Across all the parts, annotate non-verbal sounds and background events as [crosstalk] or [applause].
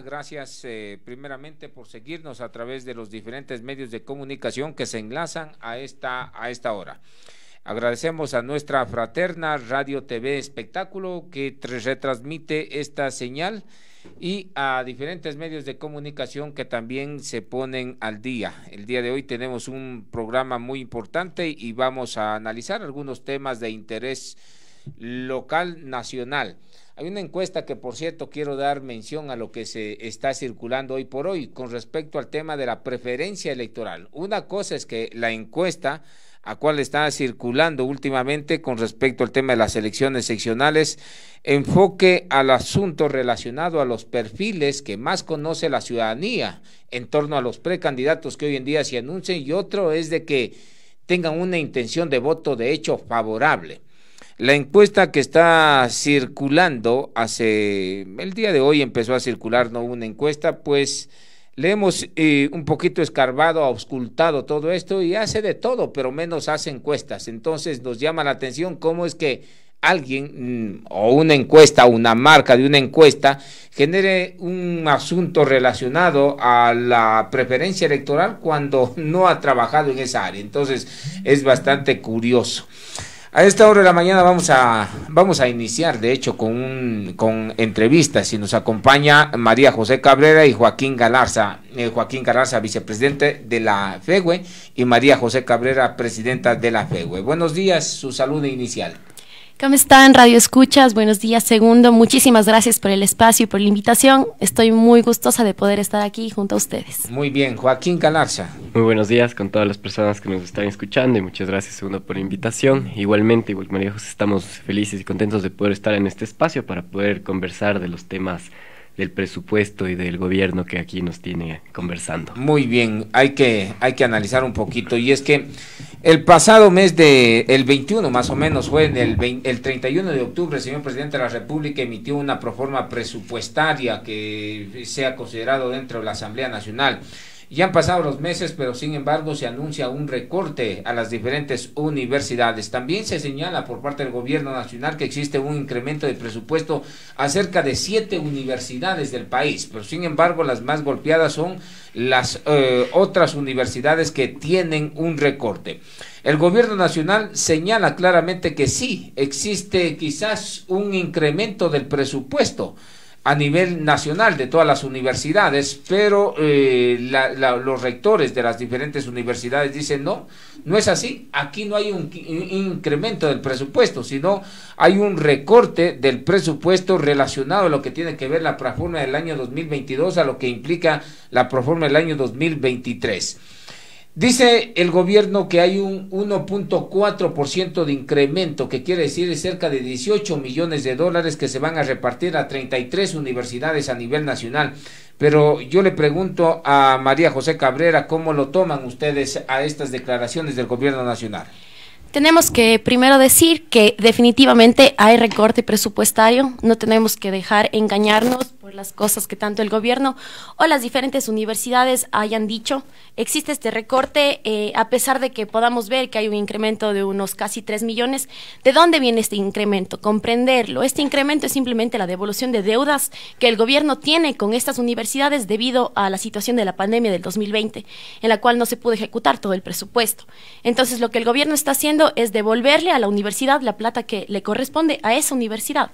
Gracias eh, primeramente por seguirnos a través de los diferentes medios de comunicación que se enlazan a esta, a esta hora. Agradecemos a nuestra fraterna Radio TV Espectáculo que retransmite esta señal y a diferentes medios de comunicación que también se ponen al día. El día de hoy tenemos un programa muy importante y vamos a analizar algunos temas de interés local, nacional. Hay una encuesta que, por cierto, quiero dar mención a lo que se está circulando hoy por hoy con respecto al tema de la preferencia electoral. Una cosa es que la encuesta a cual está circulando últimamente con respecto al tema de las elecciones seccionales, enfoque al asunto relacionado a los perfiles que más conoce la ciudadanía en torno a los precandidatos que hoy en día se anuncian y otro es de que tengan una intención de voto de hecho favorable. La encuesta que está circulando hace el día de hoy empezó a circular no una encuesta, pues le hemos eh, un poquito escarbado, auscultado todo esto y hace de todo, pero menos hace encuestas. Entonces nos llama la atención cómo es que alguien mm, o una encuesta, una marca de una encuesta, genere un asunto relacionado a la preferencia electoral cuando [laughs] no ha trabajado en esa área. Entonces es bastante curioso. A esta hora de la mañana vamos a, vamos a iniciar, de hecho, con, con entrevistas y nos acompaña María José Cabrera y Joaquín Galarza, eh, Joaquín Galarza, vicepresidente de la FEGUE y María José Cabrera, presidenta de la FEGUE. Buenos días, su saludo inicial. ¿Cómo están, Radio Escuchas? Buenos días, Segundo. Muchísimas gracias por el espacio y por la invitación. Estoy muy gustosa de poder estar aquí junto a ustedes. Muy bien, Joaquín Canarza. Muy buenos días con todas las personas que nos están escuchando y muchas gracias, Segundo, por la invitación. Igualmente, igual María José, estamos felices y contentos de poder estar en este espacio para poder conversar de los temas del presupuesto y del gobierno que aquí nos tiene conversando. Muy bien, hay que, hay que analizar un poquito y es que el pasado mes de el 21 más o menos fue el, el 31 de octubre, el señor presidente de la República emitió una proforma presupuestaria que sea considerado dentro de la Asamblea Nacional. Ya han pasado los meses, pero sin embargo se anuncia un recorte a las diferentes universidades. También se señala por parte del gobierno nacional que existe un incremento de presupuesto a cerca de siete universidades del país, pero sin embargo las más golpeadas son las eh, otras universidades que tienen un recorte. El gobierno nacional señala claramente que sí, existe quizás un incremento del presupuesto a nivel nacional de todas las universidades, pero eh, los rectores de las diferentes universidades dicen no, no es así, aquí no hay un, incremento del presupuesto, sino hay un recorte del presupuesto relacionado a lo que tiene que ver la proforma del año 2022 a lo que implica la proforma del año 2023. Dice el gobierno que hay un 1.4% de incremento, que quiere decir cerca de 18 millones de dólares que se van a repartir a 33 universidades a nivel nacional. Pero yo le pregunto a María José Cabrera, ¿cómo lo toman ustedes a estas declaraciones del gobierno nacional? Tenemos que primero decir que definitivamente hay recorte presupuestario, no tenemos que dejar engañarnos por las cosas que tanto el gobierno o las diferentes universidades hayan dicho. Existe este recorte, eh, a pesar de que podamos ver que hay un incremento de unos casi 3 millones. ¿De dónde viene este incremento? Comprenderlo. Este incremento es simplemente la devolución de deudas que el gobierno tiene con estas universidades debido a la situación de la pandemia del 2020, en la cual no se pudo ejecutar todo el presupuesto. Entonces, lo que el gobierno está haciendo es devolverle a la universidad la plata que le corresponde a esa universidad.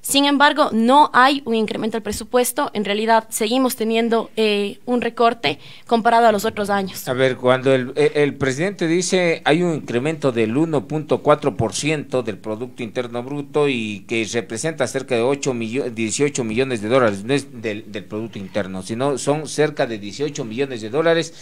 Sin embargo, no hay un incremento al presupuesto. En realidad, seguimos teniendo eh, un recorte comparado a los otros años. A ver, cuando el, eh, presidente dice hay un incremento del 1.4% del Producto Interno Bruto y que representa cerca de 8 18 millones de dólares, no es del, del Producto Interno, sino son cerca de 18 millones de dólares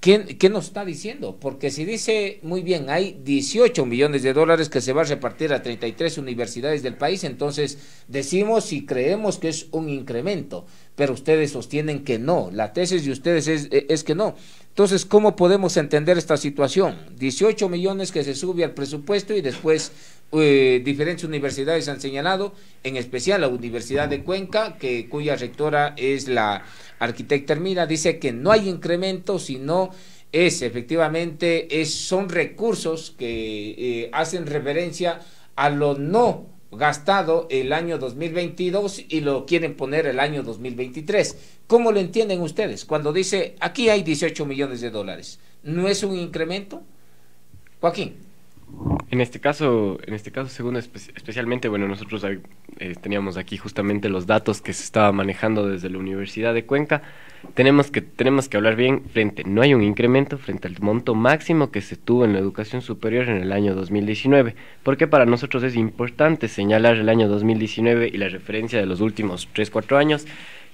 ¿Qué, nos está diciendo? Porque si dice, muy bien, hay 18 millones de dólares que se va a repartir a 33 universidades del país, entonces decimos y creemos que es un incremento, pero ustedes sostienen que no, la tesis de ustedes es, e, es que no. Entonces, ¿cómo podemos entender esta situación? 18 millones que se sube al presupuesto y después eh, diferentes universidades han señalado, en especial la Universidad de Cuenca, que, cuya rectora es la arquitecta Hermina, dice que no hay incremento, sino es efectivamente, es, son recursos que eh, hacen referencia a lo no gastado el año 2022 y lo quieren poner el año 2023. ¿Cómo lo entienden ustedes? Cuando dice, aquí hay 18 millones de dólares, ¿no es un incremento? Joaquín. En este caso, en este caso, segundo, especialmente, bueno, nosotros eh, teníamos aquí justamente los datos que se estaba manejando desde la Universidad de Cuenca. Tenemos que, tenemos que hablar bien frente, no hay un incremento frente al monto máximo que se tuvo en la educación superior en el año 2019, porque para nosotros es importante señalar el año 2019 y la referencia de los últimos tres, cuatro años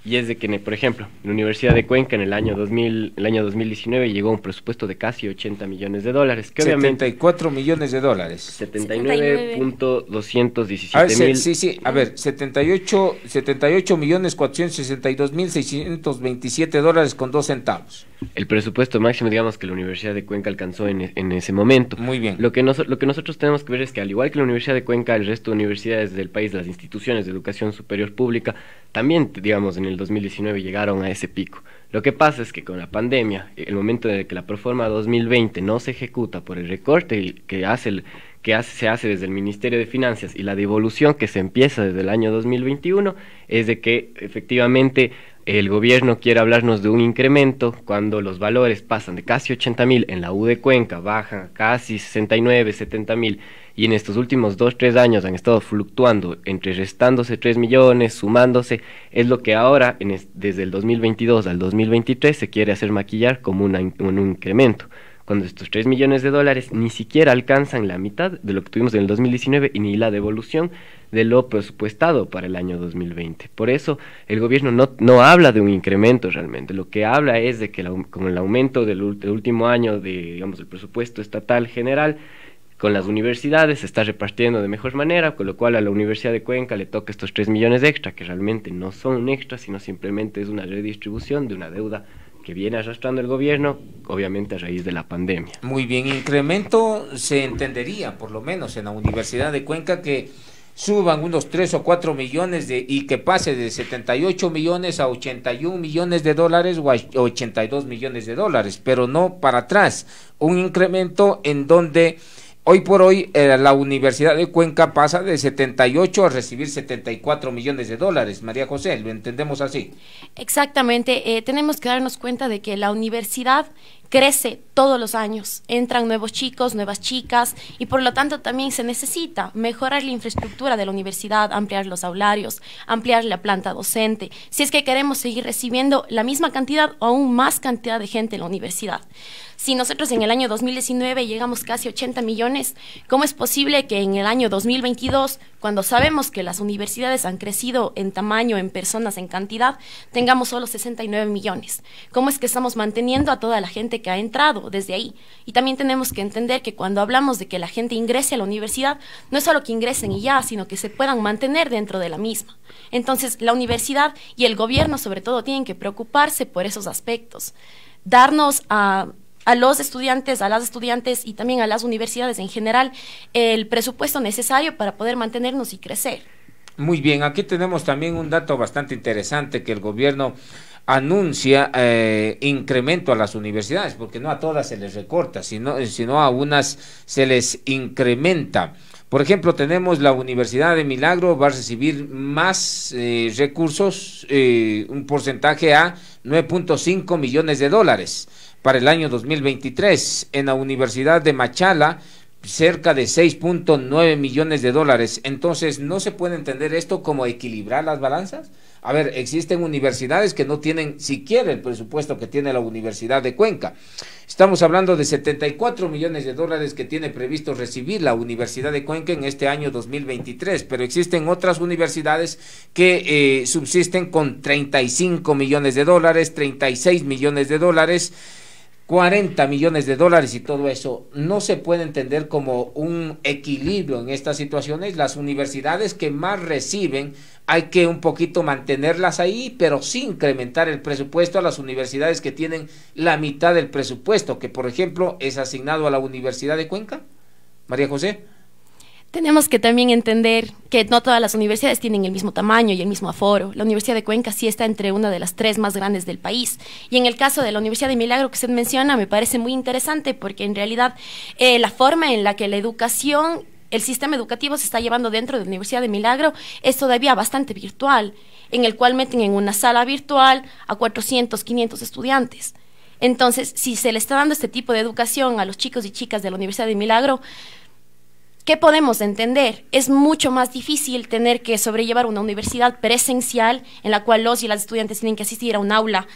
y es de que, por ejemplo, la Universidad de Cuenca en el año 2000, el año 2019 llegó a un presupuesto de casi 80 millones de dólares. Que 74 cuatro millones de dólares. 79.217 ah, mil. Sí, sí, a ver, 78, 78 millones 462 mil 627 dólares con dos centavos. El presupuesto máximo, digamos, que la Universidad de Cuenca alcanzó en, e, en ese momento. Muy bien. Lo que, lo que nosotros tenemos que ver es que, al igual que la Universidad de Cuenca, el resto de universidades del país, las instituciones de educación superior pública, también, digamos, en el 2019 llegaron a ese pico. Lo que pasa es que con la pandemia, el momento en el que la Proforma 2020 no se ejecuta por el recorte que, hace el, que hace, se hace desde el Ministerio de Finanzas y la devolución que se empieza desde el año 2021, es de que efectivamente el gobierno quiere hablarnos de un incremento cuando los valores pasan de casi ochenta mil en la U de Cuenca, bajan a casi 69, 70 mil y en estos últimos dos tres años han estado fluctuando entre restándose 3 millones, sumándose, es lo que ahora, en desde el 2022 al 2023, se quiere hacer maquillar como un incremento, cuando estos 3 millones de dólares ni siquiera alcanzan la mitad de lo que tuvimos en el 2019 y ni la devolución de lo presupuestado para el año 2020. Por eso el gobierno no, no habla de un incremento realmente, lo que habla es de que con el aumento del, del último año de, digamos, el presupuesto estatal general, con las universidades, se está repartiendo de mejor manera, con lo cual a la Universidad de Cuenca le toca estos 3 millones de extra, que realmente no son un extra, sino simplemente es una redistribución de una deuda que viene arrastrando el gobierno, obviamente a raíz de la pandemia. Muy bien, incremento se entendería, por lo menos en la Universidad de Cuenca, que suban unos 3 o 4 millones de, y que pase de 78 millones a 81 millones de dólares o a 82 millones de dólares, pero no para atrás, un incremento en donde Hoy por hoy eh, la Universidad de Cuenca pasa de 78 a recibir 74 millones de dólares, María José, lo entendemos así. Exactamente, eh, tenemos que darnos cuenta de que la universidad crece todos los años, entran nuevos chicos, nuevas chicas y por lo tanto también se necesita mejorar la infraestructura de la universidad, ampliar los aularios, ampliar la planta docente, si es que queremos seguir recibiendo la misma cantidad o aún más cantidad de gente en la universidad. Si nosotros en el año 2019 llegamos casi 80 millones, ¿cómo es posible que en el año 2022, cuando sabemos que las universidades han crecido en tamaño, en personas, en cantidad, tengamos solo 69 millones? ¿Cómo es que estamos manteniendo a toda la gente que ha entrado desde ahí? Y también tenemos que entender que cuando hablamos de que la gente ingrese a la universidad, no es solo que ingresen y ya, sino que se puedan mantener dentro de la misma. Entonces, la universidad y el gobierno sobre todo tienen que preocuparse por esos aspectos darnos a a los estudiantes, a las estudiantes y también a las universidades en general el presupuesto necesario para poder mantenernos y crecer. Muy bien, aquí tenemos también un dato bastante interesante que el gobierno anuncia eh, incremento a las universidades, porque no a todas se les recorta, sino, eh, sino a unas se les incrementa. Por ejemplo, tenemos la Universidad de Milagro, va a recibir más eh, recursos, un porcentaje a 9.5 millones de dólares para el año 2023. En la Universidad de Machala, cerca de 6.9 millones de dólares. Entonces, ¿no se puede entender esto como equilibrar las balanzas? A ver, existen universidades que no tienen siquiera el presupuesto que tiene la Universidad de Cuenca. Estamos hablando de 74 millones de dólares que tiene previsto recibir la Universidad de Cuenca en este año 2023, pero existen otras universidades que eh, subsisten con 35 millones de dólares, 36 millones de dólares. 40 millones de dólares y todo eso, no se puede entender como un equilibrio en estas situaciones. Las universidades que más reciben hay que un poquito mantenerlas ahí, pero sin incrementar el presupuesto a las universidades que tienen la mitad del presupuesto, que por ejemplo es asignado a la Universidad de Cuenca. María José. Tenemos que también entender que no todas las universidades tienen el mismo tamaño y el mismo aforo. La Universidad de Cuenca sí está entre una de las tres más grandes del país. Y en el caso de la Universidad de Milagro que usted menciona, me parece muy interesante porque en realidad eh, la forma en la que la educación, el sistema educativo se está llevando dentro de la Universidad de Milagro es todavía bastante virtual, en el cual meten en una sala virtual a 400, 500 estudiantes. Entonces, si se le está dando este tipo de educación a los chicos y chicas de la Universidad de Milagro, ¿Qué podemos entender? Es mucho más difícil tener que sobrellevar una universidad presencial en la cual los y las estudiantes tienen que asistir a un aula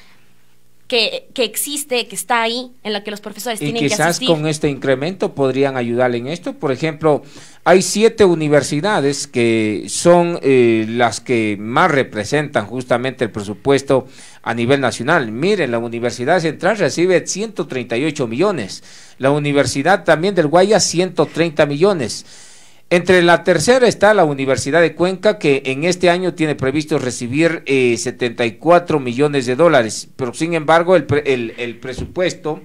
que, que, existe, que está ahí, en la que los profesores tienen que asistir. Y quizás con este incremento podrían ayudarle en esto. Por ejemplo, hay siete universidades que son eh, las que más representan justamente el presupuesto a nivel nacional. Miren, la Universidad Central recibe 138 millones, la Universidad también del Guaya, 130 millones. Entre la tercera está la Universidad de Cuenca, que en este año tiene previsto recibir 74 eh, millones de dólares, pero sin embargo el, el presupuesto,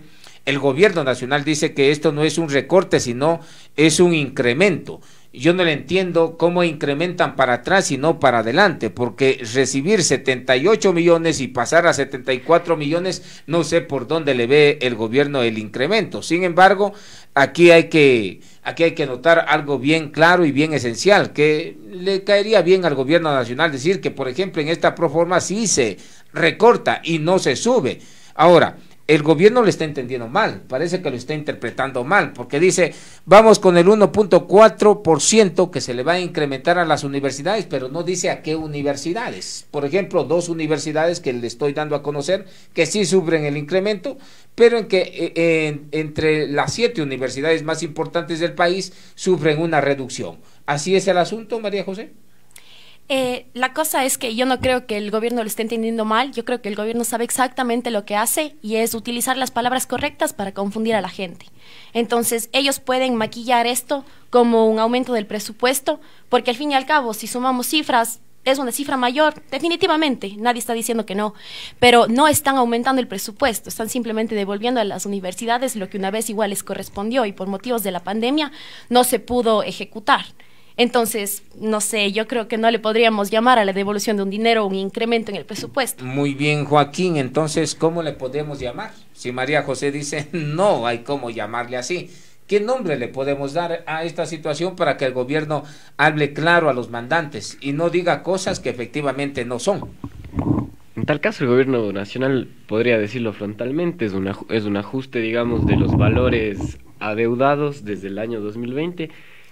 el gobierno nacional dice que esto no es un recorte, sino es un incremento yo no le entiendo cómo incrementan para atrás y no para adelante, porque recibir 78 millones y pasar a 74 millones, no sé por dónde le ve el gobierno el incremento. Sin embargo, aquí hay que aquí hay que notar algo bien claro y bien esencial, que le caería bien al gobierno nacional decir que, por ejemplo, en esta proforma sí se recorta y no se sube. Ahora, el gobierno le está entendiendo mal, parece que lo está interpretando mal, porque dice, vamos con el 1.4% que se le va a incrementar a las universidades, pero no dice a qué universidades. Por ejemplo, dos universidades que le estoy dando a conocer que sí sufren el incremento, pero en que eh, entre las siete universidades más importantes del país sufren una reducción. ¿Así es el asunto, María José? Eh, la cosa es que yo no creo que el gobierno lo esté entendiendo mal, yo creo que el gobierno sabe exactamente lo que hace y es utilizar las palabras correctas para confundir a la gente. Entonces, ellos pueden maquillar esto como un aumento del presupuesto, porque al fin y al cabo, si sumamos cifras, es una cifra mayor, definitivamente, nadie está diciendo que no, pero no están aumentando el presupuesto, están simplemente devolviendo a las universidades lo que una vez igual les correspondió y por motivos de la pandemia no se pudo ejecutar. Entonces, no sé, yo creo que no le podríamos llamar a la devolución de un dinero un incremento en el presupuesto. Muy bien, Joaquín. Entonces, ¿cómo le podemos llamar? Si María José dice, [laughs] no hay cómo llamarle así. ¿Qué nombre le podemos dar a esta situación para que el gobierno hable claro a los mandantes y no diga cosas que efectivamente no son? En tal caso, el gobierno nacional podría decirlo frontalmente, es, es un ajuste, digamos, de los valores adeudados desde el año 2020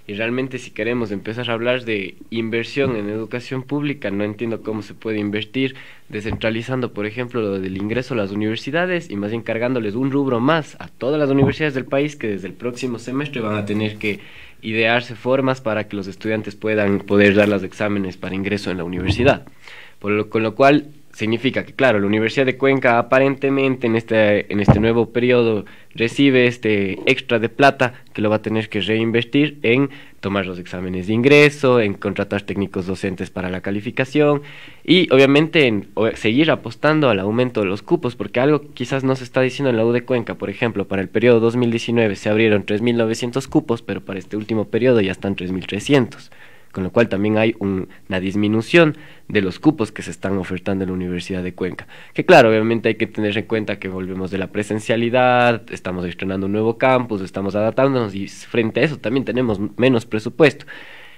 y realmente si queremos empezar a hablar de inversión en educación pública, no entiendo cómo se puede invertir descentralizando, por ejemplo, lo del ingreso a las universidades y más encargándoles un rubro más a todas las universidades del país que desde el próximo semestre van a tener que idearse formas para que los estudiantes puedan poder dar los exámenes para ingreso en la universidad. Por con lo cual significa que, claro, la Universidad de Cuenca aparentemente este, en este, nuevo periodo recibe este extra de plata que lo va a tener que reinvestir en tomar los exámenes de ingreso, en contratar técnicos docentes para la calificación y obviamente en seguir apostando al aumento de los cupos, porque algo quizás no se está diciendo en la U de Cuenca, por ejemplo, para el periodo 2019 se abrieron 3.900 cupos, pero para este último periodo ya están 3.300 con lo cual también hay una disminución de los cupos que se están ofertando en la Universidad de Cuenca. Que claro, obviamente hay que tener en cuenta que volvemos de la presencialidad, estamos estrenando un nuevo campus, estamos adaptándonos y frente a eso también tenemos menos presupuesto.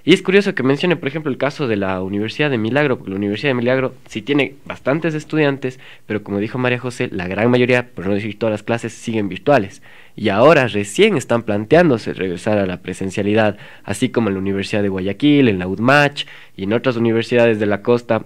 Y es curioso que mencione, por ejemplo, el caso de la Universidad de Milagro, porque la Universidad de Milagro sí tiene bastantes estudiantes, pero como dijo María José, la gran mayoría, por no decir todas las clases, siguen virtuales. Y ahora recién están planteándose regresar a la presencialidad, así como en la Universidad de Guayaquil, en la UDMACH y en otras universidades de la costa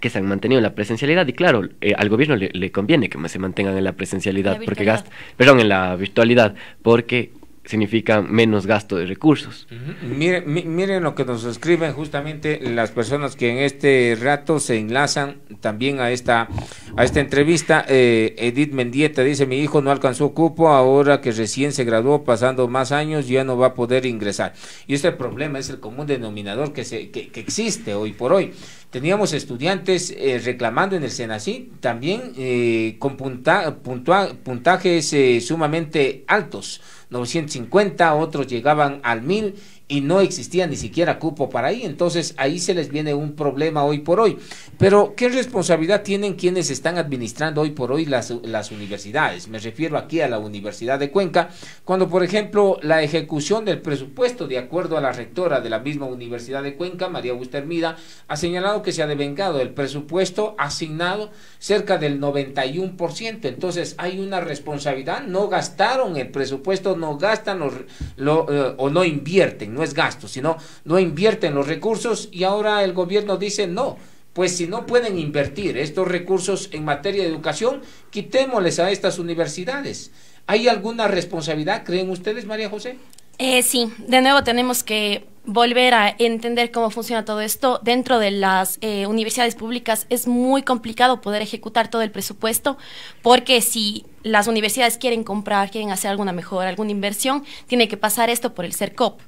que se han mantenido en la presencialidad y claro, eh, al gobierno le, conviene que se mantengan en la presencialidad, porque perdón, en la virtualidad, porque significa menos gasto de recursos. miren, lo que nos escriben justamente las personas que en este rato se enlazan también a esta, a esta entrevista. Eh, Edith Mendieta dice, mi hijo no alcanzó cupo, ahora que recién se graduó, pasando más años, ya no va a poder ingresar. Y este problema es el común denominador que, se, que, existe hoy por hoy. Teníamos estudiantes eh, reclamando en el Senací, también eh, con punta, puntual puntajes eh, sumamente altos 950, otros llegaban al 1000 y no existía ni siquiera cupo para ahí. Entonces ahí se les viene un problema hoy por hoy. Pero ¿qué responsabilidad tienen quienes están administrando hoy por hoy las, las universidades? Me refiero aquí a la Universidad de Cuenca, cuando por ejemplo la ejecución del presupuesto, de acuerdo a la rectora de la misma Universidad de Cuenca, María Bustermida, Hermida, ha señalado que se ha devengado el presupuesto asignado cerca del 91%. Entonces hay una responsabilidad, no gastaron el presupuesto, no gastan eh, o no invierten. ¿no? no es gasto, sino no invierten los recursos y ahora el gobierno dice no. Pues si no pueden invertir estos recursos en materia de educación, quitémosles a estas universidades. ¿Hay alguna responsabilidad, creen ustedes, María José? Eh, sí, de nuevo tenemos que volver a entender cómo funciona todo esto. Dentro de las eh, universidades públicas es muy complicado poder ejecutar todo el presupuesto porque si las universidades quieren comprar, quieren hacer alguna mejora, alguna inversión, tiene que pasar esto por el CERCOP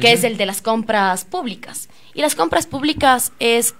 que es el de las compras públicas. Y las compras públicas es,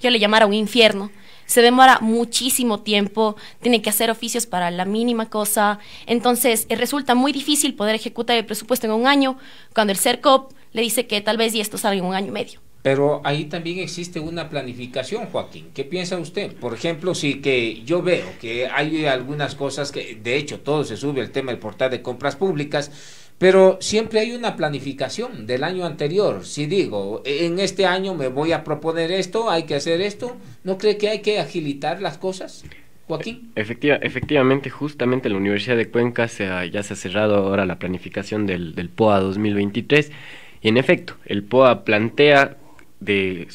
yo le llamara un infierno. Se demora muchísimo tiempo, tiene que hacer oficios para la mínima cosa. Entonces, eh, resulta muy difícil poder ejecutar el presupuesto en un año cuando el CERCOP le dice que tal vez y esto salga en un año y medio. Pero ahí también existe una planificación, Joaquín. ¿Qué piensa usted? Por ejemplo, si que yo veo que hay algunas cosas que, de hecho, todo se sube el tema del portal de compras públicas, pero siempre hay una planificación del año anterior. Si digo, en este año me voy a proponer esto, hay que hacer esto, ¿no cree que hay que agilitar las cosas? Joaquín. E-, efectiva, efectivamente, justamente la Universidad de Cuenca ya se ha cerrado ahora la planificación del, POA 2023 y en efecto, el POA plantea de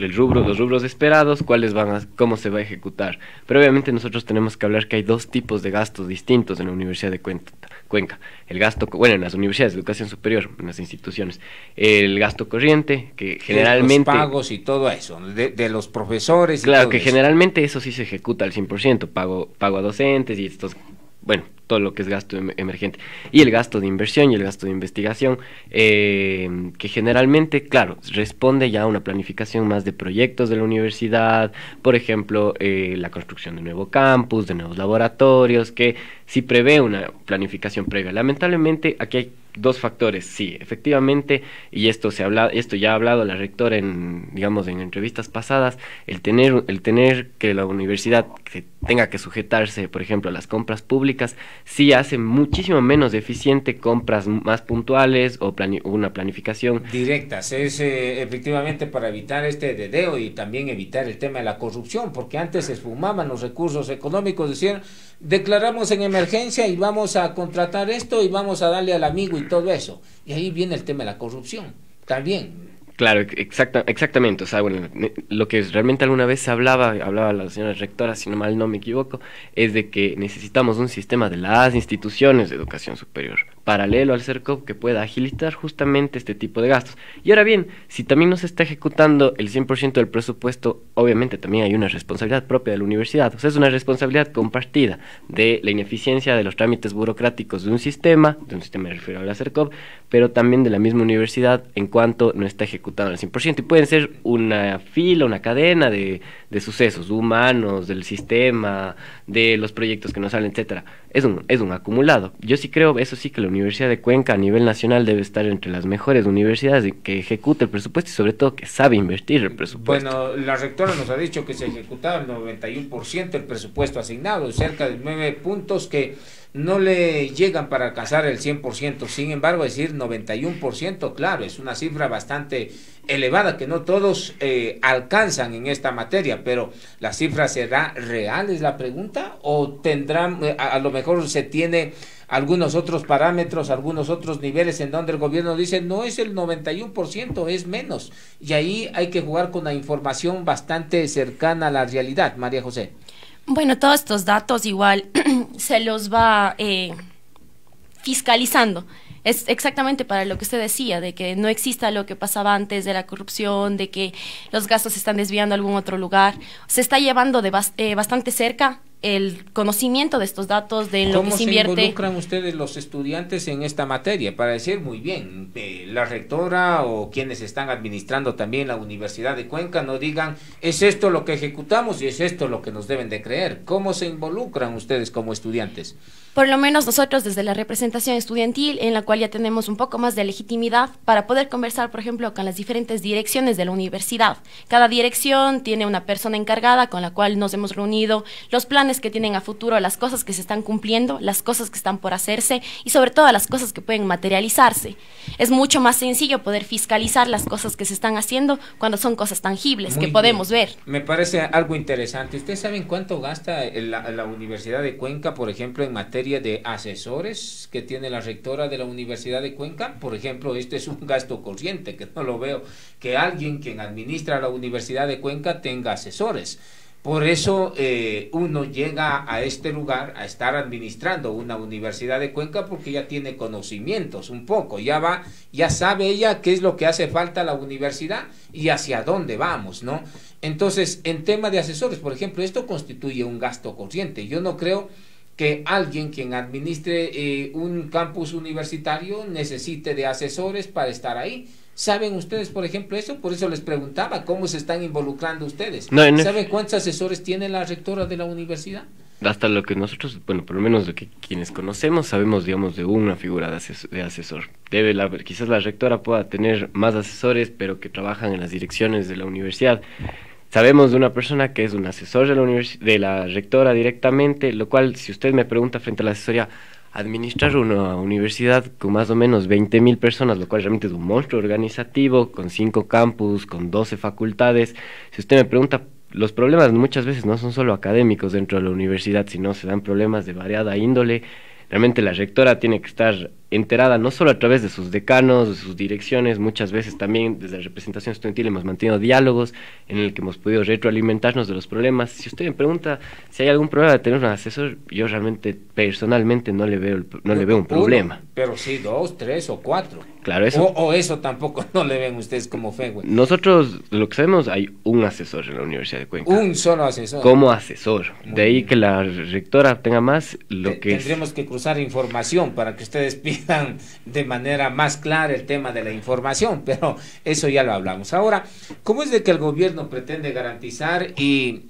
los, rubro, los rubros esperados, cuáles van a, cómo se va a ejecutar. Pero obviamente nosotros tenemos que hablar que hay dos tipos de gastos distintos en la Universidad de Cuenca Cuenca. El gasto, bueno, en las universidades de educación superior, en las instituciones. El gasto corriente, que eh, generalmente... Los pagos y todo eso, de, los profesores. Y claro, que generalmente eso sí se ejecuta al 100%, pago, pago a docentes y estos, bueno, todo lo que es gasto em-, emergente. Y el gasto de inversión y el gasto de investigación, eh, que generalmente, claro, responde ya a una planificación más de proyectos de la universidad, por ejemplo, eh, la construcción de nuevo campus, de nuevos laboratorios, que si prevé una planificación previa. Lamentablemente, aquí hay dos factores, sí, efectivamente, y esto se habla, esto ya ha hablado la rectora en, digamos, en entrevistas pasadas, el tener, el tener que la universidad que tenga que sujetarse, por ejemplo, a las compras públicas, si hace muchísimo menos eficiente compras más puntuales o una planificación. Directas, es eh, efectivamente para evitar este dedeo y también evitar el tema de la corrupción, porque antes se esfumaban los recursos económicos, decían, declaramos en emergencia y vamos a contratar esto y vamos a darle al amigo y todo eso. Y ahí viene el tema de la corrupción. También Claro, exacta, exactamente. O sea, bueno, lo que realmente alguna vez hablaba, hablaba la señora rectora, si no mal no me equivoco, es de que necesitamos un sistema de las instituciones de educación superior paralelo al CERCOP que pueda agilizar justamente este tipo de gastos. Y ahora bien, si también no se está ejecutando el 100% del presupuesto, obviamente también hay una responsabilidad propia de la universidad. O sea, es una responsabilidad compartida de la ineficiencia de los trámites burocráticos de un sistema, de un sistema me refiero a la CERCOP, pero también de la misma universidad en cuanto no está ejecutado al 100%. Y pueden ser una fila, una cadena de, de sucesos humanos, del sistema, de los proyectos que nos salen, etcétera. Es un, es un acumulado. Yo sí creo, eso sí, que la Universidad de Cuenca a nivel nacional debe estar entre las mejores universidades que ejecuta el presupuesto y sobre todo que sabe invertir el presupuesto. Bueno, la rectora nos ha dicho que se ejecutaba el 91% del presupuesto asignado, cerca de 9 puntos que no le llegan para alcanzar el 100%, sin embargo, decir 91%, claro, es una cifra bastante elevada que no todos eh, alcanzan en esta materia, pero ¿la cifra será real? Es la pregunta, o tendrán, eh, a, a lo mejor se tiene algunos otros parámetros, algunos otros niveles en donde el gobierno dice no es el 91%, es menos. Y ahí hay que jugar con la información bastante cercana a la realidad, María José. Bueno, todos estos datos igual [clears throat] se los va eh, fiscalizando. Es exactamente para lo que usted decía, de que no exista lo que pasaba antes de la corrupción, de que los gastos se están desviando a algún otro lugar. Se está llevando de eh, bastante cerca el conocimiento de estos datos, de lo que se invierte. ¿Cómo se involucran ustedes los estudiantes en esta materia? Para decir, muy bien, eh, la rectora o quienes están administrando también la Universidad de Cuenca no digan, es esto lo que ejecutamos y es esto lo que nos deben de creer. ¿Cómo se involucran ustedes como estudiantes? por lo menos nosotros desde la representación estudiantil, en la cual ya tenemos un poco más de legitimidad para poder conversar, por ejemplo, con las diferentes direcciones de la universidad. Cada dirección tiene una persona encargada con la cual nos hemos reunido, los planes que tienen a futuro, las cosas que se están cumpliendo, las cosas que están por hacerse y sobre todo las cosas que pueden materializarse. Es mucho más sencillo poder fiscalizar las cosas que se están haciendo cuando son cosas tangibles que podemos ver. Me parece algo interesante. ¿Ustedes saben cuánto gasta la Universidad de Cuenca, por ejemplo, en materia de asesores que tiene la rectora de la Universidad de Cuenca. Por ejemplo, este es un gasto corriente, que no lo veo, que alguien quien administra la Universidad de Cuenca tenga asesores. Por eso eh, uno llega a este lugar a estar administrando una universidad de Cuenca porque ya tiene conocimientos un poco, ya va, ya sabe ella qué es lo que hace falta a la universidad y hacia dónde vamos, ¿no? Entonces, en tema de asesores, por ejemplo, esto constituye un gasto corriente. Yo no creo que alguien quien administre eh, un campus universitario necesite de asesores para estar ahí. ¿Saben ustedes, por ejemplo, eso? Por eso les preguntaba cómo se están involucrando ustedes. No, ¿Saben cuántos asesores tiene la rectora de la universidad? Hasta lo que nosotros, bueno, por lo menos lo que quienes conocemos, sabemos, digamos, de una figura de, asesor. Debe quizás la rectora pueda tener más asesores, pero que trabajan en las direcciones de la universidad. Sabemos de una persona que es un asesor de la, rectora directamente, lo cual, si usted me pregunta frente a la asesoría, administrar una universidad con más o menos mil personas, lo cual realmente es un monstruo organizativo, con 5 campus, con 12 facultades. Si usted me pregunta, los problemas muchas veces no son solo académicos dentro de la universidad, sino se dan problemas de variada índole. Realmente la rectora tiene que estar enterada no solo a través de sus decanos, de sus direcciones, muchas veces también desde la representación estudiantil hemos mantenido diálogos en el que hemos podido retroalimentarnos de los problemas. Si usted me pregunta si hay algún problema de tener un asesor, yo realmente personalmente no le veo, no, le veo un problema. pero sí, dos, tres o cuatro. Claro, eso. O, eso tampoco [laughs] no le ven ustedes como fe, güey. Nosotros lo que sabemos, hay un asesor en la Universidad de Cuenca. Un solo asesor. Como asesor. de ahí que la rectora tenga más lo que... Tendremos que cruzar información para que ustedes pidan de manera más clara el tema de la información, pero eso ya lo hablamos. Ahora, ¿cómo es de que el gobierno pretende garantizar y,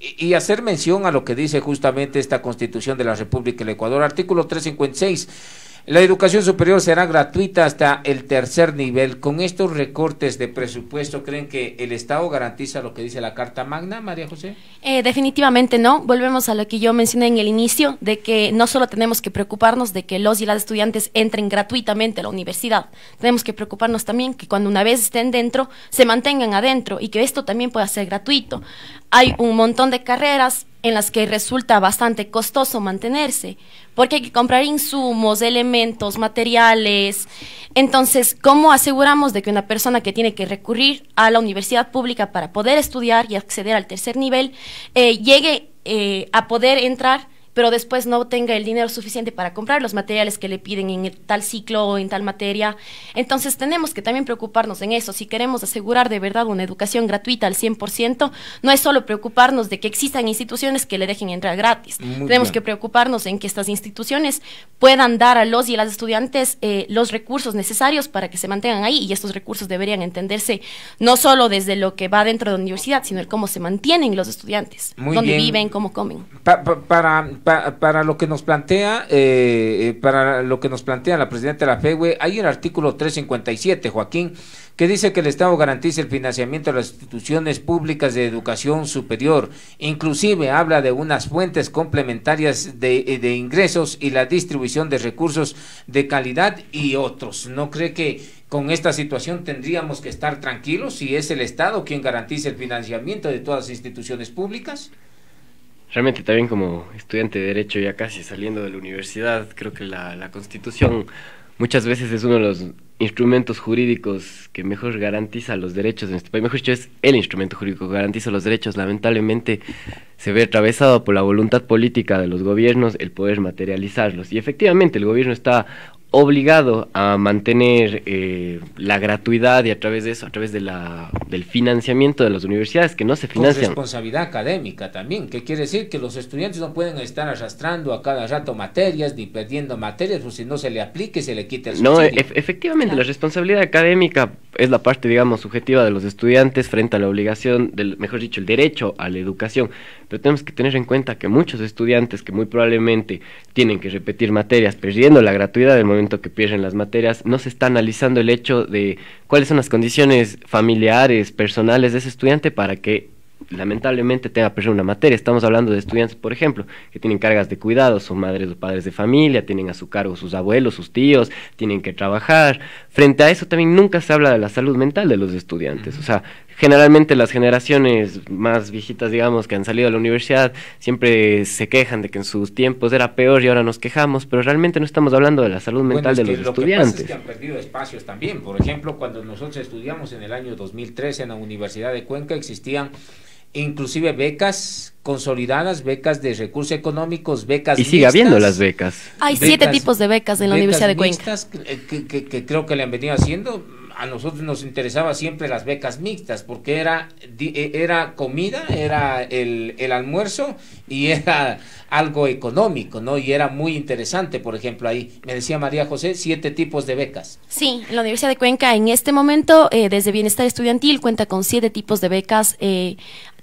y hacer mención a lo que dice justamente esta Constitución de la República del Ecuador, artículo 356? La educación superior será gratuita hasta el tercer nivel. Con estos recortes de presupuesto, ¿creen que el Estado garantiza lo que dice la Carta Magna, María José? Eh, definitivamente no. Volvemos a lo que yo mencioné en el inicio, de que no solo tenemos que preocuparnos de que los y las estudiantes entren gratuitamente a la universidad, tenemos que preocuparnos también que cuando una vez estén dentro, se mantengan adentro y que esto también pueda ser gratuito. Hay un montón de carreras en las que resulta bastante costoso mantenerse porque hay que comprar insumos, elementos, materiales. Entonces, ¿cómo aseguramos de que una persona que tiene que recurrir a la universidad pública para poder estudiar y acceder al tercer nivel eh, llegue eh, a poder entrar? pero después no tenga el dinero suficiente para comprar los materiales que le piden en tal ciclo o en tal materia. Entonces tenemos que también preocuparnos en eso. Si queremos asegurar de verdad una educación gratuita al 100%, no es solo preocuparnos de que existan instituciones que le dejen entrar gratis. tenemos que preocuparnos en que estas instituciones puedan dar a los y las estudiantes eh, los recursos necesarios para que se mantengan ahí y estos recursos deberían entenderse no solo desde lo que va dentro de la universidad, sino el cómo se mantienen los estudiantes, dónde viven, cómo comen. para para lo que nos plantea, eh, eh, para lo que nos plantea la presidenta de la FEWE, hay un artículo 357, Joaquín, que dice que el Estado garantice el financiamiento de las instituciones públicas de educación superior. Inclusive habla de unas fuentes complementarias de, eh, de ingresos y la distribución de recursos de calidad y otros. ¿No cree que con esta situación tendríamos que estar tranquilos si es el Estado quien garantice el financiamiento de todas las instituciones públicas? realmente también como estudiante de Derecho ya casi saliendo de la universidad, creo que la, Constitución muchas veces es uno de los instrumentos jurídicos que mejor garantiza los derechos en este país. Mejor dicho, es el instrumento jurídico que garantiza los derechos. Lamentablemente se ve atravesado por la voluntad política de los gobiernos el poder materializarlos. Y efectivamente el gobierno está obligado a mantener eh, la gratuidad y a través de eso, a través de la, del financiamiento de las universidades que no se financian. La responsabilidad académica también, que quiere decir que los estudiantes no pueden estar arrastrando a cada rato materias ni perdiendo materias, o pues, si no se le aplique se le quita el subsidio. No, efectivamente, la responsabilidad académica es la parte, digamos, subjetiva de los estudiantes frente a la obligación, del, mejor dicho, el derecho a la educación. Pero tenemos que tener en cuenta que muchos estudiantes que muy probablemente tienen que repetir materias perdiendo la gratuidad del momento que pierden las materias, no se está analizando el hecho de cuáles son las condiciones familiares, personales de ese estudiante para que lamentablemente tenga que perder una materia. Estamos hablando de estudiantes, por ejemplo, que tienen cargas de cuidado, son madres o padres de familia, tienen a su cargo sus abuelos, sus tíos, tienen que trabajar. Frente a eso también nunca se habla de la salud mental de los estudiantes. O sea, generalmente las generaciones más viejitas, digamos, que han salido a la universidad, siempre se quejan de que en sus tiempos era peor y ahora nos quejamos, pero realmente no estamos hablando de la salud mental de los lo estudiantes. Que pasa es que han perdido espacios también. Por ejemplo, cuando nosotros estudiamos en el año 2013 en la Universidad de Cuenca existían inclusive becas consolidadas, becas de recursos económicos, becas. Y sigue habiendo las becas. Hay siete tipos de becas en la Universidad de Cuenca. que, que, que, creo que le han venido haciendo a nosotros nos interesaba siempre las becas mixtas, porque era, e, era comida, era el, el, almuerzo y [laughs] era algo económico, ¿no? Y era muy interesante, por ejemplo, ahí me decía María José, siete tipos de becas. Sí, la Universidad de Cuenca en este momento, eh, desde Bienestar Estudiantil, cuenta con siete tipos de becas eh,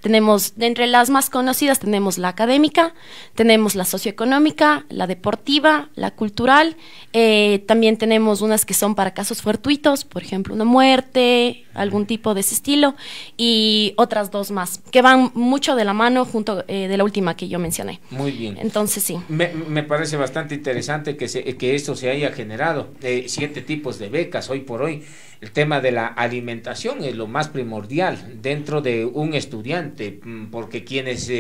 tenemos, entre las más conocidas, tenemos la académica, tenemos la socioeconómica, la deportiva, la cultural. Eh, también tenemos unas que son para casos fortuitos, por ejemplo, una muerte, algún tipo de ese estilo, y otras dos más, que van mucho de la mano junto eh, de la última que yo mencioné. Muy bien. Entonces, sí. Me, parece bastante interesante que, que esto se haya generado, eh, siete tipos de becas hoy por hoy. El tema de la alimentación es lo más primordial dentro de un estudiante, mm, porque quienes eh,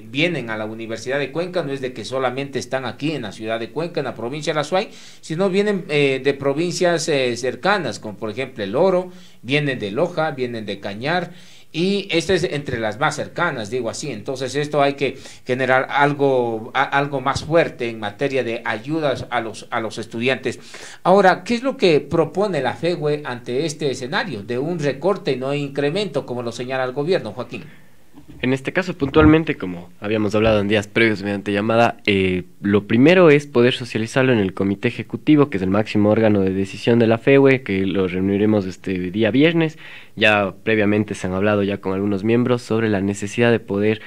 eh, vienen a la Universidad de Cuenca no es de que solamente están aquí en la ciudad de Cuenca, en la provincia de La sino vienen eh, de provincias cercanas, como por ejemplo El Oro, vienen de Loja, vienen de Cañar y esta es entre las más cercanas, digo así. Entonces esto hay que generar algo, algo más fuerte en materia de ayudas a los, a los estudiantes. Ahora, ¿qué es lo que propone la FEGUE ante este escenario de un recorte y no incremento, como lo señala el gobierno, Joaquín? En este caso, puntualmente, como habíamos hablado en días previos mediante llamada, eh, lo primero es poder socializarlo en el comité ejecutivo, que es el máximo órgano de decisión de la FEUE, e, que lo reuniremos este día viernes. Ya previamente se han hablado ya con algunos miembros sobre la necesidad de poder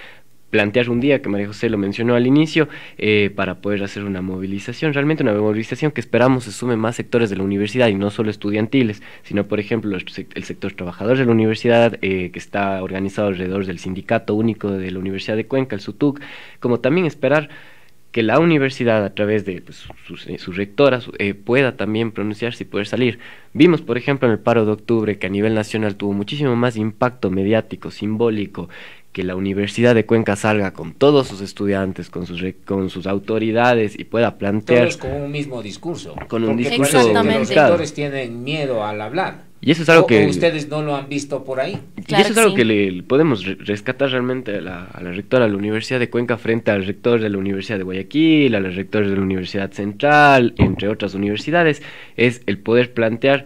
plantear un día, que María José lo mencionó al inicio, eh, para poder hacer una movilización, realmente una movilización que esperamos se sume más sectores de la universidad y no solo estudiantiles, sino por ejemplo el sector trabajador de la universidad, eh, que está organizado alrededor del Sindicato Único de la Universidad de Cuenca, el SUTUC, como también esperar que la universidad a través de pues, sus, rectoras eh, pueda también pronunciarse y poder salir. Vimos, por ejemplo, en el paro de octubre que a nivel nacional tuvo muchísimo más impacto mediático, simbólico, que la Universidad de Cuenca salga con todos sus estudiantes, con sus, con sus autoridades y pueda plantear... Todos con un mismo discurso. Con un discurso Los rectores tienen miedo al hablar. Y eso es algo que... ustedes no lo han visto por ahí. y eso es algo que le podemos rescatar realmente a la, rectora de la Universidad de Cuenca frente al rector de la Universidad de Guayaquil, a los rectores de la Universidad Central, entre otras universidades, es el poder plantear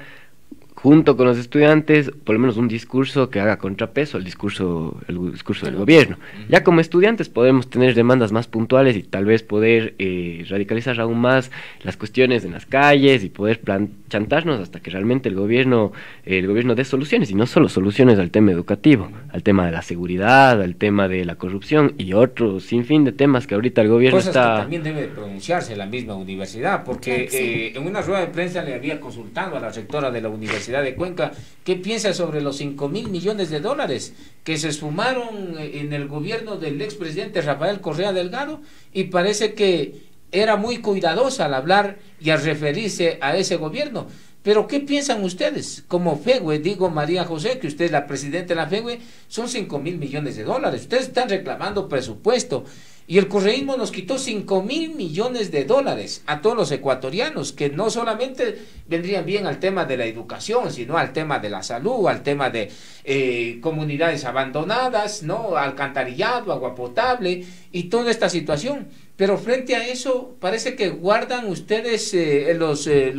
junto con los estudiantes, por lo menos un discurso que haga contrapeso al discurso, el discurso del gobierno. Ya como estudiantes podemos tener demandas más puntuales y tal vez poder eh, radicalizar aún más las cuestiones en las calles y poder chantarnos hasta que realmente el gobierno, el gobierno dé soluciones, y no solo soluciones al tema educativo, al tema de la seguridad, al tema de la corrupción y otros sinfín de temas que ahorita el gobierno está... también debe pronunciarse la misma universidad, porque eh, en una rueda de prensa le había consultado a la rectora de la universidad de Cuenca, ¿qué piensa sobre los 5 mil millones de dólares que se sumaron eh, en el gobierno del expresidente Rafael Correa Delgado? Y parece que era muy cuidadosa al hablar y al referirse a ese gobierno. Pero ¿qué piensan ustedes? Como FEGUE, digo María José, que usted es la presidenta de la FEGUE, son cinco mil millones de dólares. Ustedes están reclamando presupuesto. Y el correísmo nos quitó 5 mil millones de dólares a todos los ecuatorianos, que no solamente vendrían bien al tema de la educación, sino al tema de la salud, al tema de eh, comunidades abandonadas, ¿no? Alcantarillado, agua potable y toda esta situación. Pero frente a eso, parece que guardan ustedes eh, eh,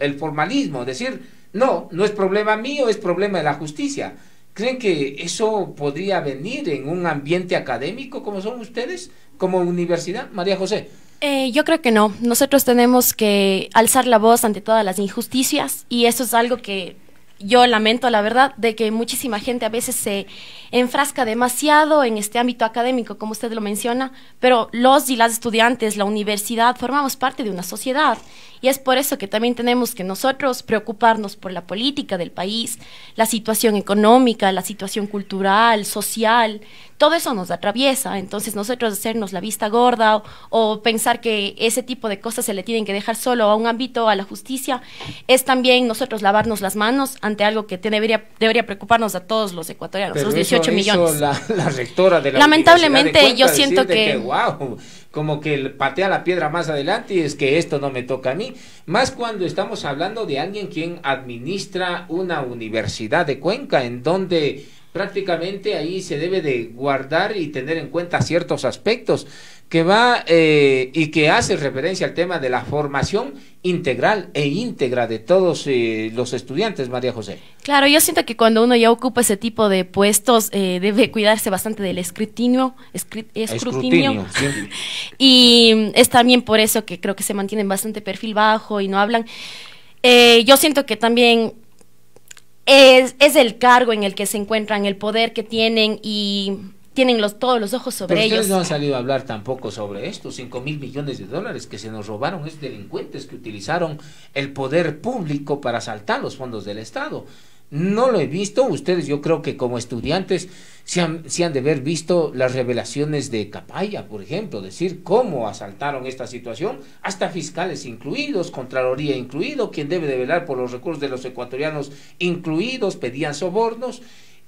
el formalismo, decir, no, no es problema mío, es problema de la justicia. ¿Creen que eso podría venir en un ambiente académico como son ustedes, como universidad, María José? Eh, yo creo que no. Nosotros tenemos que alzar la voz ante todas las injusticias y eso es algo que yo lamento, la verdad, de que muchísima gente a veces se enfrasca demasiado en este ámbito académico, como usted lo menciona, pero los y las estudiantes, la universidad, formamos parte de una sociedad y es por eso que también tenemos que nosotros preocuparnos por la política del país, la situación económica, la situación cultural, social, todo eso nos atraviesa, entonces nosotros hacernos la vista gorda o, pensar que ese tipo de cosas se le tienen que dejar solo a un ámbito, a la justicia, es también nosotros lavarnos las manos ante algo que debería, preocuparnos a todos los ecuatorianos, millones. La, rectora de la Lamentablemente yo siento que... que wow, como que patea la piedra más adelante y es que esto no me toca a mí. Más cuando estamos hablando de alguien quien administra una universidad de Cuenca en donde prácticamente ahí se debe de guardar y tener en cuenta ciertos aspectos que va eh, y que hace referencia al tema de la formación integral e íntegra de todos eh, los estudiantes, María José. Claro, yo siento que cuando uno ya ocupa ese tipo de puestos eh, debe cuidarse bastante del escrutinio, escrutinio, [laughs] y es también por eso que creo que se mantienen bastante perfil bajo y no hablan. yo siento que también es, es el cargo en el que se encuentran, el poder que tienen y tienen los, todos los ojos sobre Pero ellos. Ustedes no han salido a hablar tampoco sobre esto, 5 mil millones de dólares que se nos robaron esos delincuentes que utilizaron el poder público para asaltar los fondos del Estado. No lo he visto, ustedes yo creo que como estudiantes se han, se han de haber visto las revelaciones de Capaya, por ejemplo, decir cómo asaltaron esta situación, hasta fiscales incluidos, Contraloría incluido, quien debe de velar por los recursos de los ecuatorianos incluidos, pedían sobornos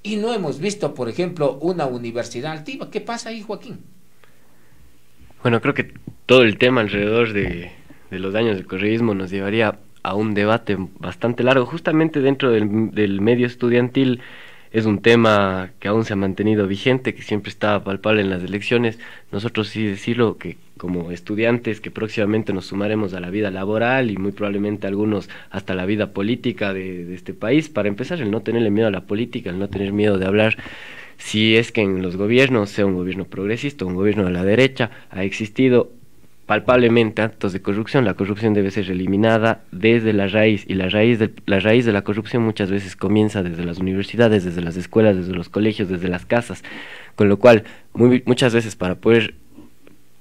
y no hemos visto, por ejemplo, una universidad altiva. ¿Qué pasa ahí, Joaquín? Bueno, creo que todo el tema alrededor de, de los daños del correísmo nos llevaría a un debate bastante largo. Justamente dentro del, del medio estudiantil es un tema que aún se ha mantenido vigente, que siempre estaba palpable en las elecciones. Nosotros sí decirlo que como estudiantes que próximamente nos sumaremos a la vida laboral y muy probablemente algunos hasta la vida política de, este país, para empezar el no tenerle miedo a la política, el no tener miedo de hablar si es que en los gobiernos, sea un gobierno progresista, un gobierno de la derecha, ha existido palpablemente actos de corrupción. La corrupción debe ser eliminada desde la raíz y la raíz, de, la raíz de la corrupción muchas veces comienza desde las universidades, desde las escuelas, desde los colegios, desde las casas. Con lo cual, muchas veces para poder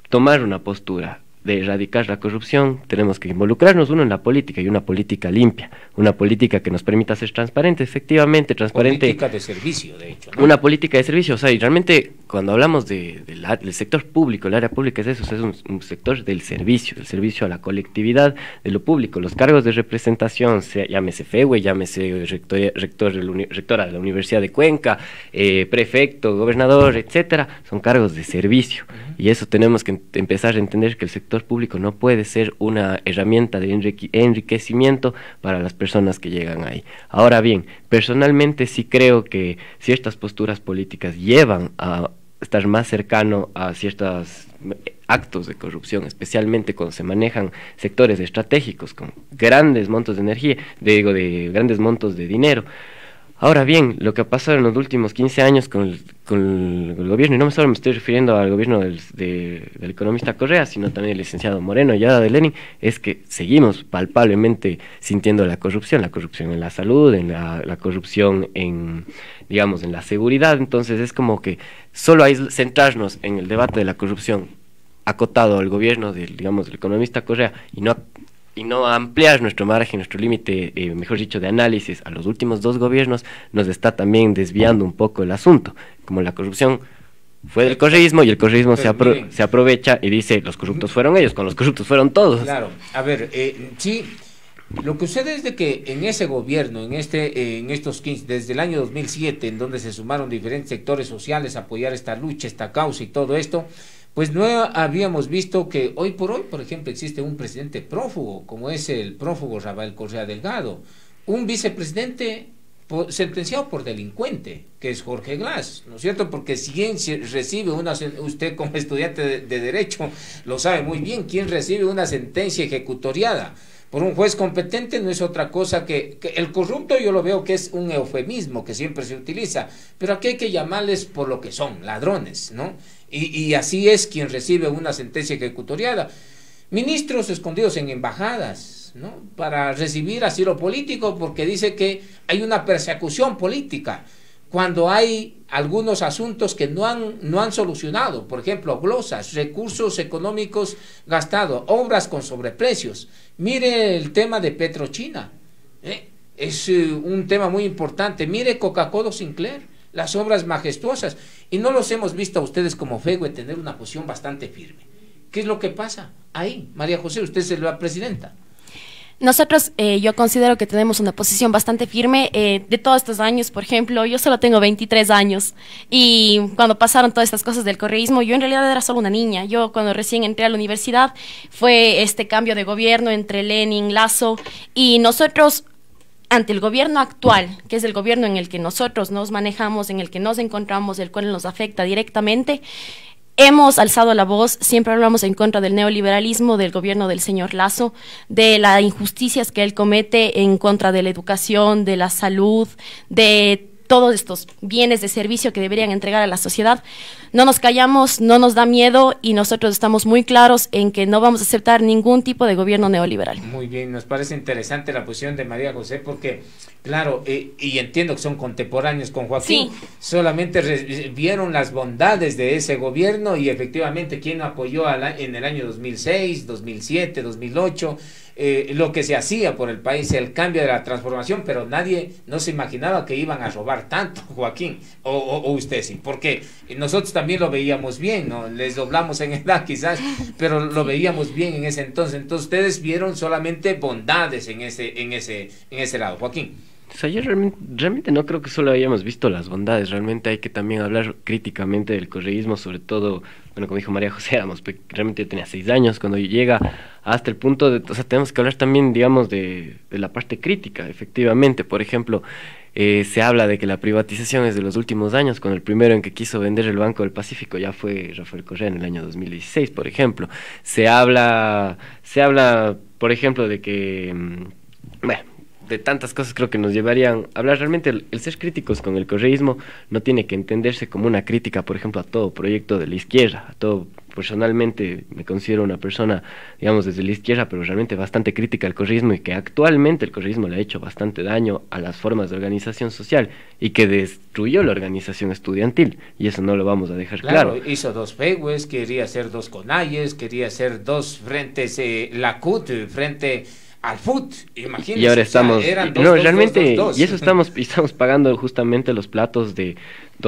tomar una postura de erradicar la corrupción, tenemos que involucrarnos uno en la política y una política limpia, una política que nos permita ser transparente, efectivamente, transparente. Política de servicio, de hecho. Una política de servicio, o sea, y realmente cuando hablamos de, del sector público, el área pública es eso, es un, sector del servicio, del servicio a la colectividad, de lo público, los cargos de representación, sea, llámese FEWE, llámese rector, rector rectora de la Universidad de Cuenca, eh, prefecto, gobernador, etcétera, son cargos de servicio. Y eso tenemos que em, empezar a entender que el sector público no puede ser una herramienta de enriquecimiento para las personas que llegan ahí. Ahora bien, personalmente sí creo que ciertas posturas políticas llevan a estar más cercano a ciertos eh, actos de corrupción, especialmente cuando se manejan sectores estratégicos con grandes montos de energía, digo, de grandes montos de dinero. Ahora bien, lo que ha pasado en los últimos 15 años con el, gobierno, y no solo me estoy refiriendo al gobierno del, economista Correa, sino también el licenciado Moreno y de Lenin, es que seguimos palpablemente sintiendo la corrupción, la corrupción en la salud, en la, la corrupción en, digamos, en la seguridad. Entonces es como que solo hay centrarnos en el debate de la corrupción acotado al gobierno del, digamos, del economista Correa y no y no ampliar nuestro margen, nuestro límite, eh, mejor dicho, de análisis a los últimos dos gobiernos, nos está también desviando un poco el asunto, como la corrupción fue del correísmo y el correísmo se, aprovecha y dice, los corruptos fueron ellos, con los corruptos fueron todos. Claro, a ver, eh, sí, lo que sucede es de que en ese gobierno, en este, en estos 15, desde el año 2007, en donde se sumaron diferentes sectores sociales a apoyar esta lucha, esta causa y todo esto, pues no habíamos visto que hoy por hoy, por ejemplo, existe un presidente prófugo, como es el prófugo Rafael Correa Delgado, un vicepresidente sentenciado por delincuente, que es Jorge Glass, ¿no es cierto? Porque si recibe una, usted como estudiante de, derecho lo sabe muy bien, quien recibe una sentencia ejecutoriada por un juez competente no es otra cosa que, que el corrupto yo lo veo que es un eufemismo que siempre se utiliza, pero aquí hay que llamarles por lo que son, ladrones, ¿no? Y, así es quien recibe una sentencia ejecutoriada. Ministros escondidos en embajadas, ¿no? Para recibir asilo político porque dice que hay una persecución política cuando hay algunos asuntos que no han, no han solucionado, por ejemplo, glosas, recursos económicos gastados, obras con sobreprecios. Mire el tema de Petrochina, ¿eh? es eh, un tema muy importante. Mire Coca-Cola Sinclair, las obras majestuosas. Y no los hemos visto a ustedes como en tener una posición bastante firme. ¿Qué es lo que pasa? Ahí, María José, usted es la presidenta. Nosotros, eh, yo considero que tenemos una posición bastante firme. Eh, de todos estos años, por ejemplo, yo solo tengo 23 años y cuando pasaron todas estas cosas del correísmo, yo en realidad era solo una niña. Yo cuando recién entré a la universidad fue este cambio de gobierno entre Lenin, Lazo y nosotros ante el gobierno actual, que es el gobierno en el que nosotros nos manejamos, en el que nos encontramos, el cual nos afecta directamente, hemos alzado la voz, siempre hablamos en contra del neoliberalismo, del gobierno del señor Lazo, de las injusticias que él comete en contra de la educación, de la salud, de todos estos bienes de servicio que deberían entregar a la sociedad. No nos callamos, no nos da miedo y nosotros estamos muy claros en que no vamos a aceptar ningún tipo de gobierno neoliberal. Muy bien, nos parece interesante la posición de María José porque, claro, eh, y entiendo que son contemporáneos con Joaquín, solamente vieron las bondades de ese gobierno y efectivamente quien apoyó la, en el año 2006, 2007, 2008 eh, lo que se hacía por el país, el cambio de la transformación, pero nadie no se imaginaba que iban a robar tanto, [laughs] Joaquín, o, o, usted sí, porque nosotros también lo veíamos bien, ¿no? Les doblamos en [laughs] edad quizás, pero lo veíamos bien en ese entonces. Entonces ustedes vieron solamente bondades en ese, en ese, en ese lado, Joaquín. O sea, yo realmente, no creo que solo hayamos visto las bondades, realmente hay que también hablar críticamente del correísmo, sobre todo, bueno, como dijo María José realmente tenía seis años cuando llega hasta el punto de, o sea, tenemos que hablar también, digamos, de, la parte crítica, efectivamente, por ejemplo, eh, se habla de que la privatización es de los últimos años, con el primero en que quiso vender el Banco del Pacífico ya fue Rafael Correa en el año 2016, por ejemplo. Se habla, se habla por ejemplo, de que, mm, de tantas cosas creo que nos llevarían a hablar. Realmente el, ser críticos con el correísmo no tiene que entenderse como una crítica, por ejemplo, a todo proyecto de la izquierda, a todo personalmente me considero una persona, digamos, desde la izquierda, pero realmente bastante crítica al correísmo y que actualmente el correísmo le ha hecho bastante daño a las formas de organización social y que destruyó la organización estudiantil y eso no lo vamos a dejar claro. claro. Hizo dos PEGUES, quería hacer dos conalles, quería hacer dos frentes, eh, la CUT, frente al foot, imagínense. Y ahora estamos. Dos, no, realmente, y eso estamos, estamos pagando justamente los platos de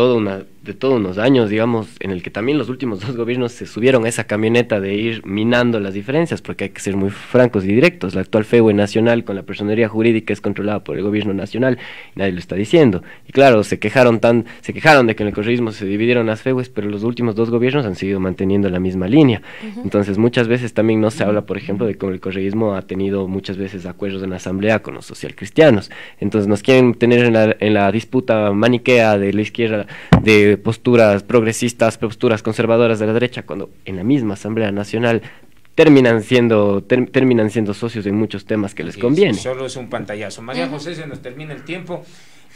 una, de todos unos años, digamos, en el que también los últimos [laughs] dos gobiernos se subieron a esa camioneta de ir minando las diferencias, porque hay que ser muy francos y directos. La actual FEUE nacional con la personería jurídica es controlada por el gobierno nacional, nadie lo está diciendo. Y claro, se quejaron tan, se quejaron de que en el correísmo se dividieron las FEWES, pero los últimos dos gobiernos han seguido manteniendo la misma línea. Entonces, muchas veces también no se habla, por ejemplo, de cómo el correísmo ha tenido muchas veces acuerdos en la asamblea con los socialcristianos. Entonces, nos quieren tener en la, en la disputa maniquea de la izquierda de posturas progresistas, posturas conservadoras de la derecha, cuando en la misma Asamblea Nacional terminan siendo terminan siendo socios en muchos temas que les conviene. Solo es un pantallazo. María José, se nos termina el tiempo.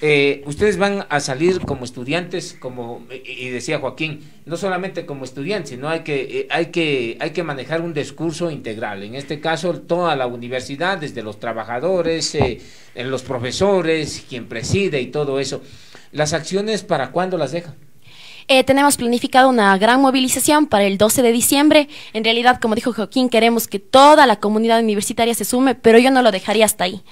Eh, ustedes van a salir como estudiantes, como y decía Joaquín, no solamente como estudiantes, sino hay que eh, hay que hay que manejar un discurso integral. En este caso, toda la universidad, desde los trabajadores, eh, en los profesores, quien preside y todo eso. ¿Las acciones para cuándo las deja? Eh, tenemos planificado una gran movilización para el 12 de diciembre. En realidad, como dijo Joaquín, queremos que toda la comunidad universitaria se sume, pero yo no lo dejaría hasta ahí.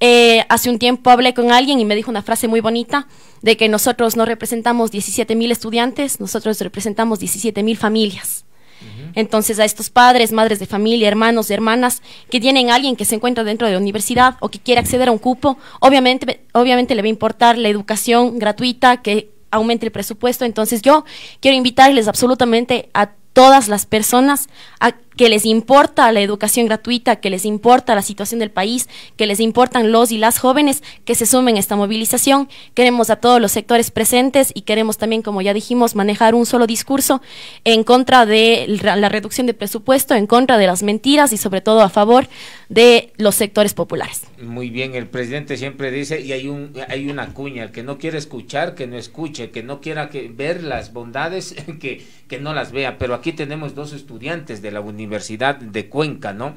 Eh, hace un tiempo hablé con alguien y me dijo una frase muy bonita de que nosotros no representamos 17 mil estudiantes, nosotros representamos 17 mil familias. Entonces a estos padres, madres de familia, hermanos, hermanas que tienen alguien que se encuentra dentro de la universidad o que quiere acceder a un cupo, obviamente, obviamente le va a importar la educación gratuita, que aumente el presupuesto. Entonces yo quiero invitarles absolutamente a todas las personas a que les importa la educación gratuita, que les importa la situación del país, que les importan los y las jóvenes que se sumen a esta movilización. Queremos a todos los sectores presentes y queremos también, como ya dijimos, manejar un solo discurso en contra de la reducción de presupuesto, en contra de las mentiras y sobre todo a favor de los sectores populares. Muy bien, el presidente siempre dice, y hay, un, hay una cuña, el que no quiere escuchar, que no escuche, que no quiera ver las bondades, [laughs] que, que no las vea. Pero aquí tenemos dos estudiantes de la universidad Universidad de Cuenca, ¿no?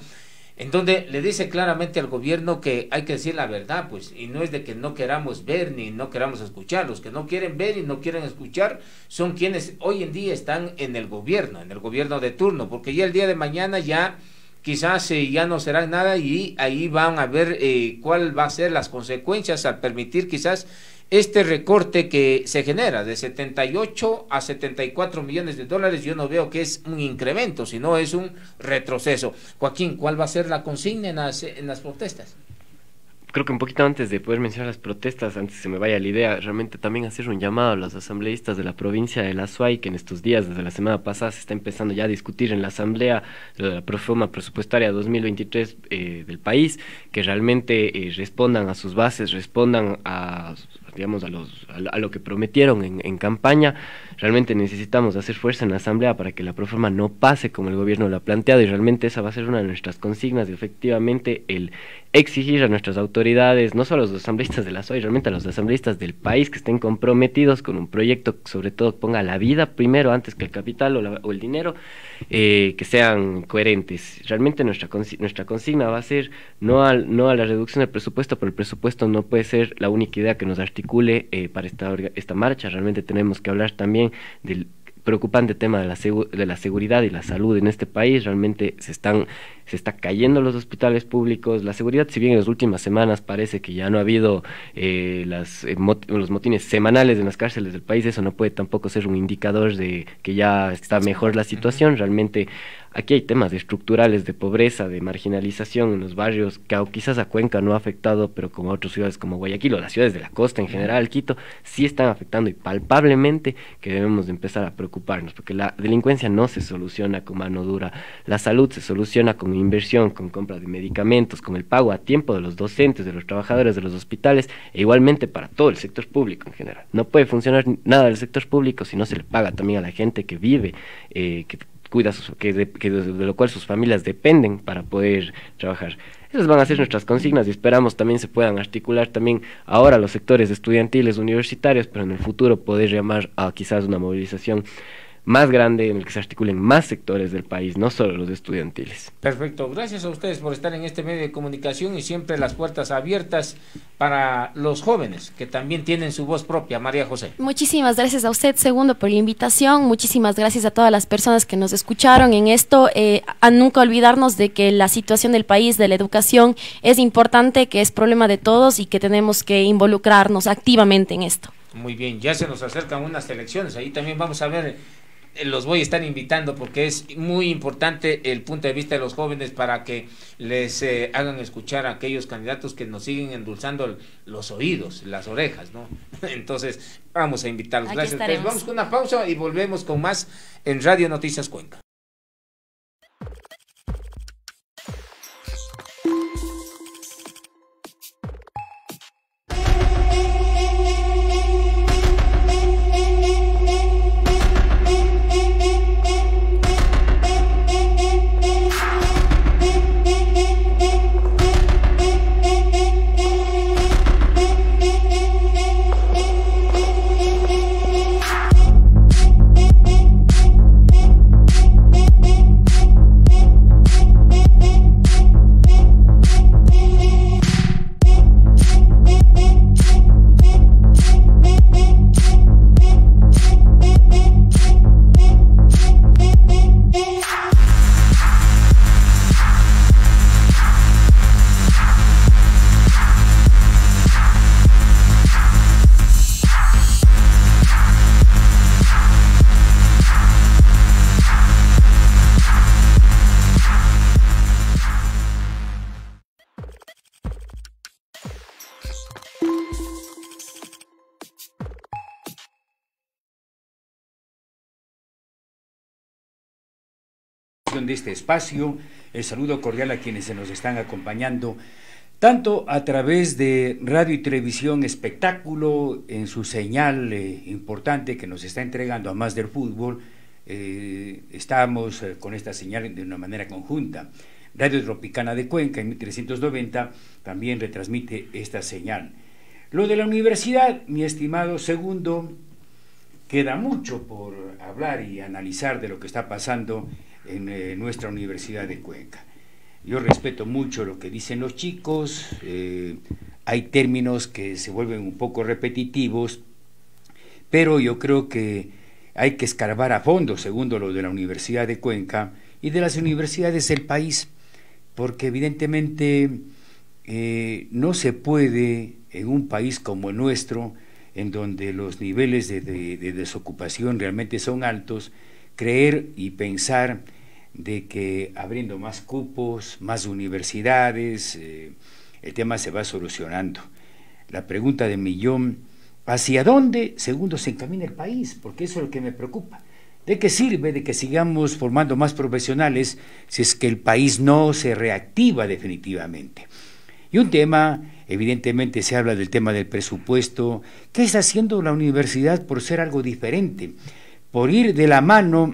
En donde le dice claramente al gobierno que hay que decir la verdad, pues, y no es de que no queramos ver ni no queramos escuchar. Los que no quieren ver y no quieren escuchar son quienes hoy en día están en el gobierno, en el gobierno de turno, porque ya el día de mañana ya quizás eh, ya no será nada y ahí van a ver eh, cuál va a ser las consecuencias al permitir quizás este recorte que se genera de 78 a 74 millones de dólares, yo no veo que es un incremento, sino es un retroceso. Joaquín, ¿cuál va a ser la consigna en las, en las protestas? Creo que un poquito antes de poder mencionar las protestas, antes se me vaya la idea, realmente también hacer un llamado a los asambleístas de la provincia de La Suay, que en estos días, desde la semana pasada, se está empezando ya a discutir en la asamblea de la reforma presupuestaria 2023 eh, del país, que realmente eh, respondan a sus bases, respondan a digamos, a, los, a, lo que prometieron en, en campaña realmente necesitamos hacer fuerza en la Asamblea para que la proforma no pase como el gobierno lo ha planteado y realmente esa va a ser una de nuestras consignas, de efectivamente el exigir a nuestras autoridades, no solo a los asambleístas de la SOE, realmente a los asambleístas del país que estén comprometidos con un proyecto que sobre todo ponga la vida primero antes que el capital o, el dinero, eh, que sean coherentes. Realmente nuestra, consigna, nuestra consigna va a ser no, al, no a la reducción del presupuesto, pero el presupuesto no puede ser la única idea que nos articule eh, para esta, esta marcha, realmente tenemos que hablar también del preocupante tema de la, de la seguridad y la salud en este país. Realmente se están se está cayendo los hospitales públicos, la seguridad, si bien en las últimas semanas parece que ya no ha habido eh, las, eh, los motines semanales en las cárceles del país, eso no puede tampoco ser un indicador de que ya está mejor la situación, realmente aquí hay temas estructurales de pobreza, de marginalización en los barrios, que quizás a Cuenca no ha afectado, pero como a otras ciudades como Guayaquil o las ciudades de la costa en general, Quito, sí están afectando y palpablemente que debemos de empezar a preocuparnos, porque la delincuencia no se soluciona con mano dura, la salud se soluciona con inversión, con compra de medicamentos, con el pago a tiempo de los docentes, de los trabajadores, de los hospitales, e igualmente para todo el sector público en general. No puede funcionar nada del sector público si no se le paga también a la gente que vive, eh, que cuida que, de, lo cual sus familias dependen para poder trabajar. Esas van a ser nuestras consignas y esperamos también se puedan articular también ahora los sectores estudiantiles, universitarios, pero en el futuro poder llamar a quizás una movilización más grande en el que se articulen más sectores del país, no solo los estudiantiles. Perfecto, gracias a ustedes por estar en este medio de comunicación y siempre las puertas abiertas para los jóvenes que también tienen su voz propia, María José. Muchísimas gracias a usted, segundo, por la invitación, muchísimas gracias a todas las personas que nos escucharon en esto, eh, a nunca olvidarnos de que la situación del país, de la educación, es importante, que es problema de todos y que tenemos que involucrarnos activamente en esto. Muy bien, ya se nos acercan unas elecciones, ahí también vamos a ver los voy a estar invitando porque es muy importante el punto de vista de los jóvenes para que les eh, hagan escuchar a aquellos candidatos que nos siguen endulzando los oídos, las orejas, ¿no? [laughs] Entonces, vamos a invitarlos. Gracias. Pues vamos con una pausa y volvemos con más en Radio Noticias Cuenca. este espacio. El saludo cordial a quienes se nos están acompañando, tanto a través de radio y televisión espectáculo, en su señal eh, importante que nos está entregando a más del fútbol. Eh, estamos eh, con esta señal de una manera conjunta. Radio Tropicana de Cuenca en 1390 también retransmite esta señal. Lo de la universidad, mi estimado segundo, queda mucho por hablar y analizar de lo que está pasando en eh, nuestra Universidad de Cuenca. Yo respeto mucho lo que dicen los chicos, eh, hay términos que se vuelven un poco repetitivos, pero yo creo que hay que escarbar a fondo, segundo lo de la Universidad de Cuenca y de las universidades del país, porque evidentemente eh, no se puede en un país como el nuestro, en donde los niveles de desocupación realmente son altos, creer y pensar de que abriendo más cupos, más universidades, eh, el tema se va solucionando. La pregunta de millón, ¿hacia dónde, segundo, se encamina el país? Porque eso es lo que me preocupa. ¿De qué sirve de que sigamos formando más profesionales si es que el país no se reactiva definitivamente? Y un tema, evidentemente se habla del tema del presupuesto. ¿Qué está haciendo la universidad por ser algo diferente? por ir de la mano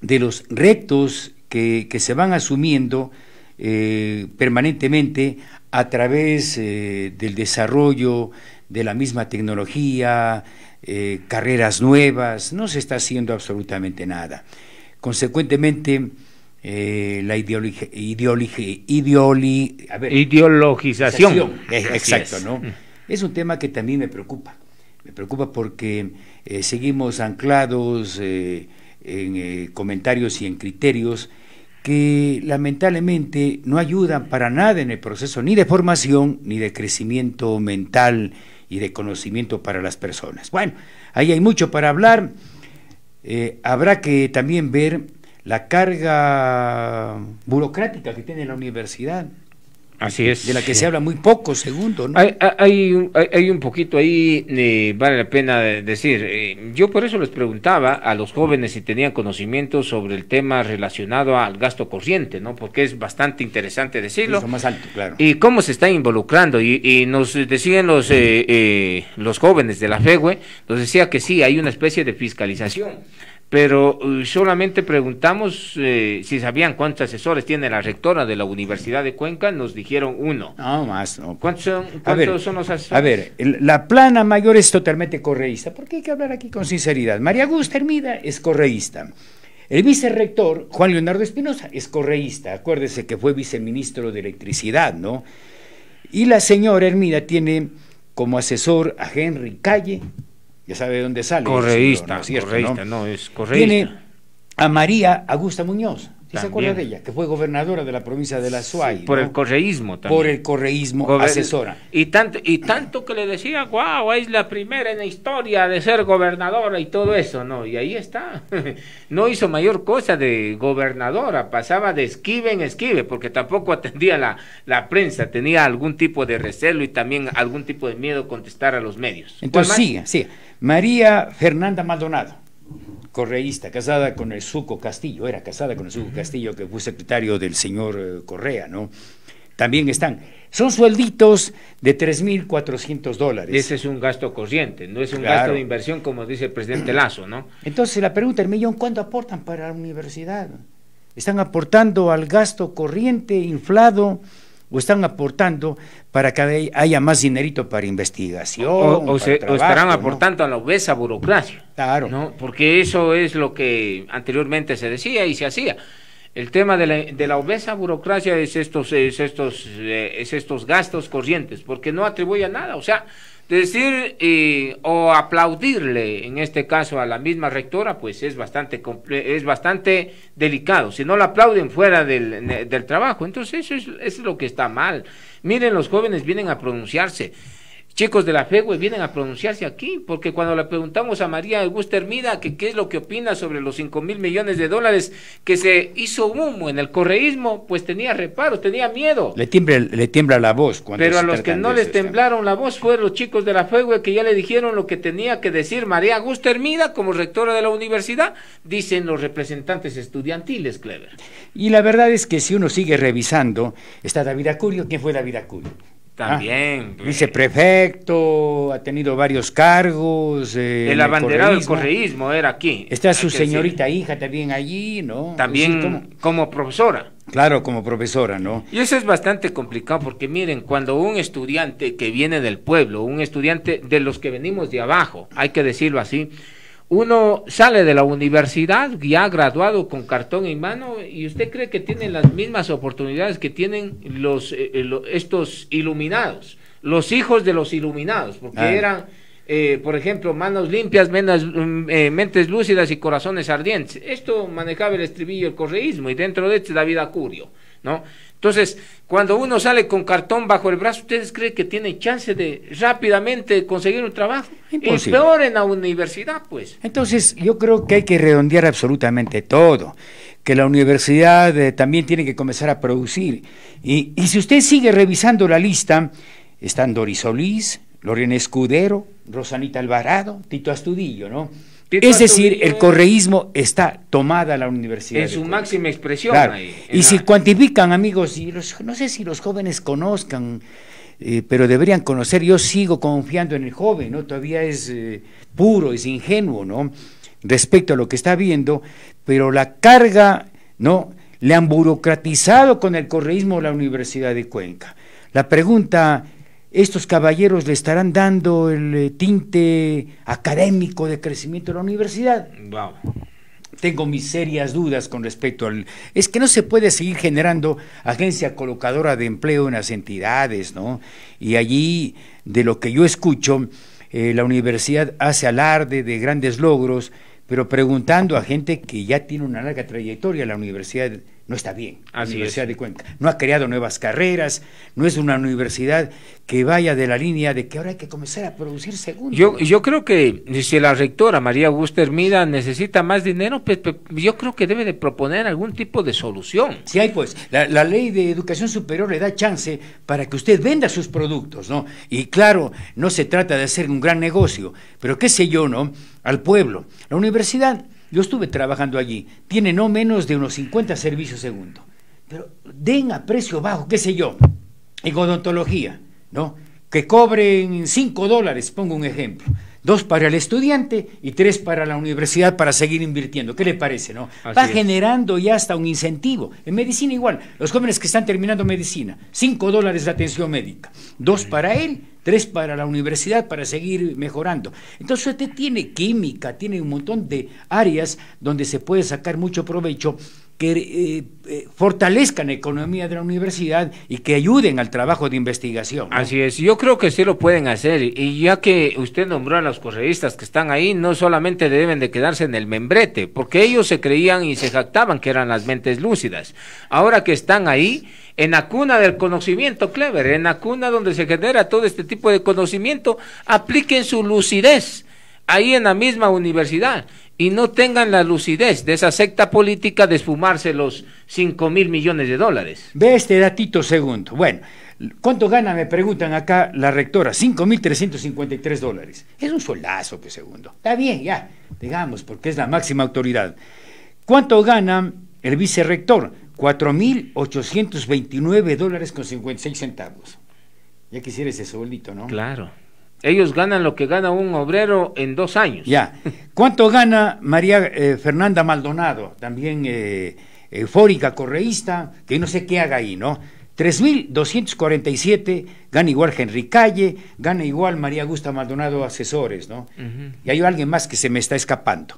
de los retos que, se van asumiendo eh, permanentemente a través eh, del desarrollo de la misma tecnología, eh, carreras nuevas, no se está haciendo absolutamente nada. Consecuentemente, la ideologi ideologización. E-, exacto, ¿no? Mm. Es un tema que también me preocupa. Me preocupa porque eh, seguimos anclados eh, en eh, comentarios y en criterios que lamentablemente no ayudan para nada en el proceso ni de formación ni de crecimiento mental y de conocimiento para las personas. Bueno, ahí hay mucho para hablar. habrá que también ver la carga burocrática que tiene la universidad. Así es. De la que se habla muy poco, segundo, Hay, un poquito ahí, eh, vale la pena decir. Eh, yo por eso les preguntaba a los jóvenes si tenían conocimiento sobre el tema relacionado al gasto corriente, ¿no? Porque es bastante interesante decirlo. más alto, claro. Y cómo se está involucrando. Y, nos decían los, eh, los jóvenes de la FEGUE, nos decía que sí, hay una especie de fiscalización pero eh, solamente preguntamos eh, si sabían cuántos asesores tiene la rectora de la Universidad de Cuenca, nos dijeron uno. No, más. No. ¿Cuántos, son, los asesores? A ver, la plana mayor es totalmente correísta, porque hay que hablar aquí con sinceridad. María Gusta Hermida es correísta. El vicerrector, Juan Leonardo Espinosa, es correísta. Acuérdese que fue viceministro de Electricidad, ¿no? Y la señora Hermida tiene como asesor a Henry Calle, ya sabe de dónde sale. Correísta, no, correísta, ¿no? es correísta. Tiene a María Augusta Muñoz, ¿se acuerda de ella? Que fue gobernadora de la provincia de la Suay. por el correísmo también. Por el correísmo, asesora. Y tanto, y tanto que le decía, wow, es la primera en la historia de ser gobernadora y todo eso, ¿no? Y ahí está. [laughs] no hizo mayor cosa de gobernadora, pasaba de esquive en esquive, porque tampoco atendía la, la prensa, tenía algún tipo de recelo y también algún tipo de miedo contestar a los medios. Entonces, sigue, sigue. María Fernanda Maldonado, correísta, casada con el Suco Castillo, era casada con el Suco Castillo, que fue secretario del señor eh, Correa, ¿no? También están. Son suelditos de 3.400 dólares. Ese es un gasto corriente, no es un gasto de inversión como dice el presidente Lazo, ¿no? Entonces la pregunta del millón, ¿cuánto aportan para la universidad? Están aportando al gasto corriente inflado o están aportando para que haya más dinerito para investigación. O, estarán aportando a la obesa burocracia. Claro. ¿no? Porque eso es lo que anteriormente se decía y se hacía. El tema de la, obesa burocracia es estos, estos, eh, es estos gastos corrientes, porque no atribuye a nada. O sea, Decir eh, o aplaudirle, en este caso, a la misma rectora, pues es bastante, es bastante delicado. Si no la aplauden fuera del, del trabajo, entonces eso es lo que está mal. Miren, los jóvenes vienen a pronunciarse chicos de la fe, vienen a pronunciarse aquí, porque cuando le preguntamos a María Augusta Hermida que qué es lo que opina sobre los cinco mil millones de dólares que se hizo humo en el correísmo, pues tenía reparos, tenía miedo. Le tiembla, le tiembla la voz. Cuando Pero a los que no les temblaron la voz fueron los chicos de la fe, que ya le dijeron lo que tenía que decir María Augusta Hermida como rectora de la universidad, dicen los representantes estudiantiles, Clever. Y la verdad es que si uno sigue revisando, está David Acurio, ¿quién fue David Acurio? También. viceprefecto, ah, eh. ha tenido varios cargos. Eh, el abanderado del correísmo era aquí. Está su señorita hija también allí, ¿no? También como profesora. Claro, como profesora, ¿no? Y eso es bastante complicado porque miren, cuando un estudiante que viene del pueblo, un estudiante de los que venimos de abajo, hay que decirlo así, uno sale de la universidad ya graduado con cartón en mano y usted cree que tiene las mismas oportunidades que tienen los eh, eh, estos iluminados, los hijos de los iluminados, porque ah. eran eh, por ejemplo, manos limpias, mm, mentes lúcidas y corazones ardientes. Esto manejaba el estribillo, el correísmo, y dentro de este vida curio, ¿no? Entonces, cuando uno sale con cartón bajo el brazo, ¿ustedes creen que tiene chance de rápidamente conseguir un trabajo? Imposible. y peor en la universidad, pues. Entonces, yo creo que hay que redondear absolutamente todo, que la universidad eh, también tiene que comenzar a producir. Y, y si usted sigue revisando la lista, están Doris Solís, Lorena Escudero, Rosanita Alvarado, Tito Astudillo, ¿no? Es decir, el correísmo está tomada la universidad. En su máxima expresión. y si cuantifican, amigos, y no sé si los jóvenes conozcan, eh, pero deberían conocer, yo sigo confiando en el joven, ¿no? Todavía es eh, puro, es ingenuo, ¿no? Respecto a lo que está viendo, pero la carga, ¿no? Le han burocratizado con el correísmo la Universidad de Cuenca. La pregunta estos caballeros le estarán dando el eh, tinte académico de crecimiento de la universidad. Wow. Tengo mis serias dudas con respecto al... Es que no se puede seguir generando agencia colocadora de empleo en las entidades, ¿no? Y allí, de lo que yo escucho, eh, la universidad hace alarde de grandes logros, pero preguntando a gente que ya tiene una larga trayectoria, en la universidad no está bien. la Universidad de Cuenca. No ha creado nuevas carreras, no es una universidad que vaya de la línea de que ahora hay que comenzar a producir segundos. Yo, yo creo que si la rectora María Augusta Hermida necesita más dinero, pues, pues, yo creo que debe de proponer algún tipo de solución. Si hay pues, la, la, ley de educación superior le da chance para que usted venda sus productos, ¿no? Y claro, no se trata de hacer un gran negocio, pero qué sé yo, ¿no? Al pueblo. La universidad yo estuve trabajando allí. Tiene no menos de unos 50 servicios segundo. Pero den a precio bajo, qué sé yo, en odontología, ¿no? Que cobren 5 dólares, pongo un ejemplo dos para el estudiante y tres para la universidad para seguir invirtiendo. ¿Qué le parece? No? Va generando ya hasta un incentivo. En medicina igual, los jóvenes que están terminando medicina, cinco dólares de atención médica, dos para él, tres para la universidad para seguir mejorando. Entonces usted tiene química, tiene un montón de áreas donde se puede sacar mucho provecho que eh, eh, fortalezcan la economía de la universidad y que ayuden al trabajo de investigación. Así es, yo creo que sí lo pueden hacer y ya que usted nombró a los correístas que están ahí, no solamente deben de quedarse en el membrete, porque ellos se creían y se jactaban que eran las mentes lúcidas. Ahora que están ahí, en la cuna del conocimiento, Clever, en la cuna donde se genera todo este tipo de conocimiento, apliquen su lucidez ahí en la misma universidad y no tengan la lucidez de esa secta política de esfumarse los 5 mil millones de dólares. Ve este datito segundo. Bueno, ¿cuánto gana? Me preguntan acá la rectora. mil tres dólares. Es un soldazo, que pues, segundo. Está bien, ya, digamos, porque es la máxima autoridad. ¿Cuánto gana el vicerrector? 4.829 dólares con 56 centavos. Ya quisiera ese soldito, ¿no? Claro. Ellos ganan lo que gana un obrero en dos años. Ya. ¿Cuánto gana María eh, Fernanda Maldonado, también eh, eufórica, correísta, que no sé qué haga ahí, ¿no? 3.247, gana igual Henry Calle, gana igual María Gusta Maldonado Asesores, ¿no? Y hay alguien más que se me está escapando.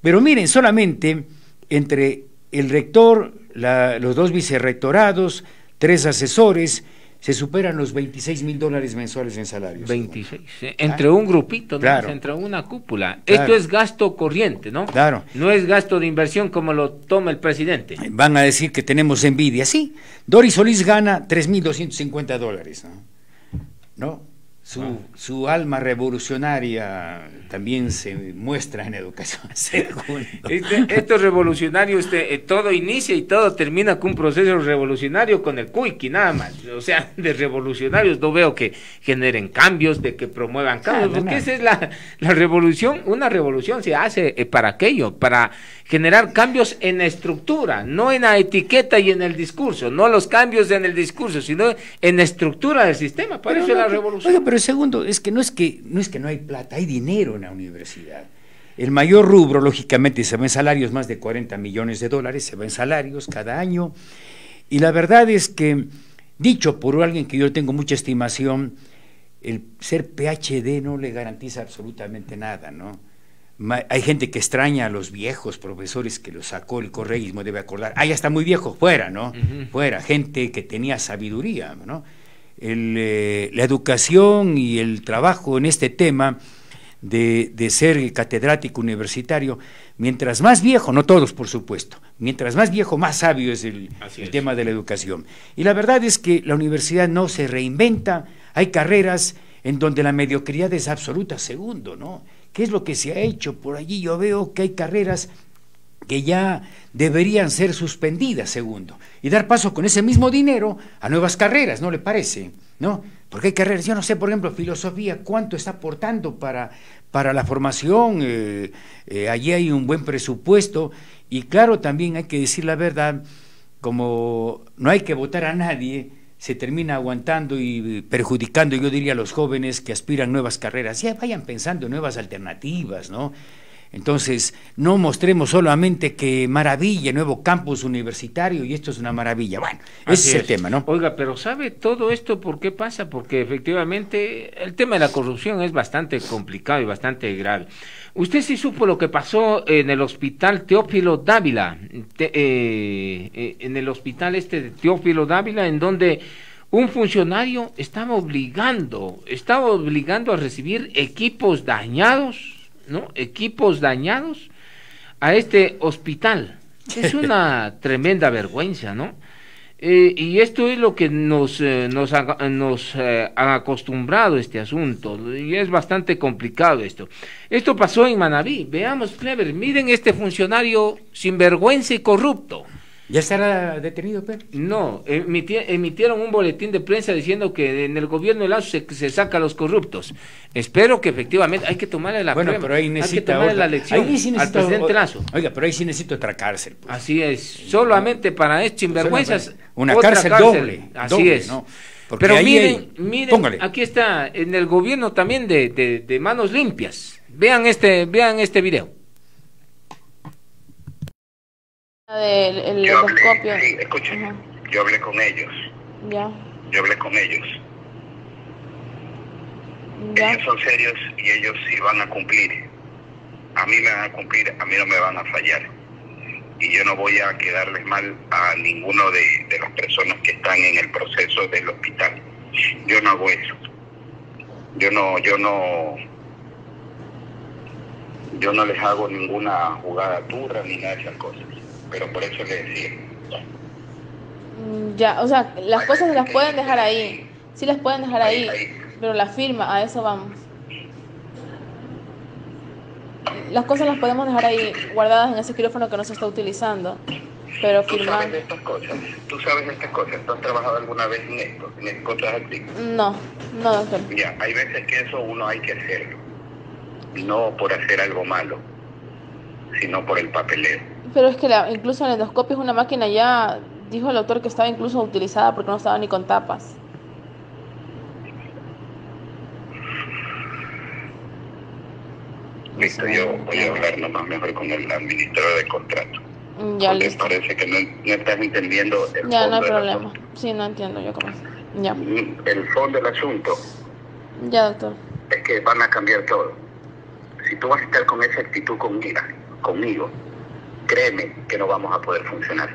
Pero miren, solamente entre el rector, los dos vicerrectorados, tres asesores, se superan los 26 mil dólares mensuales en salarios. 26, entre un grupito, ¿no? claro. entre una cúpula. Esto es gasto corriente, ¿no? Claro. No es gasto de inversión como lo toma el presidente. Van a decir que tenemos envidia. Sí, Doris Solís gana 3.250 dólares, ¿no? ¿No? Ah. Su, alma revolucionaria también se muestra en educación. [laughs] Este, esto es revolucionario este, eh, todo inicia y todo termina con un proceso revolucionario con el cuiki nada más. O sea, [laughs] de revolucionarios no veo que generen cambios, de que promuevan ah, cambios, porque esa es la, revolución. Una revolución se hace eh, para aquello, para generar cambios en la estructura, no en la etiqueta y en el discurso, no los cambios en el discurso, sino en la estructura del sistema. por eso la revolución. pero segundo es que no es que no, es que no hay plata, hay dinero en la universidad. El mayor rubro, lógicamente, se va en salarios, más de 40 millones de dólares se va en salarios cada año. Y la verdad es que, dicho por alguien que yo tengo mucha estimación, el ser PhD no le garantiza absolutamente nada, ¿no? Hay gente que extraña a los viejos profesores que los sacó el correísmo, debe acordar. Ah, ya está muy viejo, fuera, ¿no? Fuera, gente que tenía sabiduría, ¿no? Eh, la educación y el trabajo en este tema de, ser catedrático universitario, mientras más viejo, no todos por supuesto, mientras más viejo, más sabio es el, tema de la educación. Y la verdad es que la universidad no se reinventa, hay carreras en donde la mediocridad es absoluta, segundo, ¿no? ¿Qué es lo que se ha hecho? Por allí yo veo que hay carreras que ya deberían ser suspendidas, segundo, y dar paso con ese mismo dinero a nuevas carreras, ¿no le parece? ¿No? Porque hay carreras, yo no sé, por ejemplo, filosofía, cuánto está aportando para, para la formación, eh, eh, allí hay un buen presupuesto, y claro, también hay que decir la verdad, como no hay que votar a nadie, se termina aguantando y perjudicando, yo diría, a los jóvenes que aspiran nuevas carreras. Ya vayan pensando en nuevas alternativas, ¿no? Entonces, no mostremos solamente que maravilla, nuevo campus universitario y esto es una maravilla. Bueno, ese es el tema, ¿no? Oiga, pero ¿sabe todo esto por qué pasa? Porque efectivamente el tema de la corrupción es bastante complicado y bastante grave. Usted sí supo lo que pasó en el hospital Teófilo Dávila, eh, eh, en el hospital este de Teófilo Dávila, en donde un funcionario estaba obligando, estaba obligando a recibir equipos dañados ¿no? Equipos dañados a este hospital. Es [laughs] una tremenda vergüenza, ¿no? Eh, y esto es lo que nos, eh, nos, ha, nos eh, ha acostumbrado este asunto, y es bastante complicado esto. Esto pasó en Manabí, veamos, Clever, miren este funcionario sinvergüenza y corrupto. ¿Ya estará detenido, Pedro? Pues? No, emitieron un boletín de prensa diciendo que en el gobierno de Lazo se, saca a los corruptos. Espero que efectivamente hay que tomarle la bueno, pero hay la lección al presidente Lazo. Oiga, pero ahí sí necesito otra cárcel. Pues. Así es, solamente para estos sinvergüenzas. Una cárcel, doble. Así es. pero miren, miren, aquí está en el gobierno también de, manos limpias. Vean este, vean este video. el yo Hablé, yo hablé con ellos. Ya. Yo hablé con ellos. Ellos son serios y ellos si van a cumplir. A mí me van a cumplir, a mí no me van a fallar. Y yo no voy a quedarles mal a ninguno de, de las personas que están en el proceso del hospital. Yo no hago eso. Yo no, yo no, yo no les hago ninguna jugada turra ni nada de esas cosas pero por eso le decía. Mm, ya, o sea, las cosas las pueden dejar ahí, sí las pueden dejar ahí, pero la firma, a eso vamos. Las cosas las podemos dejar ahí guardadas en ese quirófano que no se está utilizando, pero firmar. ¿Tú sabes estas cosas? ¿Tú sabes estas cosas? ¿Tú has trabajado alguna vez en esto, en cosas así? No, no, doctor. Ya, hay veces que eso uno hay que hacerlo, no por hacer algo malo, sino por el papeleo. Pero es que la, incluso el endoscopio es una máquina ya, dijo el doctor que estaba incluso utilizada porque no estaba ni con tapas. Listo, yo voy a hablar nomás mejor con el administrador de contrato. Mm, ya, porque parece que no, estás entendiendo el Ya, no hay problema. Sí, no entiendo yo cómo es. Mm, el fondo del asunto. Ya, doctor. Es que van a cambiar todo. Si tú vas a estar con esa actitud conmigo, créeme que no vamos a poder funcionar.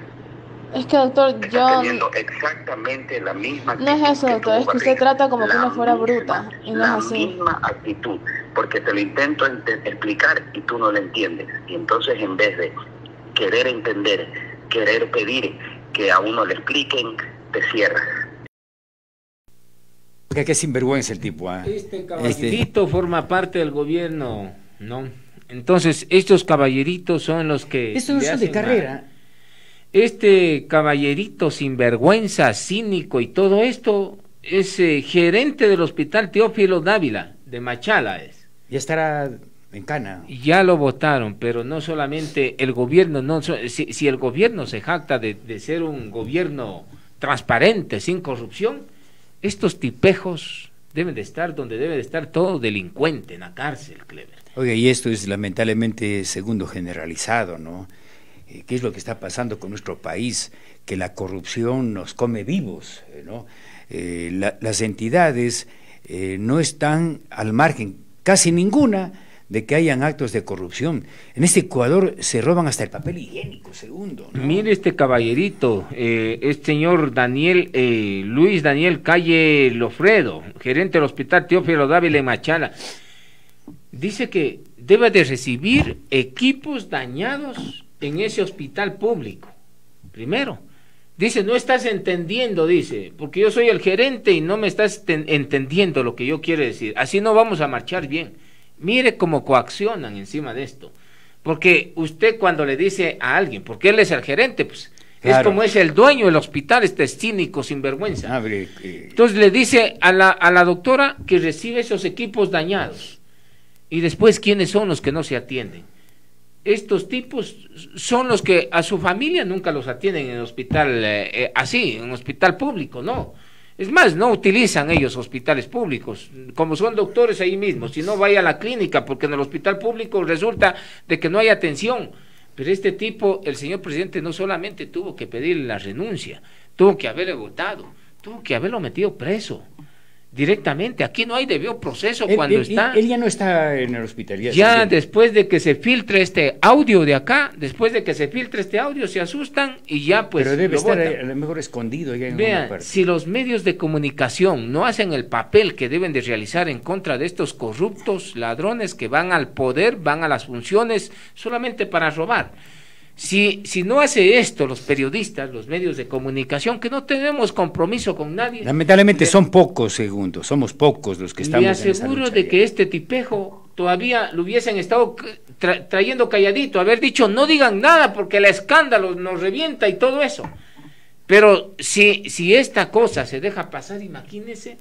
Es que doctor, yo... exactamente la misma No es eso, doctor, es que usted trata como que no fuera bruta y no es así. misma actitud, porque te lo intento explicar y tú no lo entiendes. Y entonces en vez de querer entender, querer pedir que a uno le expliquen, te cierras. Que, qué sinvergüenza el tipo. ¿eh? Este caballito forma parte del gobierno, ¿no? Entonces, estos caballeritos son los que... Estos no son de carrera. Este caballerito sinvergüenza, cínico y todo esto es eh, gerente del hospital Teófilo Dávila, de Machala es. Ya estará en Cana. Ya lo votaron, pero no solamente el gobierno, no, si, el gobierno se jacta de, de ser un gobierno transparente, sin corrupción, estos tipejos deben de estar donde debe de estar todo delincuente, en la cárcel, Clever. Oye, y esto es lamentablemente segundo generalizado, ¿no? Eh, ¿Qué es lo que está pasando con nuestro país? Que la corrupción nos come vivos, eh, ¿no? Eh, las entidades no están al margen, casi ninguna, de que hayan actos de corrupción. En este Ecuador se roban hasta el papel higiénico, segundo. ¿no? Mire este caballerito, este señor Daniel, Luis Daniel Calle Lofredo, gerente del Hospital Teófilo Dávila en Machala dice que debe de recibir equipos dañados en ese hospital público. Primero, dice, no estás entendiendo, dice, porque yo soy el gerente y no me estás entendiendo lo que yo quiero decir. Así no vamos a marchar bien. Mire cómo coaccionan encima de esto. Porque usted cuando le dice a alguien, porque él es el gerente, pues es como es el dueño del hospital, este es cínico, sinvergüenza. vergüenza eh. Entonces le dice a la, a la doctora que recibe esos equipos dañados. Y después, ¿quiénes son los que no se atienden? Estos tipos son los que a su familia nunca los atienden en hospital eh, eh, así, en hospital público, no. Es más, no utilizan ellos hospitales públicos, como son doctores ahí mismo, si no vaya a la clínica, porque en el hospital público resulta de que no hay atención. Pero este tipo, el señor presidente no solamente tuvo que pedir la renuncia, tuvo que haberle votado, tuvo que haberlo metido preso directamente. Aquí no hay debido proceso cuando está. Él ya no está en el hospital. Ya, después de que se filtre este audio de acá, después de que se filtre este audio, se asustan y ya pues. Pero debe estar a lo mejor escondido. ya en parte. si los medios de comunicación no hacen el papel que deben de realizar en contra de estos corruptos ladrones que van al poder, van a las funciones solamente para robar si, si no hace esto los periodistas, los medios de comunicación, que no tenemos compromiso con nadie. Lamentablemente son pocos segundos, somos pocos los que estamos. Me aseguro de que este tipejo todavía lo hubiesen estado trayendo calladito, haber dicho no digan nada porque el escándalo nos revienta y todo eso. Pero si, esta cosa se deja pasar, imagínense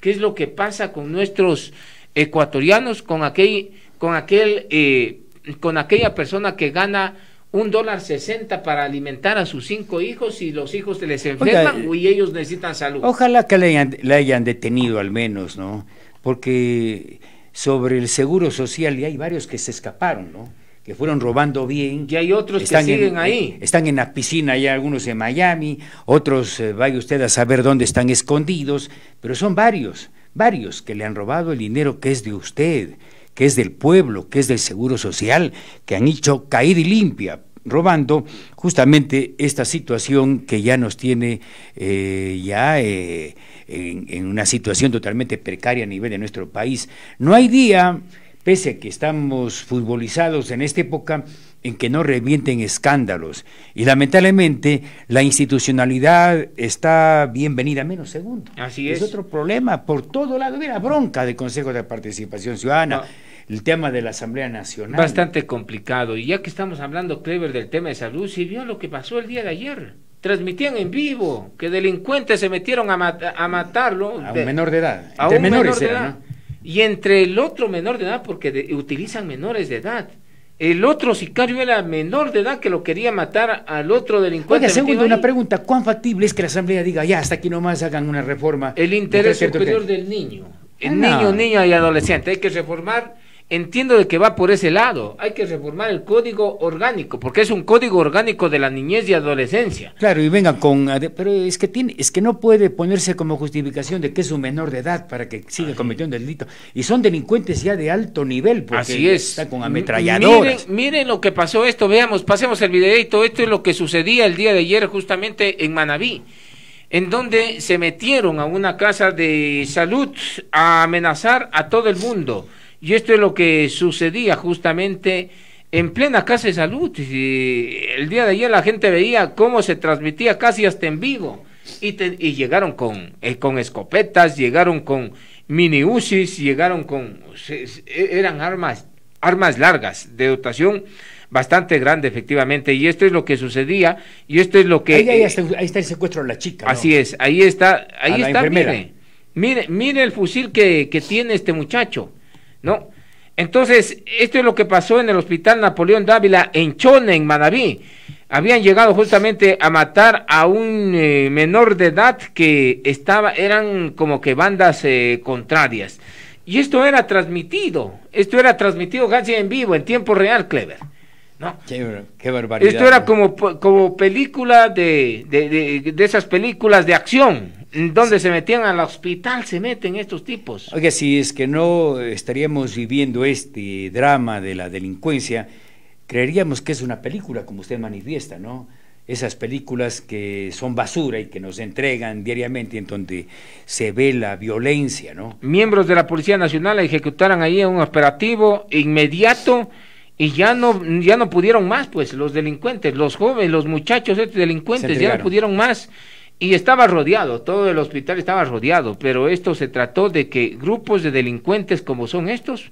qué es lo que pasa con nuestros ecuatorianos, con aquel, con aquel, eh, con aquella persona que gana un dólar sesenta para alimentar a sus cinco hijos y los hijos se les enferman eh, y ellos necesitan salud. Ojalá que le hayan, detenido al menos, ¿no? Porque sobre el seguro social y hay varios que se escaparon, ¿no? que fueron robando bien. Y hay otros que siguen ahí. Eh, están en la piscina, ya algunos en Miami, otros, eh, vaya usted a saber dónde están escondidos, pero son varios, varios que le han robado el dinero que es de usted, que es del pueblo, que es del Seguro Social, que han hecho caída y limpia, robando justamente esta situación que ya nos tiene eh, ya eh, en, una situación totalmente precaria a nivel de nuestro país. No hay día, pese a que estamos futbolizados en esta época, en que no revienten escándalos. Y lamentablemente la institucionalidad está bienvenida menos segundo. Así es. Es otro problema por todo lado. Mira, bronca del Consejo de Participación Ciudadana el tema de la Asamblea Nacional. Bastante complicado. Y ya que estamos hablando, Clever, del tema de salud, si vio lo que pasó el día de ayer. Transmitían en vivo que delincuentes se metieron a, matarlo. A un menor de edad. A de edad. Y entre el otro menor de edad, porque utilizan menores de edad. El otro sicario era menor de edad que lo quería matar al otro delincuente. Oiga, segundo, una pregunta. ¿Cuán factible es que la Asamblea diga, ya, hasta aquí nomás hagan una reforma? El interés superior del niño. El ah, niño, niña y adolescente. Hay que reformar Entiendo de que va por ese lado. Hay que reformar el código orgánico, porque es un código orgánico de la niñez y adolescencia. Claro, y venga con pero es que tiene, es que no puede ponerse como justificación de que es un menor de edad para que siga cometiendo un delito. Y son delincuentes ya de alto nivel, porque Así es. están con ametralladoras. Miren, miren lo que pasó esto, veamos, pasemos el videito, esto es lo que sucedía el día de ayer justamente en Manabí en donde se metieron a una casa de salud a amenazar a todo el mundo. Y esto es lo que sucedía justamente en plena Casa de Salud. Y el día de ayer la gente veía cómo se transmitía casi hasta en vivo. Y, llegaron con, eh, con escopetas, llegaron con mini UCIs, llegaron con... E, eran armas, armas largas de dotación bastante grande efectivamente y esto es lo que sucedía y esto es lo que ahí, eh, está, el secuestro de la chica así es ahí está ahí está mire, mire, mire el fusil que tiene este muchacho ¿no? Entonces, esto es lo que pasó en el hospital Napoleón Dávila en Chone, en Manabí. Habían llegado justamente a matar a un eh, menor de edad que estaba, eran como que bandas eh, contrarias. Y esto era transmitido, esto era transmitido casi en vivo, en tiempo real, Clever. ¿no? Qué, barbaridad. Esto era como, como película de, de, esas películas de acción, donde se metían al hospital, se meten estos tipos. Oiga, si es que no estaríamos viviendo este drama de la delincuencia, creeríamos que es una película, como usted manifiesta, ¿no? Esas películas que son basura y que nos entregan diariamente en donde se ve la violencia, ¿no? Miembros de la Policía Nacional ejecutaron ahí un operativo inmediato y ya no ya no pudieron más pues los delincuentes los jóvenes los muchachos estos delincuentes ya no pudieron más y estaba rodeado todo el hospital estaba rodeado pero esto se trató de que grupos de delincuentes como son estos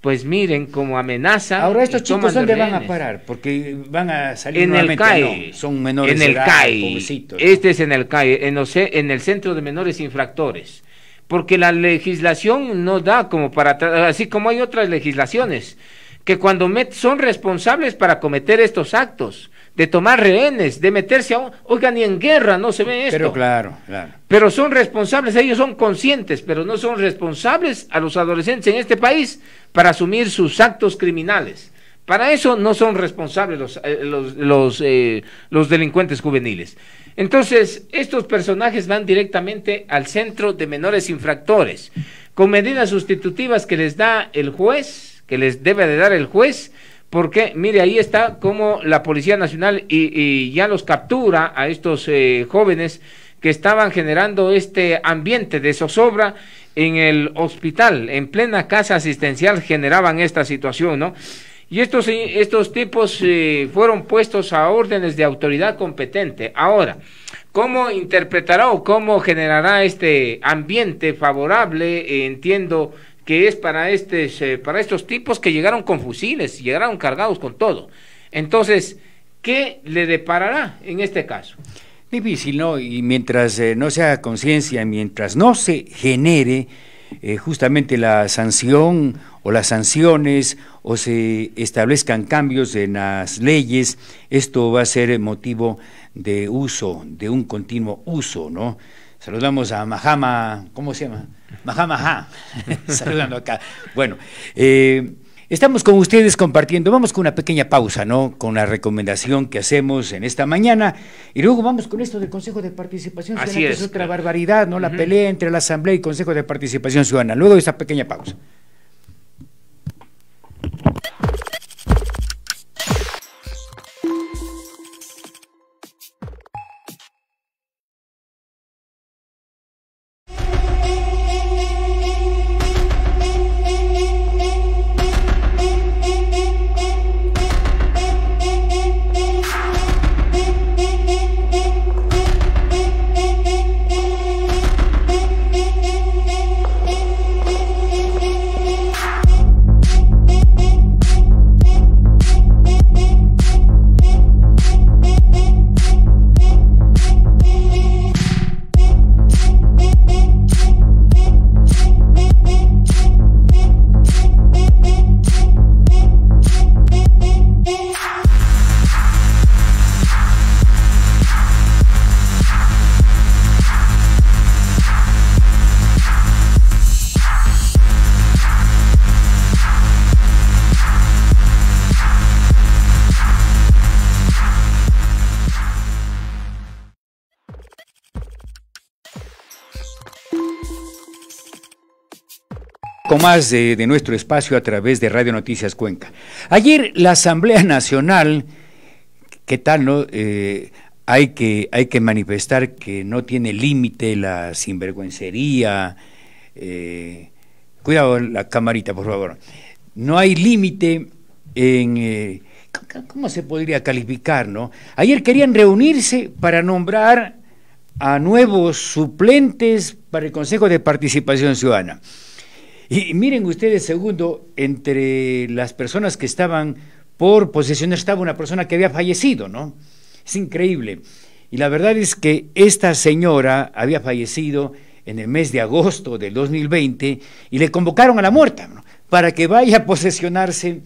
pues miren como amenaza ahora estos chicos dónde van a parar porque van a salir en el son menores en el cai este es en el cai en, en el centro de menores infractores porque la legislación no da como para así como hay otras legislaciones que cuando met son responsables para cometer estos actos, de tomar rehenes, de meterse a oigan, ni en guerra no se ve esto. Pero claro, claro. Pero son responsables, ellos son conscientes, pero no son responsables a los adolescentes en este país para asumir sus actos criminales. Para eso no son responsables los, eh, los, eh, los delincuentes juveniles. Entonces, estos personajes van directamente al centro de menores infractores, con medidas sustitutivas que les da el juez que les debe de dar el juez, porque mire, ahí está como la Policía Nacional y, ya los captura a estos eh, jóvenes que estaban generando este ambiente de zozobra en el hospital, en plena casa asistencial generaban esta situación, ¿no? Y estos, eh, estos tipos eh, fueron puestos a órdenes de autoridad competente. Ahora, ¿cómo interpretará o cómo generará este ambiente favorable? entiendo que es para, este, para estos tipos que llegaron con fusiles, llegaron cargados con todo. Entonces, ¿qué le deparará en este caso? Difícil, ¿no? Y mientras no eh, no sea conciencia, mientras no se genere eh, justamente la sanción o las sanciones o se establezcan cambios en las leyes, esto va a ser motivo de uso, de un continuo uso, ¿no? Saludamos a Mahama, ¿cómo se llama? Majá, majá. [laughs] Saludando acá. Bueno, eh, estamos con ustedes compartiendo. Vamos con una pequeña pausa, ¿no? Con la recomendación que hacemos en esta mañana. Y luego vamos con esto del Consejo de Participación Ciudadana, es. que es otra barbaridad, ¿no? La pelea entre la Asamblea y Consejo de Participación Ciudadana. Luego esa pequeña pausa. más de, nuestro espacio a través de Radio Noticias Cuenca. Ayer la Asamblea Nacional, ¿qué tal, no? Eh, hay, que, hay que manifestar que no tiene límite la sinvergüencería. Eh, cuidado la camarita, por favor. No hay límite en... Eh, ¿Cómo se podría calificar, no? Ayer querían reunirse para nombrar a nuevos suplentes para el Consejo de Participación Ciudadana. Y miren ustedes, segundo, entre las personas que estaban por posesionar estaba una persona que había fallecido, ¿no? Es increíble. Y la verdad es que esta señora había fallecido en el mes de agosto del 2020 y le convocaron a la muerta para que vaya a posesionarse.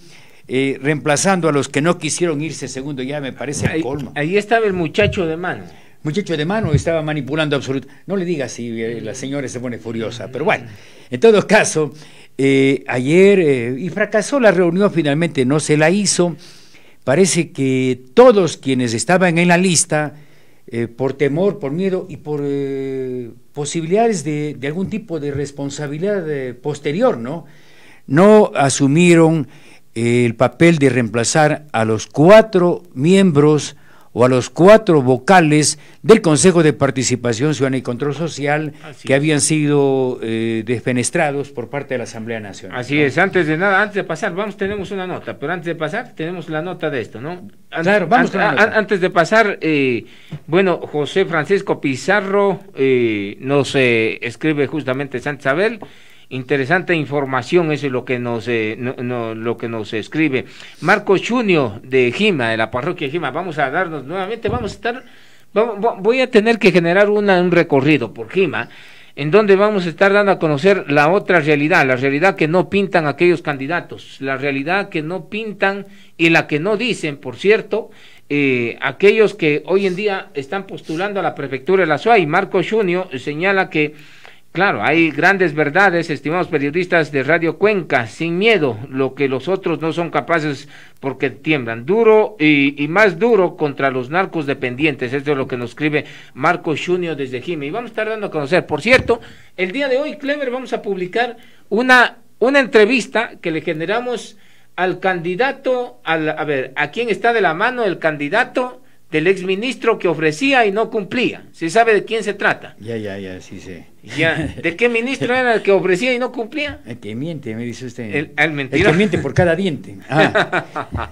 Eh, reemplazando a los que no quisieron irse segundo ya me parece el colmo. Ahí estaba el muchacho de mano muchacho de mano estaba manipulando absolutamente. No le diga si eh, la señora se pone furiosa, pero bueno, en todo caso, eh, ayer, eh, y fracasó la reunión, finalmente no se la hizo. Parece que todos quienes estaban en la lista, por temor, por miedo y por posibilidades de, de, algún tipo de responsabilidad posterior, ¿no? No asumieron el papel de reemplazar a los cuatro miembros o a los cuatro vocales del Consejo de Participación Ciudadana y Control Social que habían sido eh, por parte de la Asamblea Nacional. Así es, antes de nada, antes de pasar, vamos, tenemos una nota, pero antes de pasar, tenemos la nota de esto, ¿no? claro, vamos Antes de pasar, eh, bueno, José Francisco Pizarro eh, nos eh, escribe justamente Santa Isabel. Interesante información, eso es lo que nos, eh, lo que nos escribe. Marco Junio de Gima, de la parroquia de Gima, vamos a darnos nuevamente, vamos a estar, voy a tener que generar una, un recorrido por Gima, en donde vamos a estar dando a conocer la otra realidad, la realidad que no pintan aquellos candidatos, la realidad que no pintan y la que no dicen, por cierto, eh, aquellos que hoy en día están postulando a la prefectura de la SUA y Marco Junio señala que Claro, hay grandes verdades, estimados periodistas de Radio Cuenca, sin miedo, lo que los otros no son capaces porque tiemblan. Duro y, y más duro contra los narcos dependientes. Esto es lo que nos escribe Marco Junio desde Jimmy, Y vamos a estar dando a conocer. Por cierto, el día de hoy, Clever, vamos a publicar una, una entrevista que le generamos al candidato, al, a ver, a quién está de la mano el candidato del exministro que ofrecía y no cumplía. ¿Se sabe de quién se trata? Ya, ya, ya, sí, sí. ¿de qué ministro era el que ofrecía y no cumplía? El que miente, me dice usted. El, el, el que miente por cada diente. Ah. [laughs]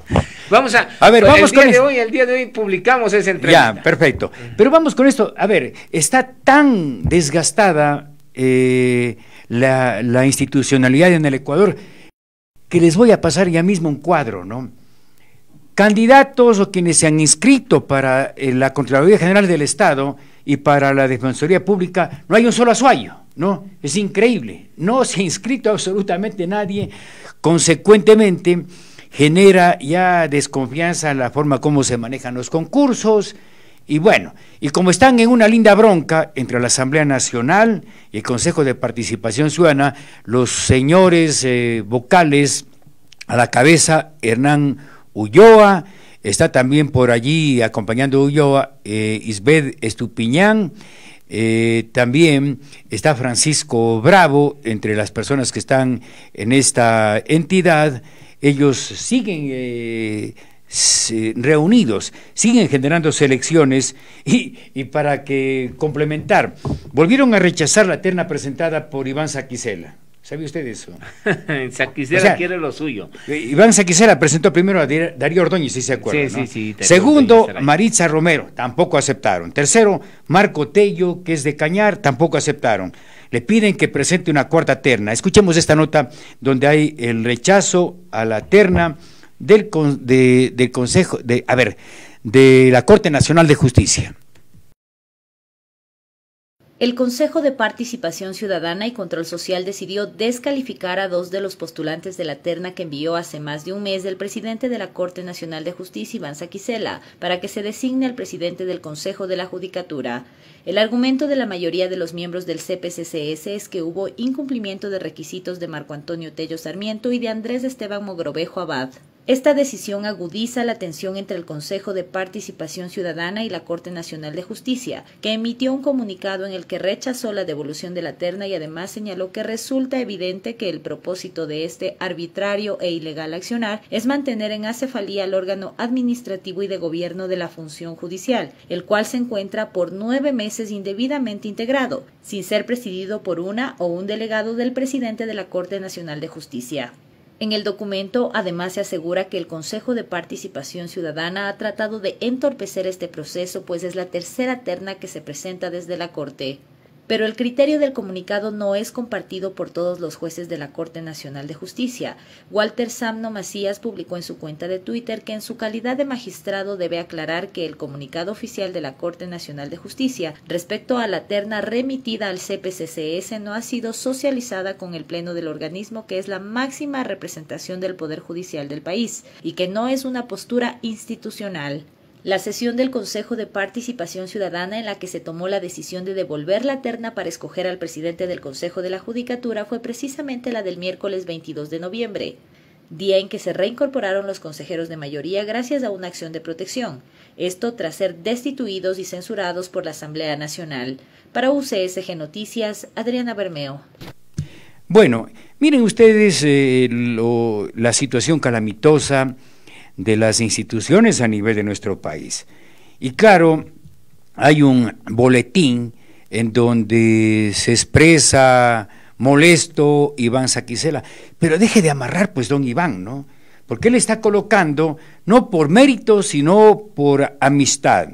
vamos a. A ver, vamos día de hoy, el día de hoy publicamos esa entrevista. Ya, perfecto. Pero vamos con esto. A ver, está tan desgastada eh, la, institucionalidad en el Ecuador que les voy a pasar ya mismo un cuadro, ¿no? Candidatos o quienes se han inscrito para eh, la Contraloría General del Estado y para la Defensoría Pública no hay un solo azuayo, ¿no? Es increíble, no [laughs] se ha inscrito absolutamente nadie, consecuentemente genera ya desconfianza en la forma como se manejan los concursos, y bueno, y como están en una linda bronca entre la Asamblea Nacional y el Consejo de Participación Ciudadana, los señores eh, vocales a la cabeza Hernán Ulloa, Está también por allí acompañando Ulloa eh, Isbed Estupiñán. Eh, también está Francisco Bravo entre las personas que están en esta entidad. Ellos siguen eh, reunidos, siguen generando selecciones [laughs] y, para que complementar, volvieron a rechazar la terna presentada por Iván Saquicela. ¿Sabe usted eso? [laughs] Saquicera quiere lo suyo. Eh, Iván Saquicera presentó primero a Darío Ordóñez, si se acuerda. Sí, ¿no? sí, Segundo, Maritza Romero, tampoco aceptaron. Tercero, Marco Tello, que es de Cañar, tampoco aceptaron. Le piden que presente una cuarta terna. Escuchemos esta nota donde hay el rechazo a la terna del, del Consejo, de, a ver, de la Corte Nacional de Justicia. El Consejo de Participación Ciudadana y Control Social decidió descalificar a dos de los postulantes de la terna que envió hace más de un mes el presidente de la Corte Nacional de Justicia, Iván Saquicela, para que se designe al presidente del Consejo de la Judicatura. El argumento de la mayoría de los miembros del CPCCS es que hubo incumplimiento de requisitos de Marco Antonio Tello Sarmiento y de Andrés Esteban Mogrovejo Abad. Esta decisión agudiza la tensión entre el Consejo de Participación Ciudadana y la Corte Nacional de Justicia, que emitió un comunicado en el que rechazó la devolución de la terna y además señaló que resulta evidente que el propósito de este arbitrario e ilegal accionar es mantener en acefalía al órgano administrativo y de gobierno de la función judicial, el cual se encuentra por nueve meses indebidamente integrado, sin ser presidido por una o un delegado del presidente de la Corte Nacional de Justicia. En el documento, además, se asegura que el Consejo de Participación Ciudadana ha tratado de entorpecer este proceso, pues es la tercera terna que se presenta desde la Corte pero el criterio del comunicado no es compartido por todos los jueces de la Corte Nacional de Justicia. Walter Samno Macías publicó en su cuenta de Twitter que en su calidad de magistrado debe aclarar que el comunicado oficial de la Corte Nacional de Justicia respecto a la terna remitida al CPCCS no ha sido socializada con el Pleno del organismo que es la máxima representación del Poder Judicial del país y que no es una postura institucional la sesión del Consejo de Participación Ciudadana en la que se tomó la decisión de devolver la terna para escoger al presidente del Consejo de la Judicatura fue precisamente la del miércoles 22 de noviembre, día en que se reincorporaron los consejeros de mayoría gracias a una acción de protección, esto tras ser destituidos y censurados por la Asamblea Nacional. Para UCSG Noticias, Adriana Bermeo. Bueno, miren ustedes eh, la situación calamitosa de las instituciones a nivel de nuestro país. Y claro, hay un boletín en donde se expresa molesto Iván Saquicela, pero deje de amarrar pues don Iván, ¿no? Porque él está colocando no por mérito, sino por amistad.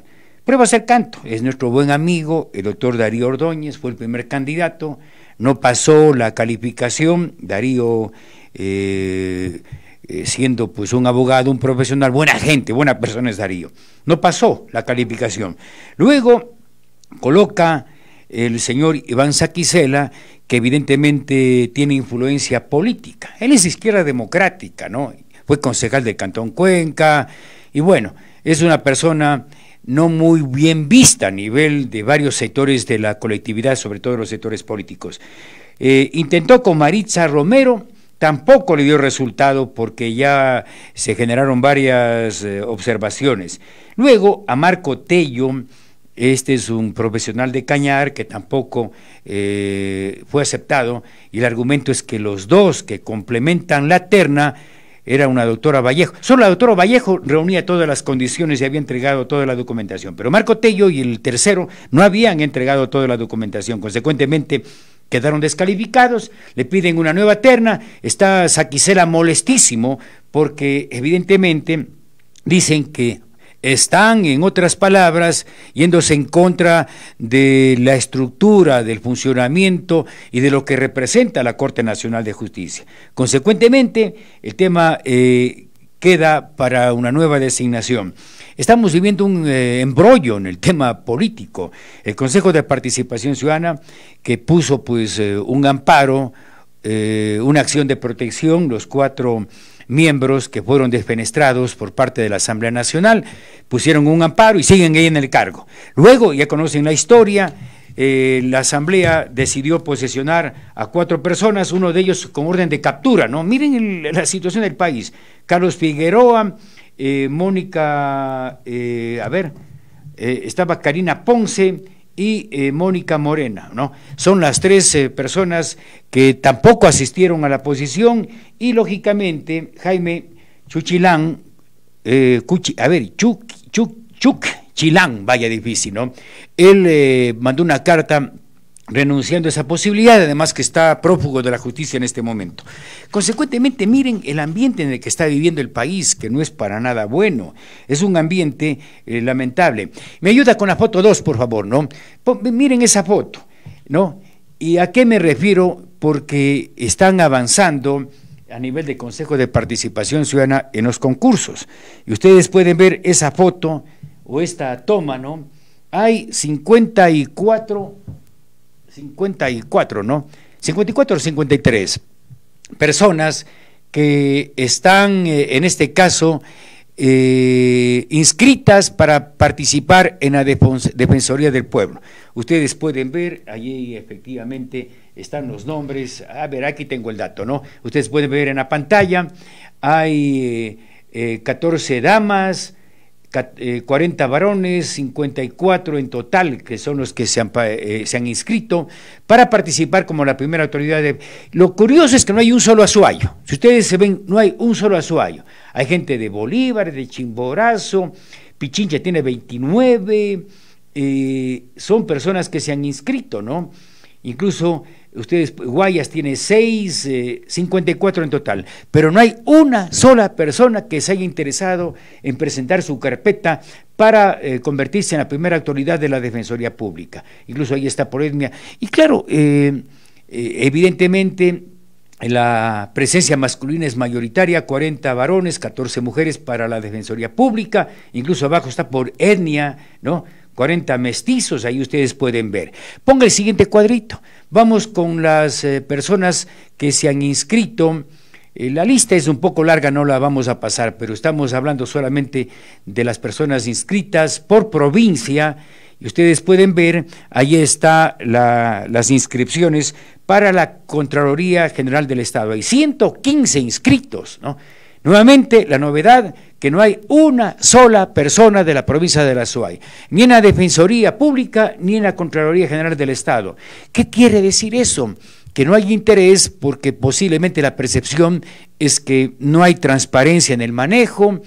Prueba ser canto, es nuestro buen amigo, el doctor Darío Ordóñez, fue el primer candidato, no pasó la calificación, Darío... Eh, eh, siendo pues un abogado, un profesional, buena gente, buena persona es Darío. No pasó la calificación. Luego coloca el señor Iván Saquisela, que evidentemente tiene influencia política. Él es izquierda democrática, ¿no? Fue concejal del Cantón Cuenca y bueno, es una persona no muy bien vista a nivel de varios sectores de la colectividad, sobre todo los sectores políticos. Eh, intentó con Maritza Romero tampoco le dio resultado porque ya se generaron varias eh, observaciones. Luego a Marco Tello, este es un profesional de Cañar que tampoco eh, fue aceptado y el argumento es que los dos que complementan la terna era una doctora Vallejo. Solo la doctora Vallejo reunía todas las condiciones y había entregado toda la documentación, pero Marco Tello y el tercero no habían entregado toda la documentación. Consecuentemente, quedaron descalificados, le piden una nueva terna, está Saquicera molestísimo porque evidentemente dicen que están, en otras palabras, yéndose en contra de la estructura, del funcionamiento y de lo que representa la Corte Nacional de Justicia. Consecuentemente, el tema eh, queda para una nueva designación. Estamos viviendo un eh, embrollo en el tema político. El Consejo de Participación Ciudadana que puso pues eh, un amparo, eh, una acción de protección, los cuatro miembros que fueron desfenestrados por parte de la Asamblea Nacional pusieron un amparo y siguen ahí en el cargo. Luego, ya conocen la historia, la Asamblea decidió posesionar a cuatro personas, uno de ellos con orden de captura, ¿no? Miren la situación del país. Carlos Figueroa, eh, Mónica, eh, a ver, eh, estaba Karina Ponce y Mónica Morena, ¿no? Son las tres personas que tampoco asistieron a la posición y lógicamente Jaime Chuchilán, a ver, Chuc, Chuc, Chilán, vaya difícil, ¿no? Él mandó una carta renunciando a esa posibilidad, además que está prófugo de la justicia en este momento. Consecuentemente, miren el ambiente en el que está viviendo el país, que no es para nada bueno, es un ambiente eh, lamentable. Me ayuda con la foto 2, por favor, ¿no? miren esa foto, ¿no? ¿Y a qué me refiero? Porque están avanzando a nivel de Consejo de Participación Ciudadana en los concursos. Y ustedes pueden ver esa foto o esta toma, ¿no? Hay 54 54, ¿no? 54 o 53 personas que están, eh, en este caso, eh, inscritas para participar en la Defensoría del Pueblo. Ustedes pueden ver, allí efectivamente están los nombres, a ver, aquí tengo el dato, ¿no? Ustedes pueden ver en la pantalla, hay 14 eh, damas, 40 eh, varones, 54 en total, que son los que se han, eh, se han inscrito para participar como la primera autoridad. De... Lo curioso es que no hay un solo azuayo. Si ustedes se ven, no hay un solo azuayo. Hay gente de Bolívar, de Chimborazo, Pichincha tiene 29, eh, son personas que se han inscrito, ¿no? Incluso Ustedes, Guayas tiene 6, eh, y 54 en total, pero no hay una sola persona que se haya interesado en presentar su carpeta para eh, convertirse en la primera autoridad de la Defensoría Pública. Incluso ahí está por etnia. Y claro, eh, evidentemente la presencia masculina es mayoritaria, 40 varones, 14 mujeres para la Defensoría Pública, incluso abajo está por etnia, ¿no? 40 mestizos, ahí ustedes pueden ver. Ponga el siguiente cuadrito. Vamos con las eh, personas que se han inscrito. Eh, la lista es un poco larga, no la vamos a pasar, pero estamos hablando solamente de las personas inscritas por provincia. Y ustedes pueden ver, ahí están las inscripciones para la Contraloría General del Estado. Hay 115 inscritos, ¿no? Nuevamente, la novedad, que no hay una sola persona de la provincia de la SUAY, ni en la Defensoría Pública, ni en la Contraloría General del Estado. ¿Qué quiere decir eso? Que no hay interés porque posiblemente la percepción es que no hay transparencia en el manejo,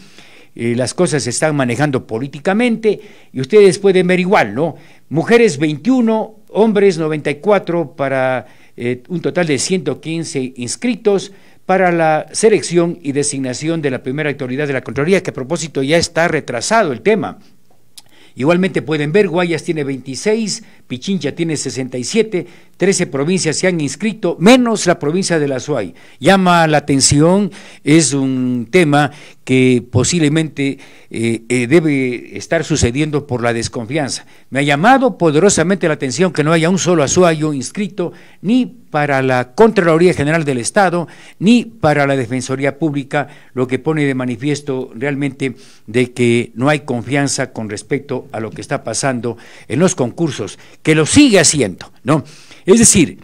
eh, las cosas se están manejando políticamente y ustedes pueden ver igual, ¿no? Mujeres 21, hombres 94 para eh, un total de 115 inscritos, para la selección y designación de la primera autoridad de la Contraloría, que a propósito ya está retrasado el tema. Igualmente pueden ver, Guayas tiene 26, Pichincha tiene 67, 13 provincias se han inscrito, menos la provincia de la Azuay. Llama la atención, es un tema que posiblemente eh, eh, debe estar sucediendo por la desconfianza. Me ha llamado poderosamente la atención que no haya un solo azuayo inscrito ni para la Contraloría General del Estado ni para la Defensoría Pública, lo que pone de manifiesto realmente de que no hay confianza con respecto a lo que está pasando en los concursos que lo sigue haciendo, ¿no? Es decir,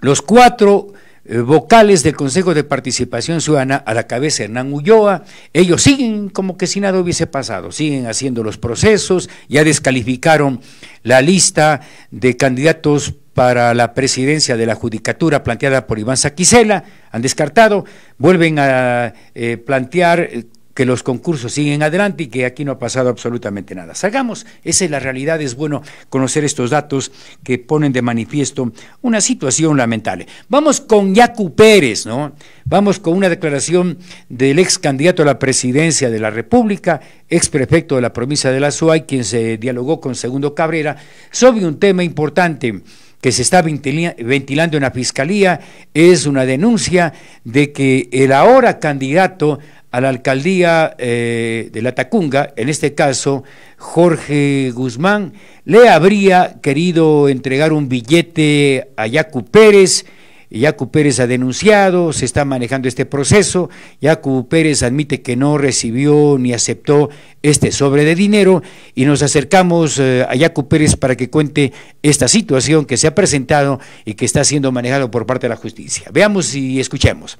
los cuatro eh, vocales del Consejo de Participación Ciudadana, a la cabeza Hernán Ulloa, ellos siguen como que si nada hubiese pasado, siguen haciendo los procesos, ya descalificaron la lista de candidatos para la presidencia de la Judicatura planteada por Iván Saquicela, han descartado, vuelven a eh, plantear eh, que los concursos siguen adelante y que aquí no ha pasado absolutamente nada. Sagamos, esa es la realidad, es bueno conocer estos datos que ponen de manifiesto una situación lamentable. Vamos con Yacu Pérez, ¿no? Vamos con una declaración del ex candidato a la presidencia de la República, ex prefecto de la provincia de la SUAY, quien se dialogó con Segundo Cabrera, sobre un tema importante que se está ventilando en la Fiscalía es una denuncia de que el ahora candidato a la alcaldía eh, de La Tacunga, en este caso Jorge Guzmán, le habría querido entregar un billete a Yacu Pérez Yacu Pérez ha denunciado, se está manejando este proceso, Yacu Pérez admite que no recibió ni aceptó este sobre de dinero y nos acercamos eh, a Yacu Pérez para que cuente esta situación que se ha presentado y que está siendo manejado por parte de la justicia. Veamos y escuchemos.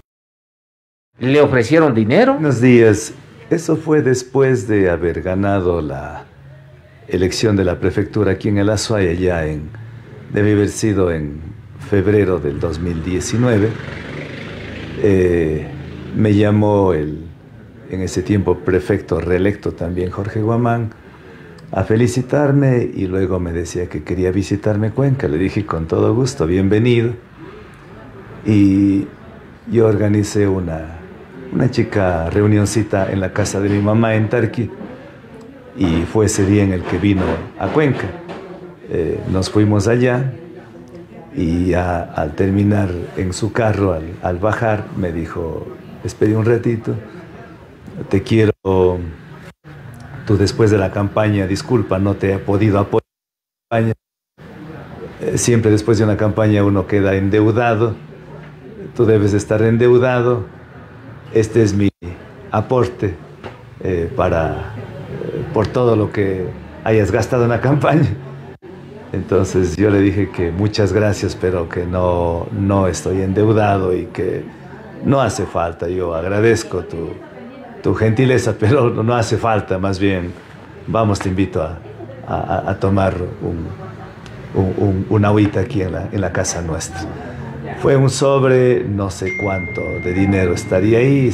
¿Le ofrecieron dinero? Buenos días. Eso fue después de haber ganado la elección de la prefectura aquí en El Azuay, allá en... Debe haber sido en febrero del 2019, eh, me llamó el, en ese tiempo, prefecto reelecto también Jorge Guamán, a felicitarme y luego me decía que quería visitarme Cuenca. Le dije con todo gusto, bienvenido. Y yo organicé una, una chica reunioncita en la casa de mi mamá en Tarqui y fue ese día en el que vino a Cuenca. Eh, nos fuimos allá, y al terminar en su carro, al, bajar, me dijo, despedí un ratito, te quiero, tú después de la campaña, disculpa, no te he podido apoyar. Eh, siempre después de una campaña uno queda endeudado, tú debes estar endeudado, este es mi aporte eh, para, eh, por todo lo que hayas gastado en la campaña. Entonces yo le dije que muchas gracias, pero que no, no estoy endeudado y que no hace falta. Yo agradezco tu, gentileza, [laughs] pero no hace falta. Más bien, vamos, te invito a, tomar un, un, una agüita aquí en la, casa nuestra. Fue un sobre, no sé cuánto de dinero estaría ahí.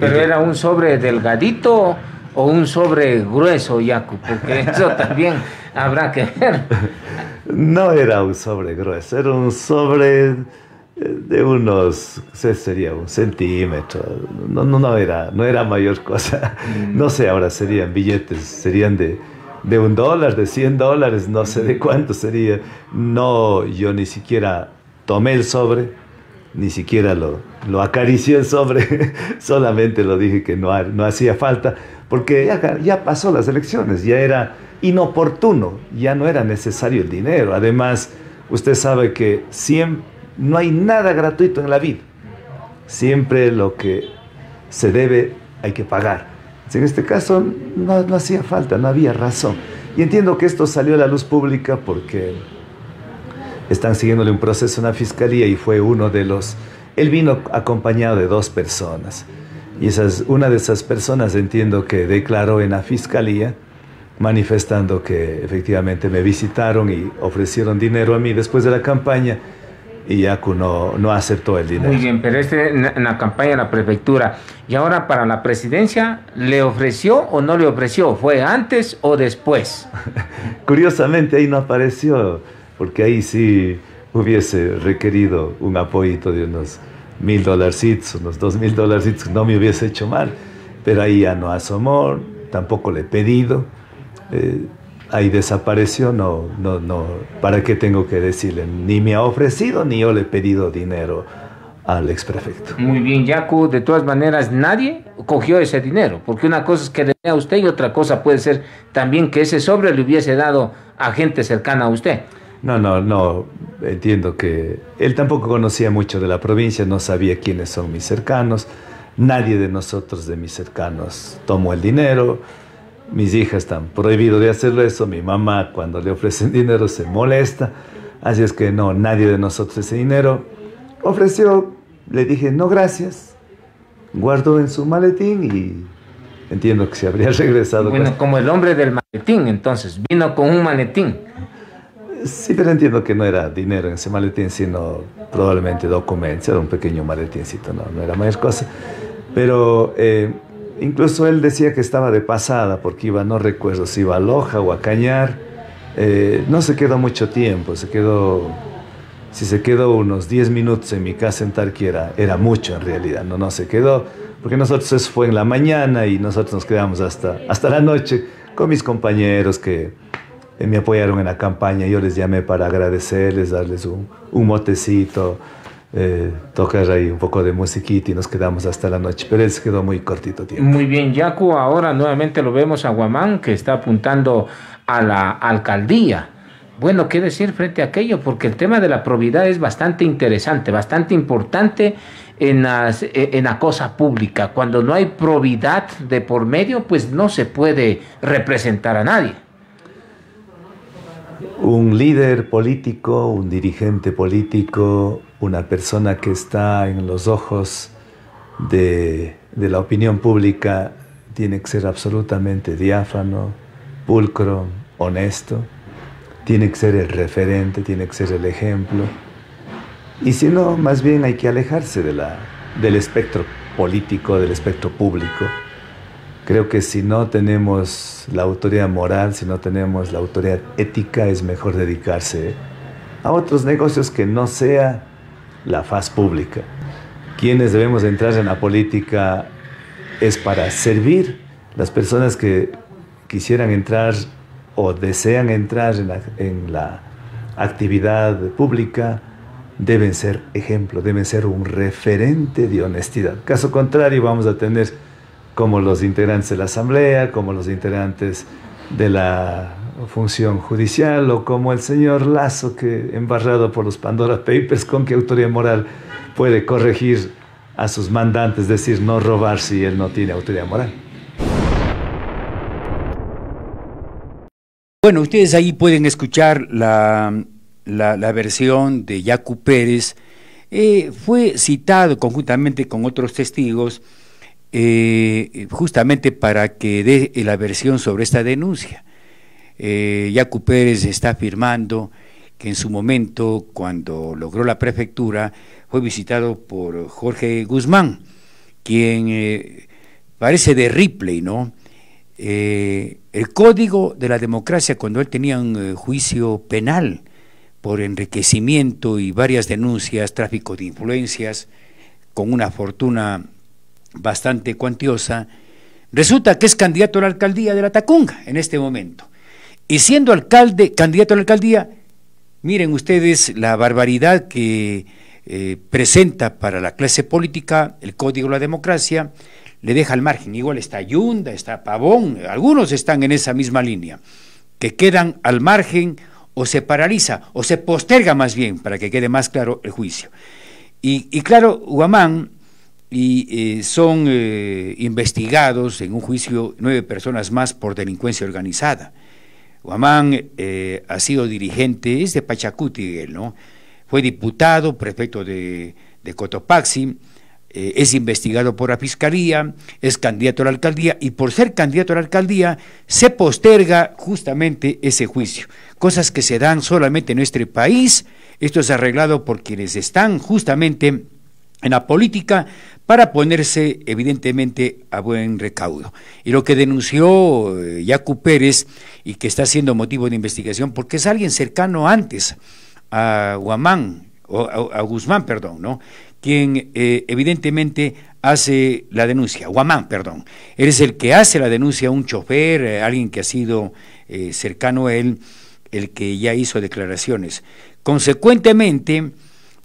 pero era un sobre delgadito o un sobre grueso, Yaku, porque [laughs] eso también... Habrá que ver. No era un sobre grueso, era un sobre eh, de unos, sé, sería? Un centímetro. No, no, no, era, no era mayor cosa. Mm. No sé, ahora serían billetes, serían de, de un dólar, de 100 dólares, no sé de cuánto sería. No, yo ni siquiera tomé el sobre, ni siquiera lo, lo acaricié el sobre, [laughs] solamente lo dije que no, no hacía falta, porque ya pasó las elecciones, ya era inoportuno, ya no era necesario el dinero. Además, usted sabe que siempre, no hay nada gratuito en la vida. Siempre lo que se debe hay que pagar. En este caso no, no hacía falta, no había razón. Y entiendo que esto salió a la luz pública porque están siguiéndole un proceso en la fiscalía y fue uno de los... Él vino acompañado de dos personas. Y una de esas personas entiendo que declaró en la fiscalía manifestando que efectivamente me visitaron y ofrecieron dinero a mí después de la campaña y Yacu no, no aceptó el dinero. Muy bien, pero este en la campaña de la prefectura. ¿Y ahora para la presidencia le ofreció o no le ofreció? ¿Fue antes o después? [laughs] Curiosamente ahí no apareció, porque ahí sí hubiese requerido un apoyito de unos mil dolarcitos, unos dos mil dolarcitos, no me hubiese hecho mal, pero ahí ya no asomó, tampoco le he pedido. Eh, ahí desapareció, no, no, no, ¿para qué tengo que decirle? Ni me ha ofrecido ni yo le he pedido dinero al exprefecto. Muy bien, Yacu, de todas maneras nadie cogió ese dinero, porque una cosa es que le a usted y otra cosa puede ser también que ese sobre le hubiese dado a gente cercana a usted. No, no, no, entiendo que él tampoco conocía mucho de la provincia, no sabía quiénes son mis cercanos, nadie de nosotros, de mis cercanos, tomó el dinero, mis hijas están prohibido de hacerlo eso. Mi mamá cuando le ofrecen dinero se molesta. Así es que no, nadie de nosotros ese dinero. Ofreció, le dije no gracias. Guardó en su maletín y entiendo que se habría [laughs] regresado. Bueno, como el hombre del maletín, entonces, vino con un maletín. Sí, pero entiendo que no era dinero en ese maletín, sino probablemente documentos, era un pequeño maletíncito. no, no era mayor cosa. Pero eh, Incluso él decía que estaba de pasada porque iba, no recuerdo si iba a Loja o a Cañar. Eh, no se quedó mucho tiempo, se quedó, si se quedó unos 10 minutos en mi casa en Tarquiera, era mucho en realidad, no, no se quedó, porque nosotros eso fue en la mañana y nosotros nos quedamos hasta, hasta la noche con mis compañeros que eh, me apoyaron en la campaña, yo les llamé para agradecerles, darles un, un motecito, eh, tocar ahí un poco de musiquita y nos quedamos hasta la noche, pero se quedó muy cortito tiempo. Muy bien, Yacu, ahora nuevamente lo vemos a Guamán que está apuntando a la alcaldía. Bueno, qué decir frente a aquello, porque el tema de la probidad es bastante interesante, bastante importante en e, la cosa pública. Cuando no hay probidad de por medio, pues no se puede representar a nadie un líder político, un dirigente político, una persona que está en los ojos de, la opinión pública, tiene que ser absolutamente diáfano, pulcro, honesto, tiene que ser el referente, tiene que ser el ejemplo. Y si no, más bien hay que alejarse del espectro político, del espectro público. Creo que si no tenemos la autoridad moral, si no tenemos la autoridad ética, es mejor dedicarse ¿eh? a otros negocios que no sea la faz pública. Quienes debemos entrar en la política es para servir las personas que quisieran entrar o desean entrar en la, actividad pública deben ser ejemplo, deben ser un referente de honestidad. Caso contrario, vamos a tener como los integrantes de la Asamblea, como los integrantes de la función judicial o como el señor Lazo que embarrado por los Pandora Papers, con qué autoridad moral puede corregir a sus mandantes, decir no robar si él no tiene autoridad moral. Bueno, ustedes ahí pueden escuchar la, la, versión de Yacu Pérez. Eh, fue citado conjuntamente con otros testigos eh, justamente para que dé la versión sobre esta denuncia. Eh, Yacu Pérez está afirmando que en su momento, cuando logró la prefectura, fue visitado por Jorge Guzmán, quien eh, parece de Ripley, ¿no? Eh, el código de la democracia, cuando él tenía un juicio penal por enriquecimiento y varias denuncias, tráfico de influencias, con una fortuna bastante cuantiosa, resulta que es candidato a la alcaldía de la Tacunga en este momento. Y siendo alcalde, candidato a la alcaldía, miren ustedes la barbaridad que eh, presenta para la clase política el Código de la Democracia, le deja al margen. Igual está Yunda, está Pavón, algunos están en esa misma línea, que quedan al margen o se paraliza o se posterga más bien, para que quede más claro el juicio. Y, y claro, Guamán y eh, son eh, investigados en un juicio nueve personas más por delincuencia organizada. Guamán eh, ha sido dirigente, es de Pachacuti ¿no? Fue diputado, prefecto de, de Cotopaxi, es investigado por la fiscalía, es candidato a la alcaldía y por ser candidato a la alcaldía se posterga justamente ese juicio. Cosas que se dan solamente en nuestro país. Esto es arreglado por quienes están justamente en la política para ponerse evidentemente a buen recaudo. Y lo que denunció eh, Yacu Pérez y que está siendo motivo de investigación, porque es alguien cercano antes a Guamán, o a, Guzmán, perdón, ¿no? Quien eh, evidentemente hace la denuncia, Guamán, perdón. Eres el que hace la denuncia a un chofer, eh, alguien que ha sido cercano a él, el que ya hizo declaraciones. Consecuentemente,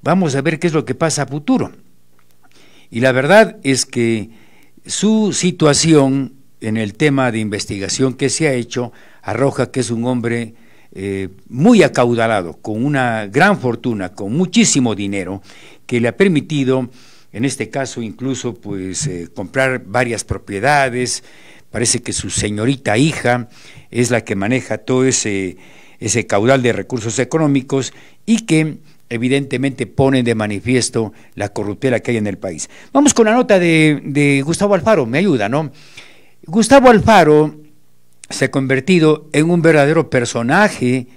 vamos a ver qué es lo que pasa a futuro y la verdad es que su situación en el tema de investigación que se ha hecho arroja que es un hombre eh, muy acaudalado, con una gran fortuna, con muchísimo dinero, que le ha permitido, en este caso incluso, pues eh, comprar varias propiedades. Parece que su señorita hija es la que maneja todo ese, ese caudal de recursos económicos y que evidentemente ponen de manifiesto la corrupción que hay en el país. Vamos con la nota de, Gustavo Alfaro, me ayuda, ¿no? Gustavo Alfaro se ha convertido en un verdadero personaje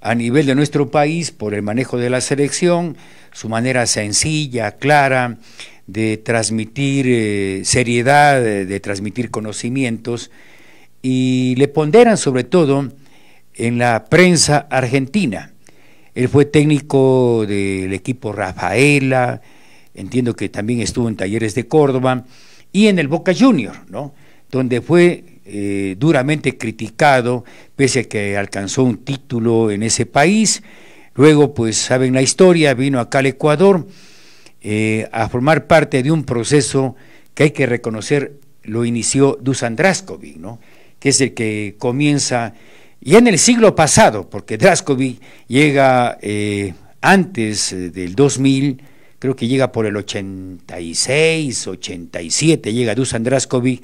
a nivel de nuestro país por el manejo de la selección, su manera sencilla, clara, de transmitir eh, seriedad, eh, de, transmitir conocimientos, y le ponderan sobre todo en la prensa argentina. Él fue técnico del equipo Rafaela, entiendo que también estuvo en Talleres de Córdoba y en el Boca Junior, ¿no? Donde fue eh, duramente criticado, pese a que alcanzó un título en ese país. Luego, pues saben la historia, vino acá al Ecuador eh, a formar parte de un proceso que hay que reconocer lo inició Dusan Draskovic, ¿no? que es el que comienza y en el siglo pasado, porque Draskovic llega eh, antes eh, del 2000, creo que llega por el 86, 87, llega Dusan Draskovic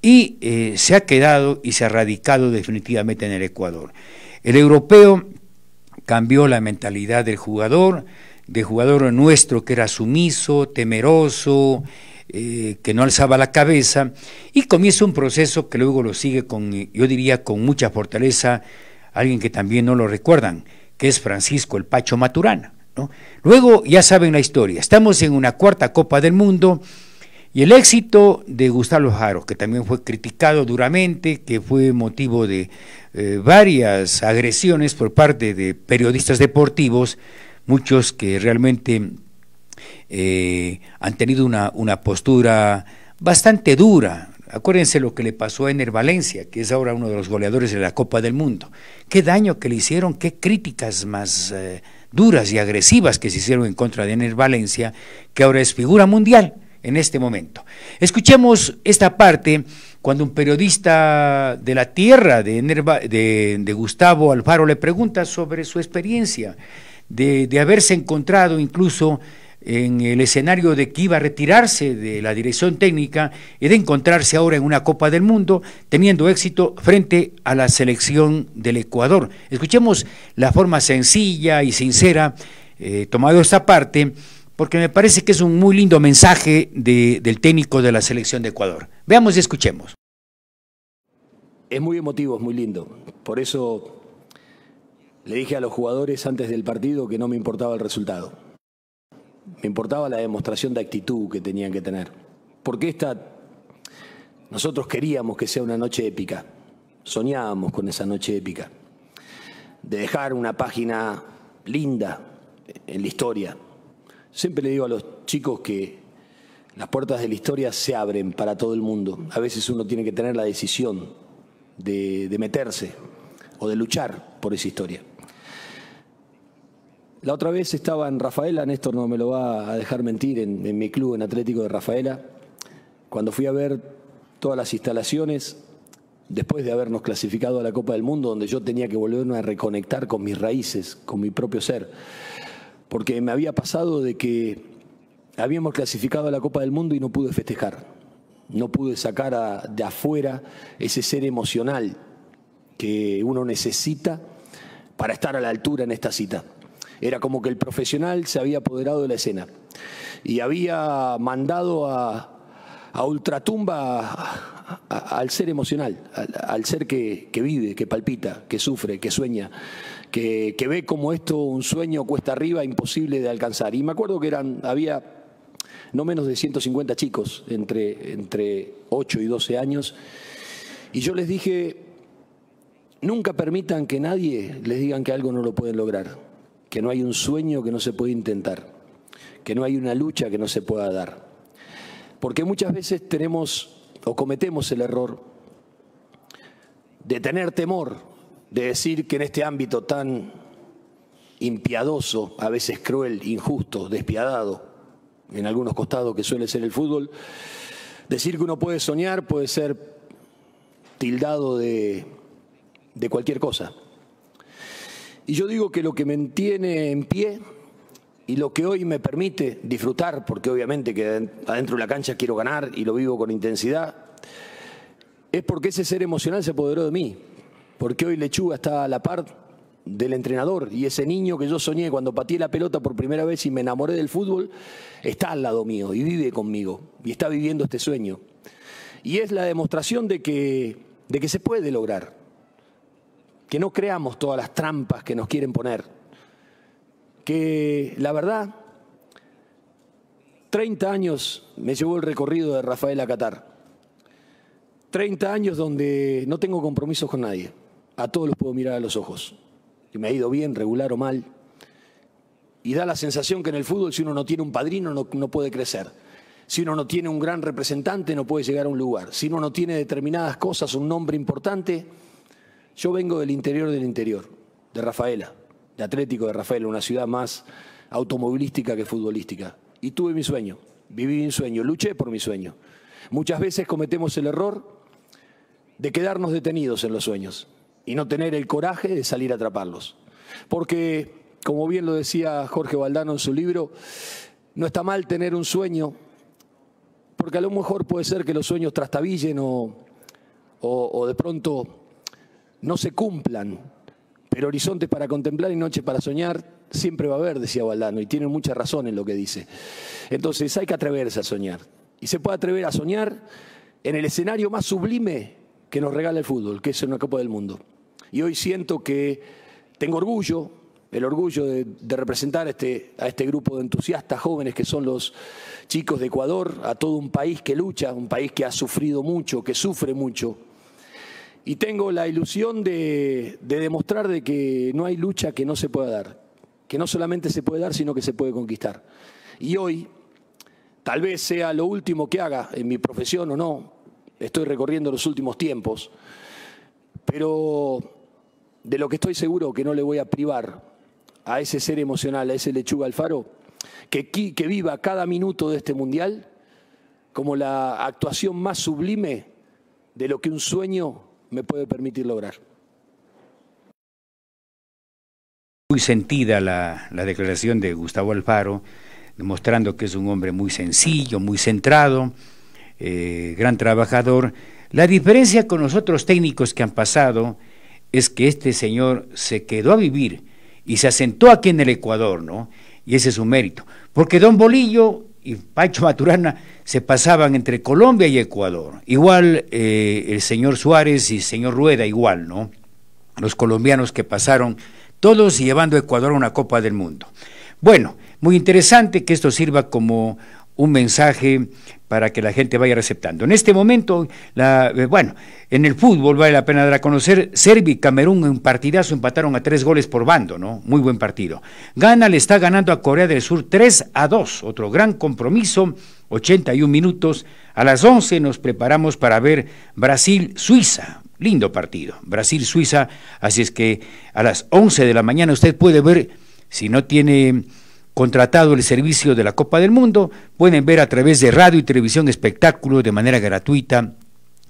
y eh, se ha quedado y se ha radicado definitivamente en el Ecuador. El europeo cambió la mentalidad del jugador, de jugador nuestro que era sumiso, temeroso, eh, que no alzaba la cabeza, y comienza un proceso que luego lo sigue con, yo diría, con mucha fortaleza, alguien que también no lo recuerdan, que es Francisco el Pacho Maturana. ¿no? Luego ya saben la historia, estamos en una cuarta Copa del Mundo, y el éxito de Gustavo Jaro, que también fue criticado duramente, que fue motivo de eh, varias agresiones por parte de periodistas deportivos, muchos que realmente eh, han tenido una, postura bastante dura. Acuérdense lo que le pasó a Ener Valencia, que es ahora uno de los goleadores de la Copa del Mundo. Qué daño que le hicieron, qué críticas más eh, duras y agresivas que se hicieron en contra de Ener Valencia, que ahora es figura mundial en este momento. Escuchemos esta parte cuando un periodista de la tierra de, Gustavo Alfaro le pregunta sobre su experiencia de haberse encontrado incluso en el escenario de que iba a retirarse de la dirección técnica y de encontrarse ahora en una Copa del Mundo, teniendo éxito frente a la selección del Ecuador. Escuchemos la forma sencilla y sincera eh, tomado esta parte, porque me parece que es un muy lindo mensaje del técnico de la selección de Ecuador. Veamos y escuchemos. Es muy emotivo, es muy lindo. Por eso le dije a los jugadores antes del partido que no me importaba el resultado me importaba la demostración de actitud que tenían que tener. Porque esta, nosotros queríamos que sea una noche épica, soñábamos con esa noche épica, de dejar una página linda en la historia. Siempre le digo a los chicos que las puertas de la historia se abren para todo el mundo. A veces uno tiene que tener la decisión de, de meterse o de luchar por esa historia. La otra vez estaba en Rafaela, Néstor no me lo va a dejar mentir, en, mi club, en Atlético de Rafaela, cuando fui a ver todas las instalaciones, después de habernos clasificado a la Copa del Mundo, donde yo tenía que volverme a reconectar con mis raíces, con mi propio ser, porque me había pasado de que habíamos clasificado a la Copa del Mundo y no pude festejar, no pude sacar de afuera ese ser emocional que uno necesita para estar a la altura en esta cita. Era como que el profesional se había apoderado de la escena y había mandado a, ultratumba al ser emocional, al, ser que, vive, que palpita, que sufre, que sueña, que, ve como esto un sueño cuesta arriba imposible de alcanzar. Y me acuerdo que eran, había no menos de 150 chicos entre, entre 8 y 12 años, y yo les dije, nunca permitan que nadie les digan que algo no lo pueden lograr que no hay un sueño que no se puede intentar, que no hay una lucha que no se pueda dar. Porque muchas veces tenemos o cometemos el error de tener temor, de decir que en este ámbito tan impiadoso, a veces cruel, injusto, despiadado, en algunos costados que suele ser el fútbol, decir que uno puede soñar puede ser tildado de, de cualquier cosa. Y yo digo que lo que me mantiene en pie y lo que hoy me permite disfrutar, porque obviamente que adentro de la cancha quiero ganar y lo vivo con intensidad, es porque ese ser emocional se apoderó de mí, porque hoy Lechuga está a la par del entrenador y ese niño que yo soñé cuando pateé la pelota por primera vez y me enamoré del fútbol, está al lado mío y vive conmigo y está viviendo este sueño. Y es la demostración de que, de que se puede lograr, que no creamos todas las trampas que nos quieren poner, que la verdad, 30 años me llevó el recorrido de Rafael a Qatar, 30 años donde no tengo compromisos con nadie, a todos los puedo mirar a los ojos, y me ha ido bien, regular o mal, y da la sensación que en el fútbol si uno no tiene un padrino no, no puede crecer. Si uno no tiene un gran representante, no puede llegar a un lugar. Si uno no tiene determinadas cosas, un nombre importante, yo vengo del interior del interior, de Rafaela, de Atlético de Rafaela, una ciudad más automovilística que futbolística. Y tuve mi sueño, viví mi sueño, luché por mi sueño. Muchas veces cometemos el error de quedarnos detenidos en los sueños y no tener el coraje de salir a atraparlos. Porque, como bien lo decía Jorge Valdano en su libro, no está mal tener un sueño, porque a lo mejor puede ser que los sueños trastabillen o, o, o de pronto no se cumplan, pero horizontes para contemplar y noche para soñar siempre va a haber, decía Valdano, y tiene mucha razón en lo que dice. Entonces hay que atreverse a soñar. Y se puede atrever a soñar en el escenario más sublime que nos regala el fútbol, que es una Copa del Mundo. Y hoy siento que tengo orgullo, el orgullo de, de representar a este, a este grupo de entusiastas jóvenes que son los chicos de Ecuador, a todo un país que lucha, un país que ha sufrido mucho, que sufre mucho, y tengo la ilusión de, demostrar de que no hay lucha que no se pueda dar, que no solamente se puede dar, sino que se puede conquistar. Y hoy, tal vez sea lo último que haga en mi profesión o no, estoy recorriendo los últimos tiempos, pero de lo que estoy seguro que no le voy a privar a ese ser emocional, a ese lechuga Alfaro, que, que viva cada minuto de este mundial como la actuación más sublime de lo que un sueño me puede permitir lograr. Muy sentida la, declaración de Gustavo Alfaro, demostrando que es un hombre muy sencillo, muy centrado, eh, gran trabajador. La diferencia con los otros técnicos que han pasado es que este señor se quedó a vivir y se asentó aquí en el Ecuador, ¿no? Y ese es su mérito. Porque don Bolillo y Pacho Maturana se pasaban entre Colombia y Ecuador. Igual eh, el señor Suárez y el señor Rueda, igual, ¿no? Los colombianos que pasaron todos llevando a Ecuador a una Copa del Mundo. Bueno, muy interesante que esto sirva como un mensaje para que la gente vaya receptando. En este momento, la, eh, bueno, en el fútbol vale la pena dar conocer, Serbia y Camerún en partidazo empataron a tres goles por bando, ¿no? Muy buen partido. Gana, le está ganando a Corea del Sur 3 a 2, otro gran compromiso, 81 minutos. A las 11 nos preparamos para ver Brasil-Suiza, lindo partido, Brasil-Suiza, así es que a las 11 de la mañana usted puede ver, si no tiene contratado el servicio de la Copa del Mundo, pueden ver a través de radio y televisión espectáculo de manera gratuita.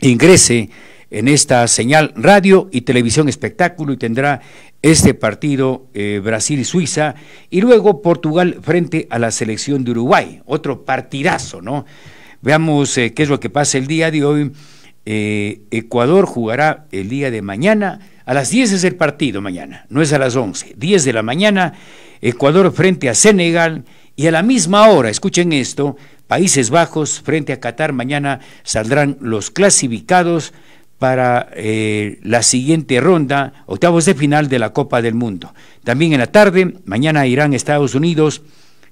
Ingrese en esta señal radio y televisión espectáculo y tendrá este partido eh, Brasil y suiza y luego Portugal frente a la selección de Uruguay. Otro partidazo, ¿no? Veamos eh, qué es lo que pasa el día de hoy. Eh, Ecuador jugará el día de mañana a las 10 es el partido mañana, no es a las 11. 10 de la mañana, Ecuador frente a Senegal y a la misma hora, escuchen esto, Países Bajos frente a Qatar. Mañana saldrán los clasificados para eh, la siguiente ronda, octavos de final de la Copa del Mundo. También en la tarde, mañana Irán, Estados Unidos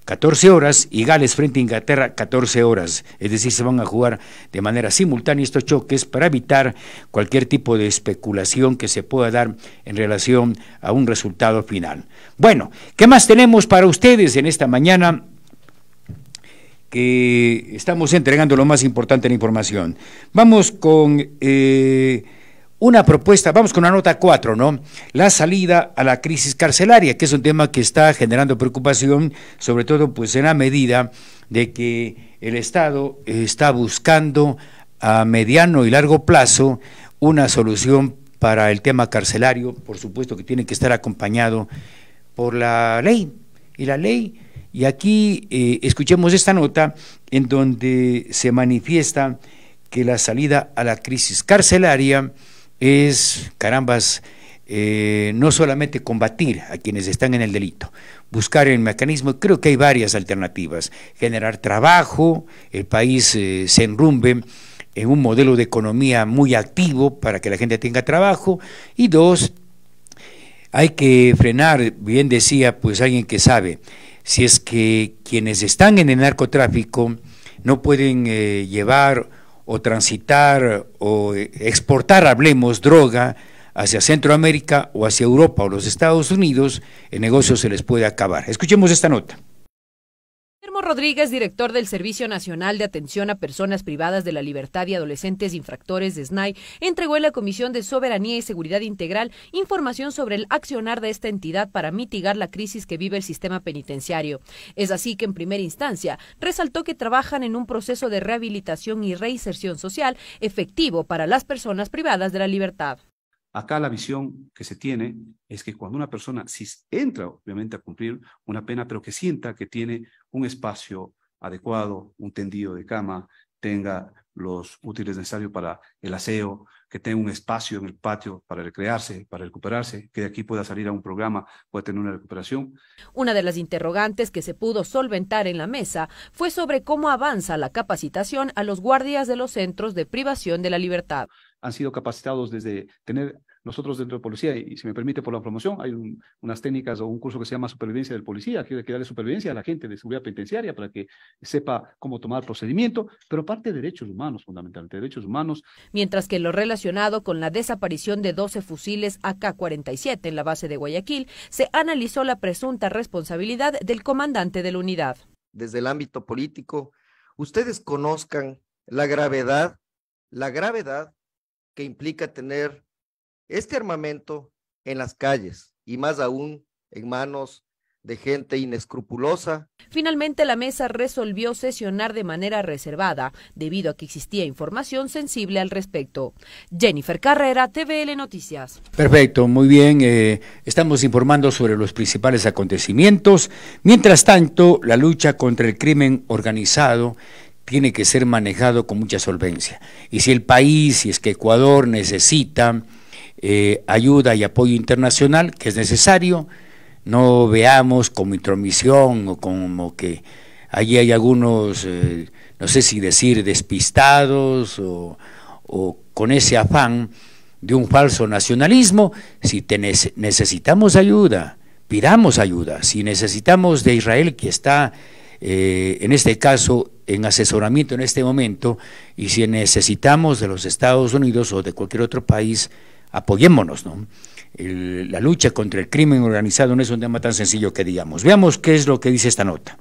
14 horas y Gales frente a Inglaterra 14 horas. Es decir, se van a jugar de manera simultánea estos choques para evitar cualquier tipo de especulación que se pueda dar en relación a un resultado final. Bueno, ¿qué más tenemos para ustedes en esta mañana? Que estamos entregando lo más importante de la información. Vamos con... Eh, una propuesta, vamos con la nota 4, ¿no? La salida a la crisis carcelaria, que es un tema que está generando preocupación, sobre todo pues en la medida de que el Estado está buscando a mediano y largo plazo una solución para el tema carcelario, por supuesto que tiene que estar acompañado por la ley, y la ley, y aquí eh, escuchemos esta nota en donde se manifiesta que la salida a la crisis carcelaria es, carambas, eh, no solamente combatir a quienes están en el delito, buscar el mecanismo, creo que hay varias alternativas, generar trabajo, el país eh, se enrumbe en un modelo de economía muy activo para que la gente tenga trabajo, y dos, hay que frenar, bien decía pues alguien que sabe, si es que quienes están en el narcotráfico no pueden eh, llevar o transitar o exportar, hablemos, droga hacia Centroamérica o hacia Europa o los Estados Unidos, el negocio se les puede acabar. Escuchemos esta nota. Rodríguez, director del Servicio Nacional de Atención a Personas Privadas de la Libertad y Adolescentes Infractores de SNAI, entregó en la Comisión de Soberanía y Seguridad Integral información sobre el accionar de esta entidad para mitigar la crisis que vive el sistema penitenciario. Es así que, en primera instancia, resaltó que trabajan en un proceso de rehabilitación y reinserción social efectivo para las personas privadas de la libertad. Acá la visión que se tiene es que cuando una persona, si entra obviamente a cumplir una pena, pero que sienta que tiene un espacio adecuado, un tendido de cama, tenga los útiles necesarios para el aseo, que tenga un espacio en el patio para recrearse, para recuperarse, que de aquí pueda salir a un programa, pueda tener una recuperación. Una de las interrogantes que se pudo solventar en la mesa fue sobre cómo avanza la capacitación a los guardias de los centros de privación de la libertad han sido capacitados desde tener nosotros dentro de policía, y si me permite por la promoción, hay unas técnicas o un curso que se llama supervivencia del policía, que hay que darle supervivencia a la gente de seguridad penitenciaria para que sepa cómo tomar procedimiento, pero parte de derechos humanos, fundamentalmente, derechos humanos. Mientras que lo relacionado con la desaparición de 12 fusiles AK-47 en la base de Guayaquil, se analizó la presunta responsabilidad del comandante de la unidad. Desde el ámbito político, ustedes conozcan la gravedad, la gravedad que implica tener este armamento en las calles y más aún en manos de gente inescrupulosa. Finalmente, la mesa resolvió sesionar de manera reservada, debido a que existía información sensible al respecto. Jennifer Carrera, TVL Noticias. Perfecto, muy bien. Eh, estamos informando sobre los principales acontecimientos. Mientras tanto, la lucha contra el crimen organizado tiene que ser manejado con mucha solvencia. Y si el país, si es que Ecuador necesita eh, ayuda y apoyo internacional, que es necesario, no veamos como intromisión o como que allí hay algunos, eh, no sé si decir, despistados o, con ese afán de un falso nacionalismo, si necesitamos ayuda, pidamos ayuda, si necesitamos de Israel que está eh, en este caso, en asesoramiento en este momento, y si necesitamos de los Estados Unidos o de cualquier otro país, apoyémonos, ¿no? la lucha contra el crimen organizado no es un tema tan sencillo que digamos. Veamos qué es lo que dice esta nota.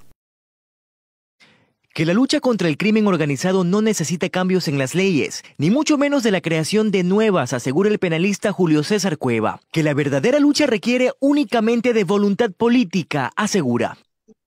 Que la lucha contra el crimen organizado no necesita cambios en las leyes, ni mucho menos de la creación de nuevas, asegura el penalista Julio César Cueva. Que la verdadera lucha requiere únicamente de voluntad política, asegura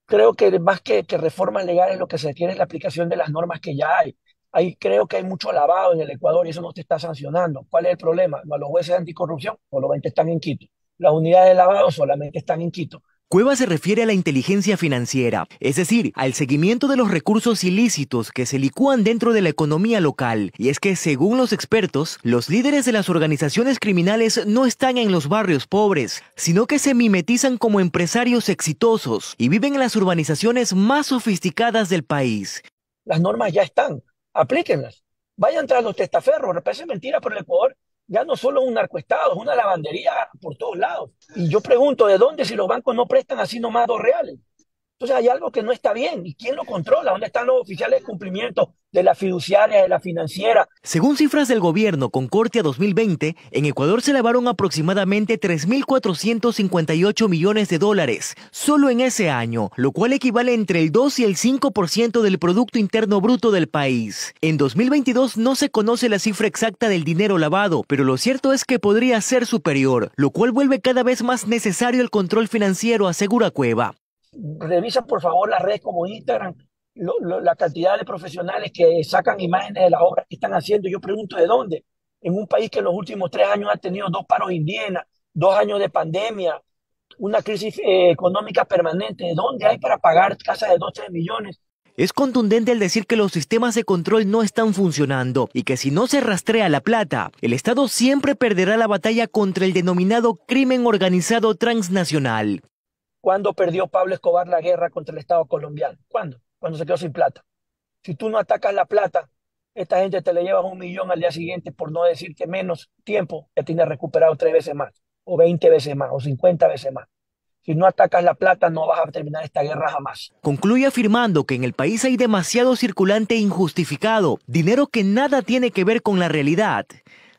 creo que más que, reformas legales lo que se tiene es la aplicación de las normas que ya hay. Ahí creo que hay mucho lavado en el Ecuador y eso no te está sancionando. ¿Cuál es el problema? los jueces de anticorrupción solamente están en Quito. Las unidades de lavado solamente están en Quito. Cueva se refiere a la inteligencia financiera, es decir, al seguimiento de los recursos ilícitos que se licúan dentro de la economía local. Y es que, según los expertos, los líderes de las organizaciones criminales no están en los barrios pobres, sino que se mimetizan como empresarios exitosos y viven en las urbanizaciones más sofisticadas del país. Las normas ya están, aplíquenlas. Vayan tras los testaferros, parece mentira, por el Ecuador ya no solo un narcoestado, es una lavandería por todos lados. Y yo pregunto, ¿de dónde si los bancos no prestan así nomás dos reales? Entonces hay algo que no está bien. ¿Y quién lo controla? ¿Dónde están los oficiales de cumplimiento de la fiduciaria, de la financiera? Según cifras del gobierno con corte a 2020, en Ecuador se lavaron aproximadamente 3.458 millones de dólares solo en ese año, lo cual equivale entre el 2 y el 5% del Producto Interno Bruto del país. En 2022 no se conoce la cifra exacta del dinero lavado, pero lo cierto es que podría ser superior, lo cual vuelve cada vez más necesario el control financiero, asegura Cueva. Revisan por favor las redes como Instagram, la cantidad de profesionales que sacan imágenes de las obras que están haciendo. Yo pregunto de dónde. En un país que en los últimos tres años ha tenido dos paros indígenas, dos años de pandemia, una crisis eh, económica permanente, ¿de dónde hay para pagar casas de 12 millones? Es contundente el decir que los sistemas de control no están funcionando y que si no se rastrea la plata, el Estado siempre perderá la batalla contra el denominado crimen organizado transnacional. ¿Cuándo perdió Pablo Escobar la guerra contra el Estado colombiano? ¿Cuándo? Cuando se quedó sin plata. Si tú no atacas la plata, esta gente te le lleva un millón al día siguiente, por no decir que menos tiempo, ya tiene recuperado tres veces más, o veinte veces más, o cincuenta veces más. Si no atacas la plata, no vas a terminar esta guerra jamás. Concluye afirmando que en el país hay demasiado circulante e injustificado, dinero que nada tiene que ver con la realidad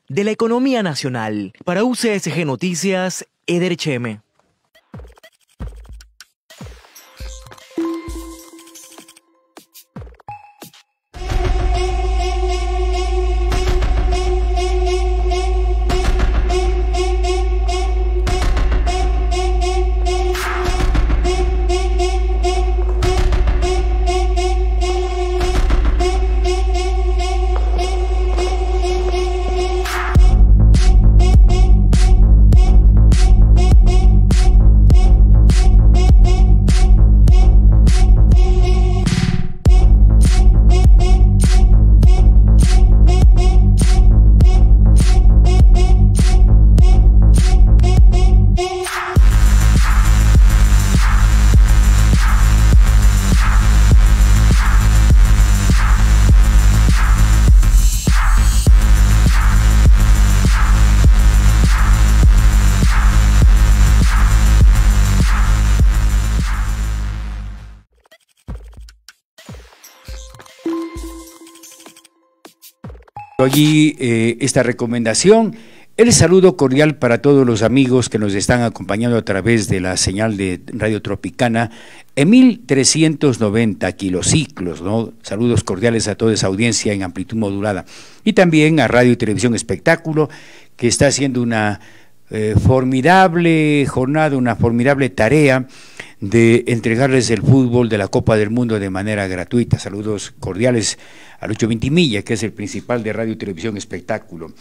de la economía nacional. Para UCSG Noticias, Eder Cheme. allí eh, esta recomendación. El saludo cordial para todos los amigos que nos están acompañando a través de la señal de Radio Tropicana en 1390 kilociclos, ¿no? Saludos cordiales a toda esa audiencia en amplitud modulada. Y también a Radio y Televisión Espectáculo, que está haciendo una eh, formidable jornada, una formidable tarea de entregarles el fútbol de la Copa del Mundo de manera gratuita. Saludos cordiales a 8.20 millas, que es el principal de Radio Televisión Espectáculo.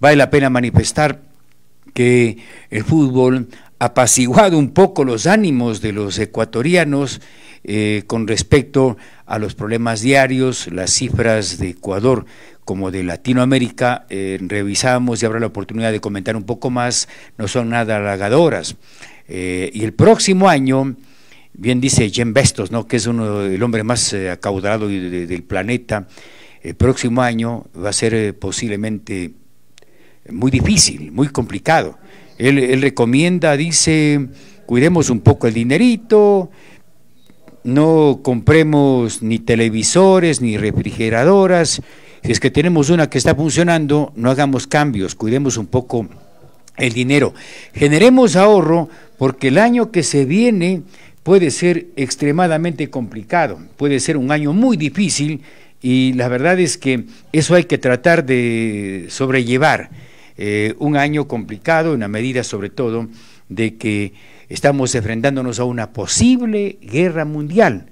Vale la pena manifestar que el fútbol ha apaciguado un poco los ánimos de los ecuatorianos eh, con respecto a los problemas diarios, las cifras de Ecuador como de Latinoamérica, eh, revisamos y habrá la oportunidad de comentar un poco más, no son nada halagadoras. Eh, y el próximo año bien dice Jim Bestos, ¿no? que es uno, el hombre más eh, acaudalado del planeta, el próximo año va a ser eh, posiblemente muy difícil, muy complicado. Él, él, recomienda, dice, cuidemos un poco el dinerito, no compremos ni televisores ni refrigeradoras, si es que tenemos una que está funcionando, no hagamos cambios, cuidemos un poco el dinero, generemos ahorro, porque el año que se viene puede ser extremadamente complicado, puede ser un año muy difícil y la verdad es que eso hay que tratar de sobrellevar. Eh, un año complicado en la medida sobre todo de que estamos enfrentándonos a una posible guerra mundial.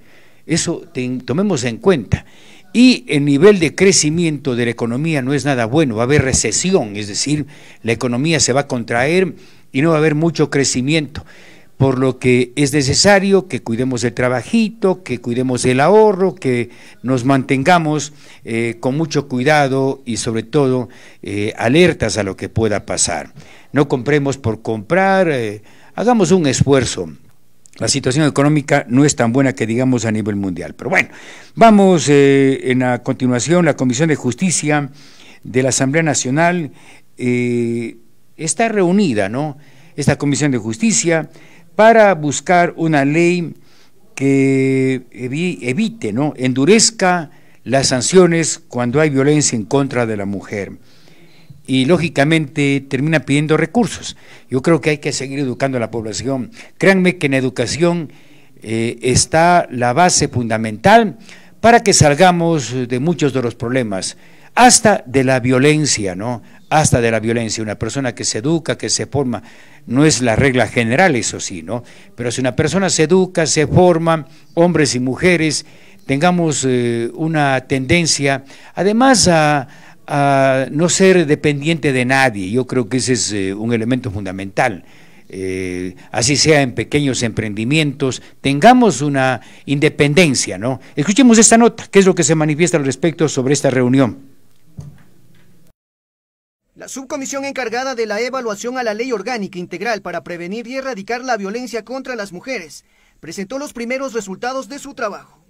Eso tomemos en cuenta. Y el nivel de crecimiento de la economía no es nada bueno, va a haber recesión, es decir, la economía se va a contraer y no va a haber mucho crecimiento por lo que es necesario que cuidemos el trabajito, que cuidemos el ahorro, que nos mantengamos eh, con mucho cuidado y sobre todo eh, alertas a lo que pueda pasar. No compremos por comprar, eh, hagamos un esfuerzo. La situación económica no es tan buena que digamos a nivel mundial. Pero bueno, vamos en la continuación, la Comisión de Justicia de la Asamblea Nacional está reunida, ¿no? Esta Comisión de Justicia para buscar una ley que evite, ¿no? endurezca las sanciones cuando hay violencia en contra de la mujer. Y lógicamente termina pidiendo recursos. Yo creo que hay que seguir educando a la población. Créanme que en educación eh, está la base fundamental para que salgamos de muchos de los problemas, hasta de la violencia, ¿no? hasta de la violencia. Una persona que se educa, que se forma, no es la regla general, eso sí, ¿no? Pero si una persona se educa, se forma, hombres y mujeres, tengamos eh, una tendencia, además a, no ser dependiente de nadie, yo creo que ese es eh, un elemento fundamental. Eh, así sea en pequeños emprendimientos, tengamos una independencia, ¿no? Escuchemos esta nota, qué es lo que se manifiesta al respecto sobre esta reunión. La subcomisión encargada de la evaluación a la Ley Orgánica Integral para prevenir y erradicar la violencia contra las mujeres presentó los primeros resultados de su trabajo.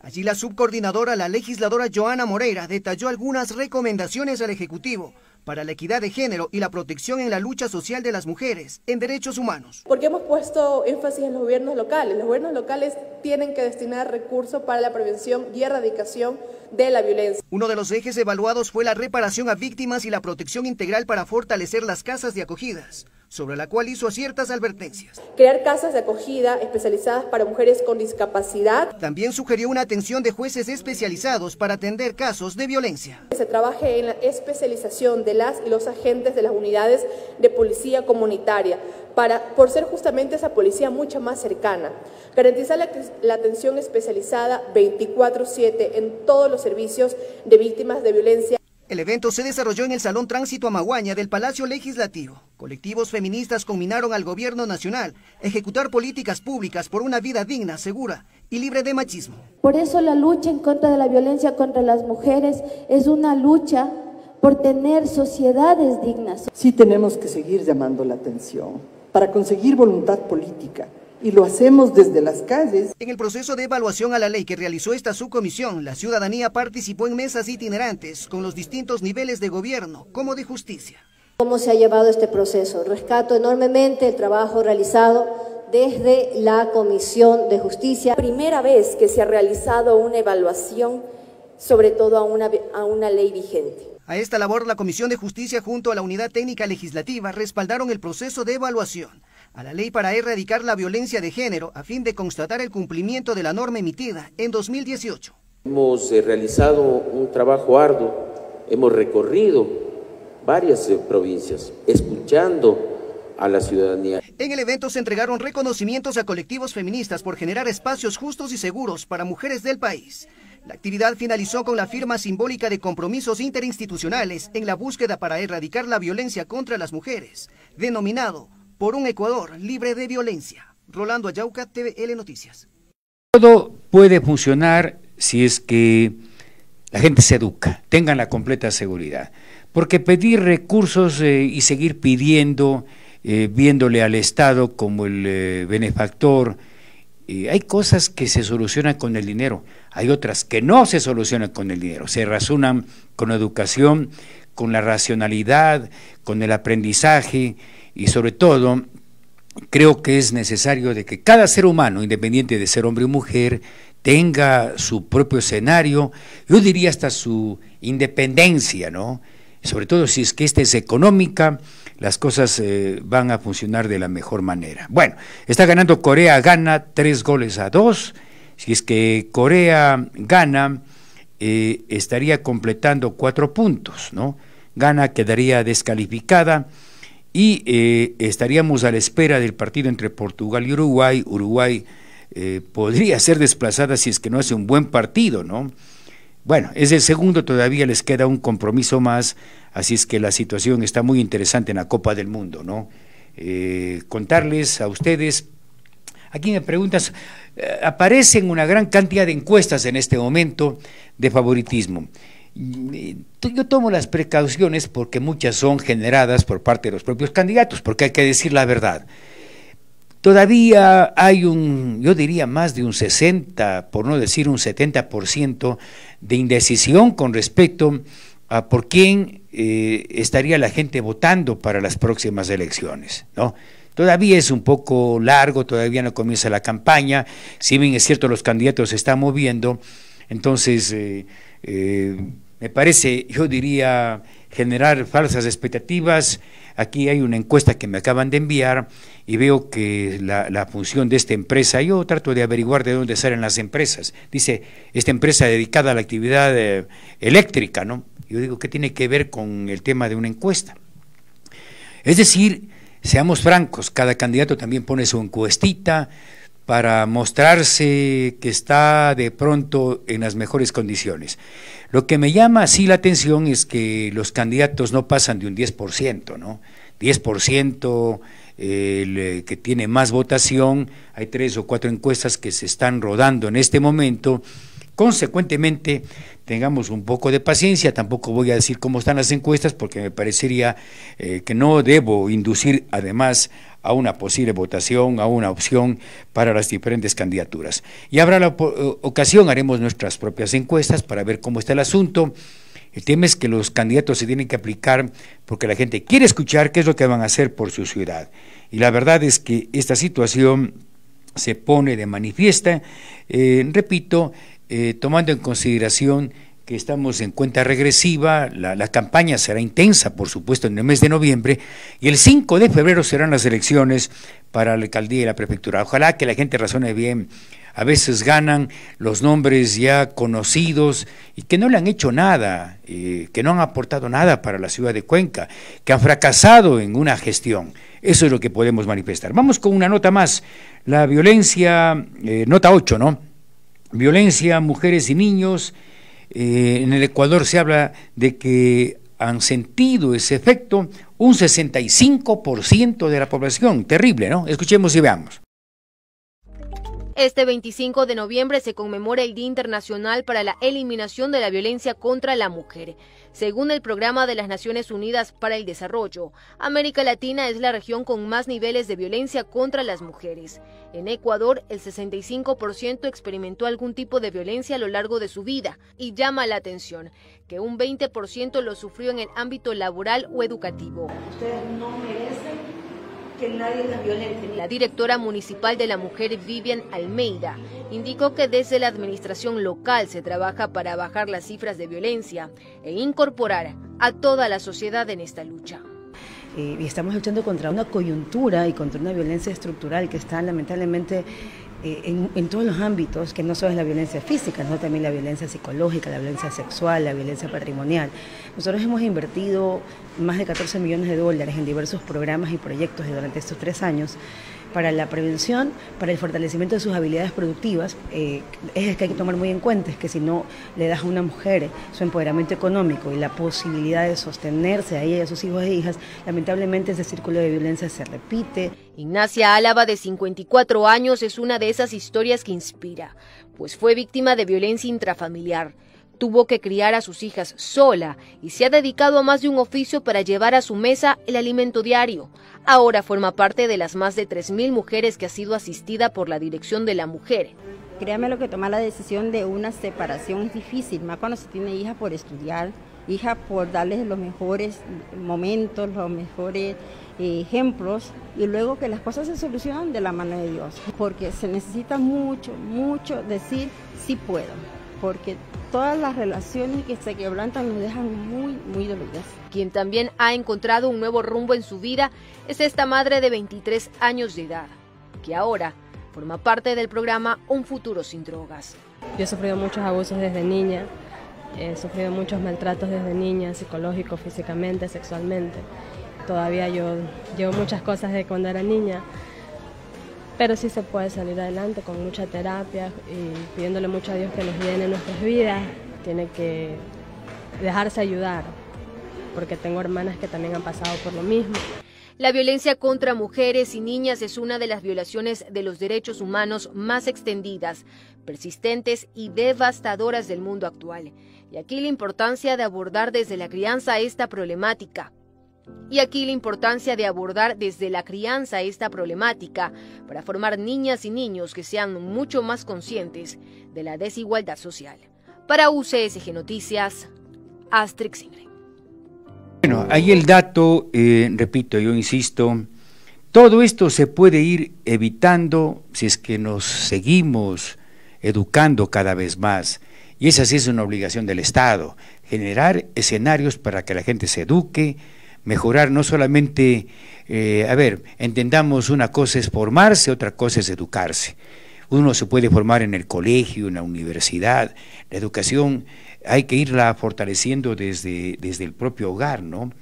Allí la subcoordinadora, la legisladora Joana Moreira, detalló algunas recomendaciones al Ejecutivo para la equidad de género y la protección en la lucha social de las mujeres en derechos humanos. Porque hemos puesto énfasis en los gobiernos locales. Los gobiernos locales tienen que destinar recursos para la prevención y erradicación de la violencia. Uno de los ejes evaluados fue la reparación a víctimas y la protección integral para fortalecer las casas de acogidas sobre la cual hizo ciertas advertencias. Crear casas de acogida especializadas para mujeres con discapacidad. También sugirió una atención de jueces especializados para atender casos de violencia. Que se trabaje en la especialización de las y los agentes de las unidades de policía comunitaria, para, por ser justamente esa policía mucho más cercana. Garantizar la atención especializada 24-7 en todos los servicios de víctimas de violencia. El evento se desarrolló en el Salón Tránsito Amaguaña del Palacio Legislativo. Colectivos feministas combinaron al gobierno nacional ejecutar políticas públicas por una vida digna, segura y libre de machismo. Por eso la lucha en contra de la violencia contra las mujeres es una lucha por tener sociedades dignas. Sí tenemos que seguir llamando la atención para conseguir voluntad política y lo hacemos desde las calles. En el proceso de evaluación a la ley que realizó esta subcomisión, la ciudadanía participó en mesas itinerantes con los distintos niveles de gobierno como de justicia. ¿Cómo se ha llevado este proceso? Rescato enormemente el trabajo realizado desde la Comisión de Justicia. Primera vez que se ha realizado una evaluación, sobre todo a una, a una ley vigente. A esta labor, la Comisión de Justicia junto a la Unidad Técnica Legislativa respaldaron el proceso de evaluación a la ley para erradicar la violencia de género a fin de constatar el cumplimiento de la norma emitida en 2018. Hemos eh, realizado un trabajo arduo, hemos recorrido varias eh, provincias, escuchando a la ciudadanía. En el evento se entregaron reconocimientos a colectivos feministas por generar espacios justos y seguros para mujeres del país. La actividad finalizó con la firma simbólica de compromisos interinstitucionales en la búsqueda para erradicar la violencia contra las mujeres, denominado por un Ecuador libre de violencia. Rolando Ayauca, TVL Noticias. Todo puede funcionar si es que la gente se educa, tengan la completa seguridad. Porque pedir recursos eh, y seguir pidiendo, eh, viéndole al Estado como el eh, benefactor, hay cosas que se solucionan con el dinero, hay otras que no se solucionan con el dinero, se razonan con la educación, con la racionalidad, con el aprendizaje y sobre todo creo que es necesario de que cada ser humano, independiente de ser hombre o mujer, tenga su propio escenario, yo diría hasta su independencia, ¿no? Sobre todo si es que esta es económica, las cosas eh, van a funcionar de la mejor manera. Bueno, está ganando Corea, gana tres goles a dos. Si es que Corea gana, eh, estaría completando cuatro puntos, ¿no? Gana quedaría descalificada y eh, estaríamos a la espera del partido entre Portugal y Uruguay. Uruguay eh, podría ser desplazada si es que no hace un buen partido, ¿no? Bueno, es el segundo, todavía les queda un compromiso más, así es que la situación está muy interesante en la Copa del Mundo, ¿no? Eh, contarles a ustedes, aquí me preguntas, aparecen una gran cantidad de encuestas en este momento de favoritismo yo tomo las precauciones porque muchas son generadas por parte de los propios candidatos, porque hay que decir la verdad. Todavía hay un, yo diría más de un 60, por no decir un 70% de indecisión con respecto a por quién eh, estaría la gente votando para las próximas elecciones, ¿no? Todavía es un poco largo, todavía no comienza la campaña, si bien es cierto los candidatos se están moviendo, entonces eh, eh, me parece, yo diría, generar falsas expectativas. Aquí hay una encuesta que me acaban de enviar y veo que la, función de esta empresa, yo trato de averiguar de dónde salen las empresas. Dice, esta empresa dedicada a la actividad eh, eléctrica, ¿no? Yo digo, ¿qué tiene que ver con el tema de una encuesta? Es decir, seamos francos, cada candidato también pone su encuestita, para mostrarse que está de pronto en las mejores condiciones. Lo que me llama así la atención es que los candidatos no pasan de un 10%, ¿no? 10%, el eh, que tiene más votación, hay tres o cuatro encuestas que se están rodando en este momento, Consecuentemente, tengamos un poco de paciencia, tampoco voy a decir cómo están las encuestas porque me parecería eh, que no debo inducir además a una posible votación, a una opción para las diferentes candidaturas. Y habrá la eh, ocasión, haremos nuestras propias encuestas para ver cómo está el asunto. El tema es que los candidatos se tienen que aplicar porque la gente quiere escuchar qué es lo que van a hacer por su ciudad. Y la verdad es que esta situación se pone de manifiesta, eh, repito, eh, tomando en consideración que estamos en cuenta regresiva, la, campaña será intensa, por supuesto, en el mes de noviembre, y el 5 de febrero serán las elecciones para la alcaldía y la prefectura. Ojalá que la gente razone bien. A veces ganan los nombres ya conocidos y que no le han hecho nada, eh, que no han aportado nada para la ciudad de Cuenca, que han fracasado en una gestión. Eso es lo que podemos manifestar. Vamos con una nota más, la violencia, eh, nota 8, ¿no? Violencia mujeres y niños. Eh, en el Ecuador se habla de que han sentido ese efecto un 65% de la población. Terrible, ¿no? Escuchemos y veamos. Este 25 de noviembre se conmemora el Día Internacional para la Eliminación de la Violencia contra la Mujer. Según el Programa de las Naciones Unidas para el Desarrollo, América Latina es la región con más niveles de violencia contra las mujeres. En Ecuador, el 65% experimentó algún tipo de violencia a lo largo de su vida y llama la atención que un 20% lo sufrió en el ámbito laboral o educativo. La directora municipal de la mujer, Vivian Almeida, indicó que desde la administración local se trabaja para bajar las cifras de violencia e incorporar a toda la sociedad en esta lucha. y estamos luchando contra una coyuntura y contra una violencia estructural que está lamentablemente eh, en, todos los ámbitos, que no solo es la violencia física, sino también la violencia psicológica, la violencia sexual, la violencia patrimonial. Nosotros hemos invertido más de 14 millones de dólares en diversos programas y proyectos durante estos tres años para la prevención, para el fortalecimiento de sus habilidades productivas, eh, es que hay que tomar muy en cuenta, es que si no le das a una mujer su empoderamiento económico y la posibilidad de sostenerse a ella y a sus hijos e hijas, lamentablemente ese círculo de violencia se repite. Ignacia Álava, de 54 años, es una de esas historias que inspira, pues fue víctima de violencia intrafamiliar Tuvo que criar a sus hijas sola y se ha dedicado a más de un oficio para llevar a su mesa el alimento diario. Ahora forma parte de las más de 3.000 mujeres que ha sido asistida por la Dirección de la Mujer. Créame lo que tomar la decisión de una separación es difícil, más cuando se tiene hija por estudiar, hija por darles los mejores momentos, los mejores eh, ejemplos y luego que las cosas se solucionan de la mano de Dios, porque se necesita mucho, mucho decir sí puedo, porque todas las relaciones que se quebrantan nos dejan muy, muy dolidas. Quien también ha encontrado un nuevo rumbo en su vida es esta madre de 23 años de edad, que ahora forma parte del programa Un futuro sin drogas. Yo he sufrido muchos abusos desde niña, he sufrido muchos maltratos desde niña, psicológico, físicamente, sexualmente. Todavía yo llevo muchas cosas de cuando era niña pero sí se puede salir adelante con mucha terapia y pidiéndole mucho a Dios que nos en nuestras vidas. Tiene que dejarse ayudar, porque tengo hermanas que también han pasado por lo mismo. La violencia contra mujeres y niñas es una de las violaciones de los derechos humanos más extendidas, persistentes y devastadoras del mundo actual. Y aquí la importancia de abordar desde la crianza esta problemática, y aquí la importancia de abordar desde la crianza esta problemática para formar niñas y niños que sean mucho más conscientes de la desigualdad social. Para UCSG Noticias, Astrid Singre. Bueno, ahí el dato, eh, repito, yo insisto, todo esto se puede ir evitando si es que nos seguimos educando cada vez más. Y esa sí es una obligación del Estado, generar escenarios para que la gente se eduque, mejorar no solamente, eh, a ver, entendamos una cosa es formarse, otra cosa es educarse. Uno se puede formar en el colegio, en la universidad, la educación hay que irla fortaleciendo desde, desde el propio hogar, ¿no?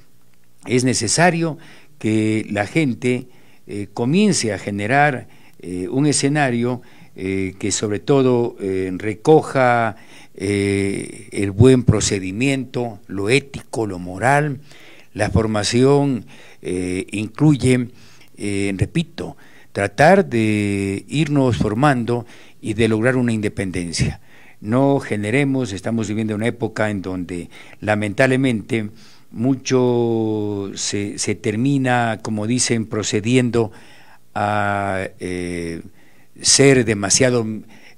Es necesario que la gente eh, comience a generar eh, un escenario que sobre todo recoja el buen procedimiento, lo ético, lo moral, la formación eh, incluye, eh, repito, tratar de irnos formando y de lograr una independencia. No generemos, estamos viviendo una época en donde lamentablemente mucho se, termina, como dicen, procediendo a eh, ser demasiado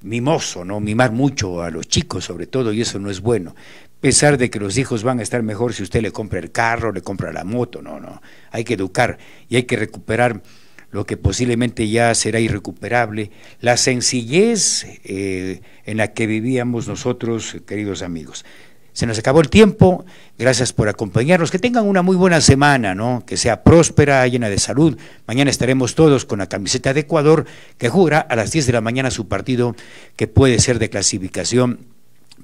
mimoso, ¿no? Mimar mucho a los chicos sobre todo, y eso no es bueno pesar de que los hijos van a estar mejor si usted le compra el carro, le compra la moto, no, no, hay que educar y hay que recuperar lo que posiblemente ya será irrecuperable, la sencillez eh, en la que vivíamos nosotros, queridos amigos. Se nos acabó el tiempo, gracias por acompañarnos, que tengan una muy buena semana, ¿no? que sea próspera, llena de salud. Mañana estaremos todos con la camiseta de Ecuador, que jura a las 10 de la mañana su partido, que puede ser de clasificación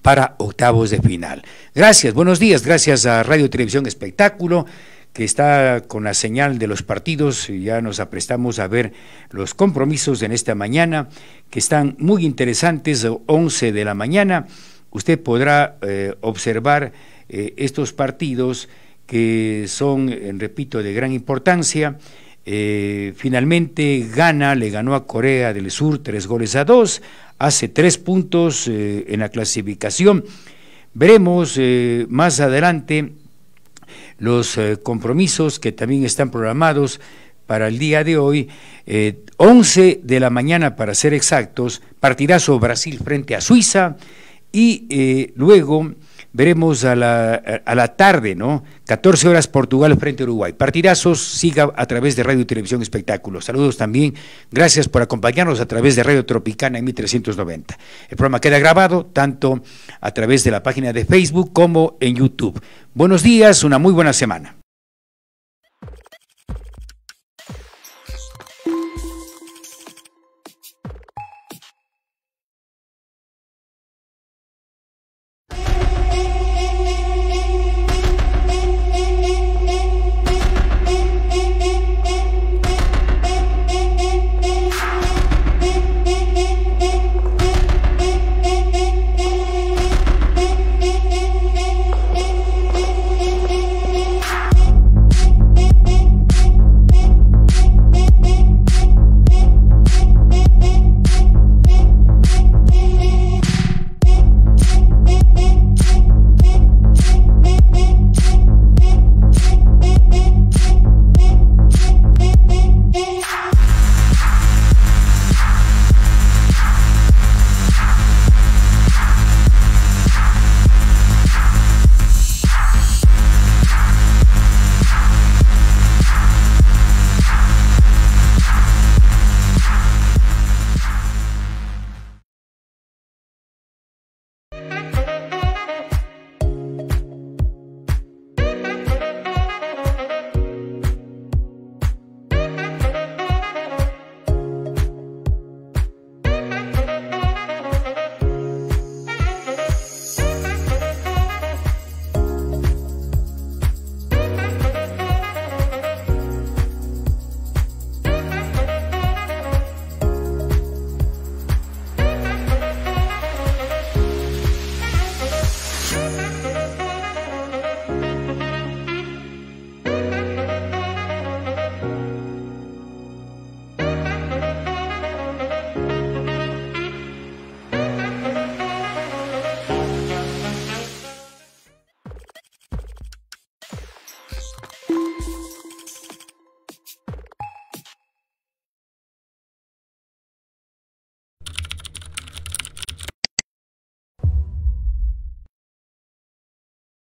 para octavos de final. Gracias, buenos días, gracias a Radio Televisión Espectáculo que está con la señal de los partidos, ya nos aprestamos a ver los compromisos en esta mañana, que están muy interesantes, 11 de la mañana, usted podrá eh, observar eh, estos partidos que son, eh, repito, de gran importancia. Eh, finalmente gana, le ganó a Corea del Sur tres goles a dos, hace tres puntos eh, en la clasificación. Veremos eh, más adelante los compromisos que también están programados para el día de hoy, 11 de la mañana para ser exactos, Partirá su Brasil frente a Suiza y luego veremos a la, a la tarde, ¿no? 14 horas Portugal frente a Uruguay. Partidazos, siga a través de Radio y Televisión espectáculos. Saludos también, gracias por acompañarnos a través de Radio Tropicana en 1390. El programa queda grabado tanto a través de la página de Facebook como en YouTube. Buenos días, una muy buena semana.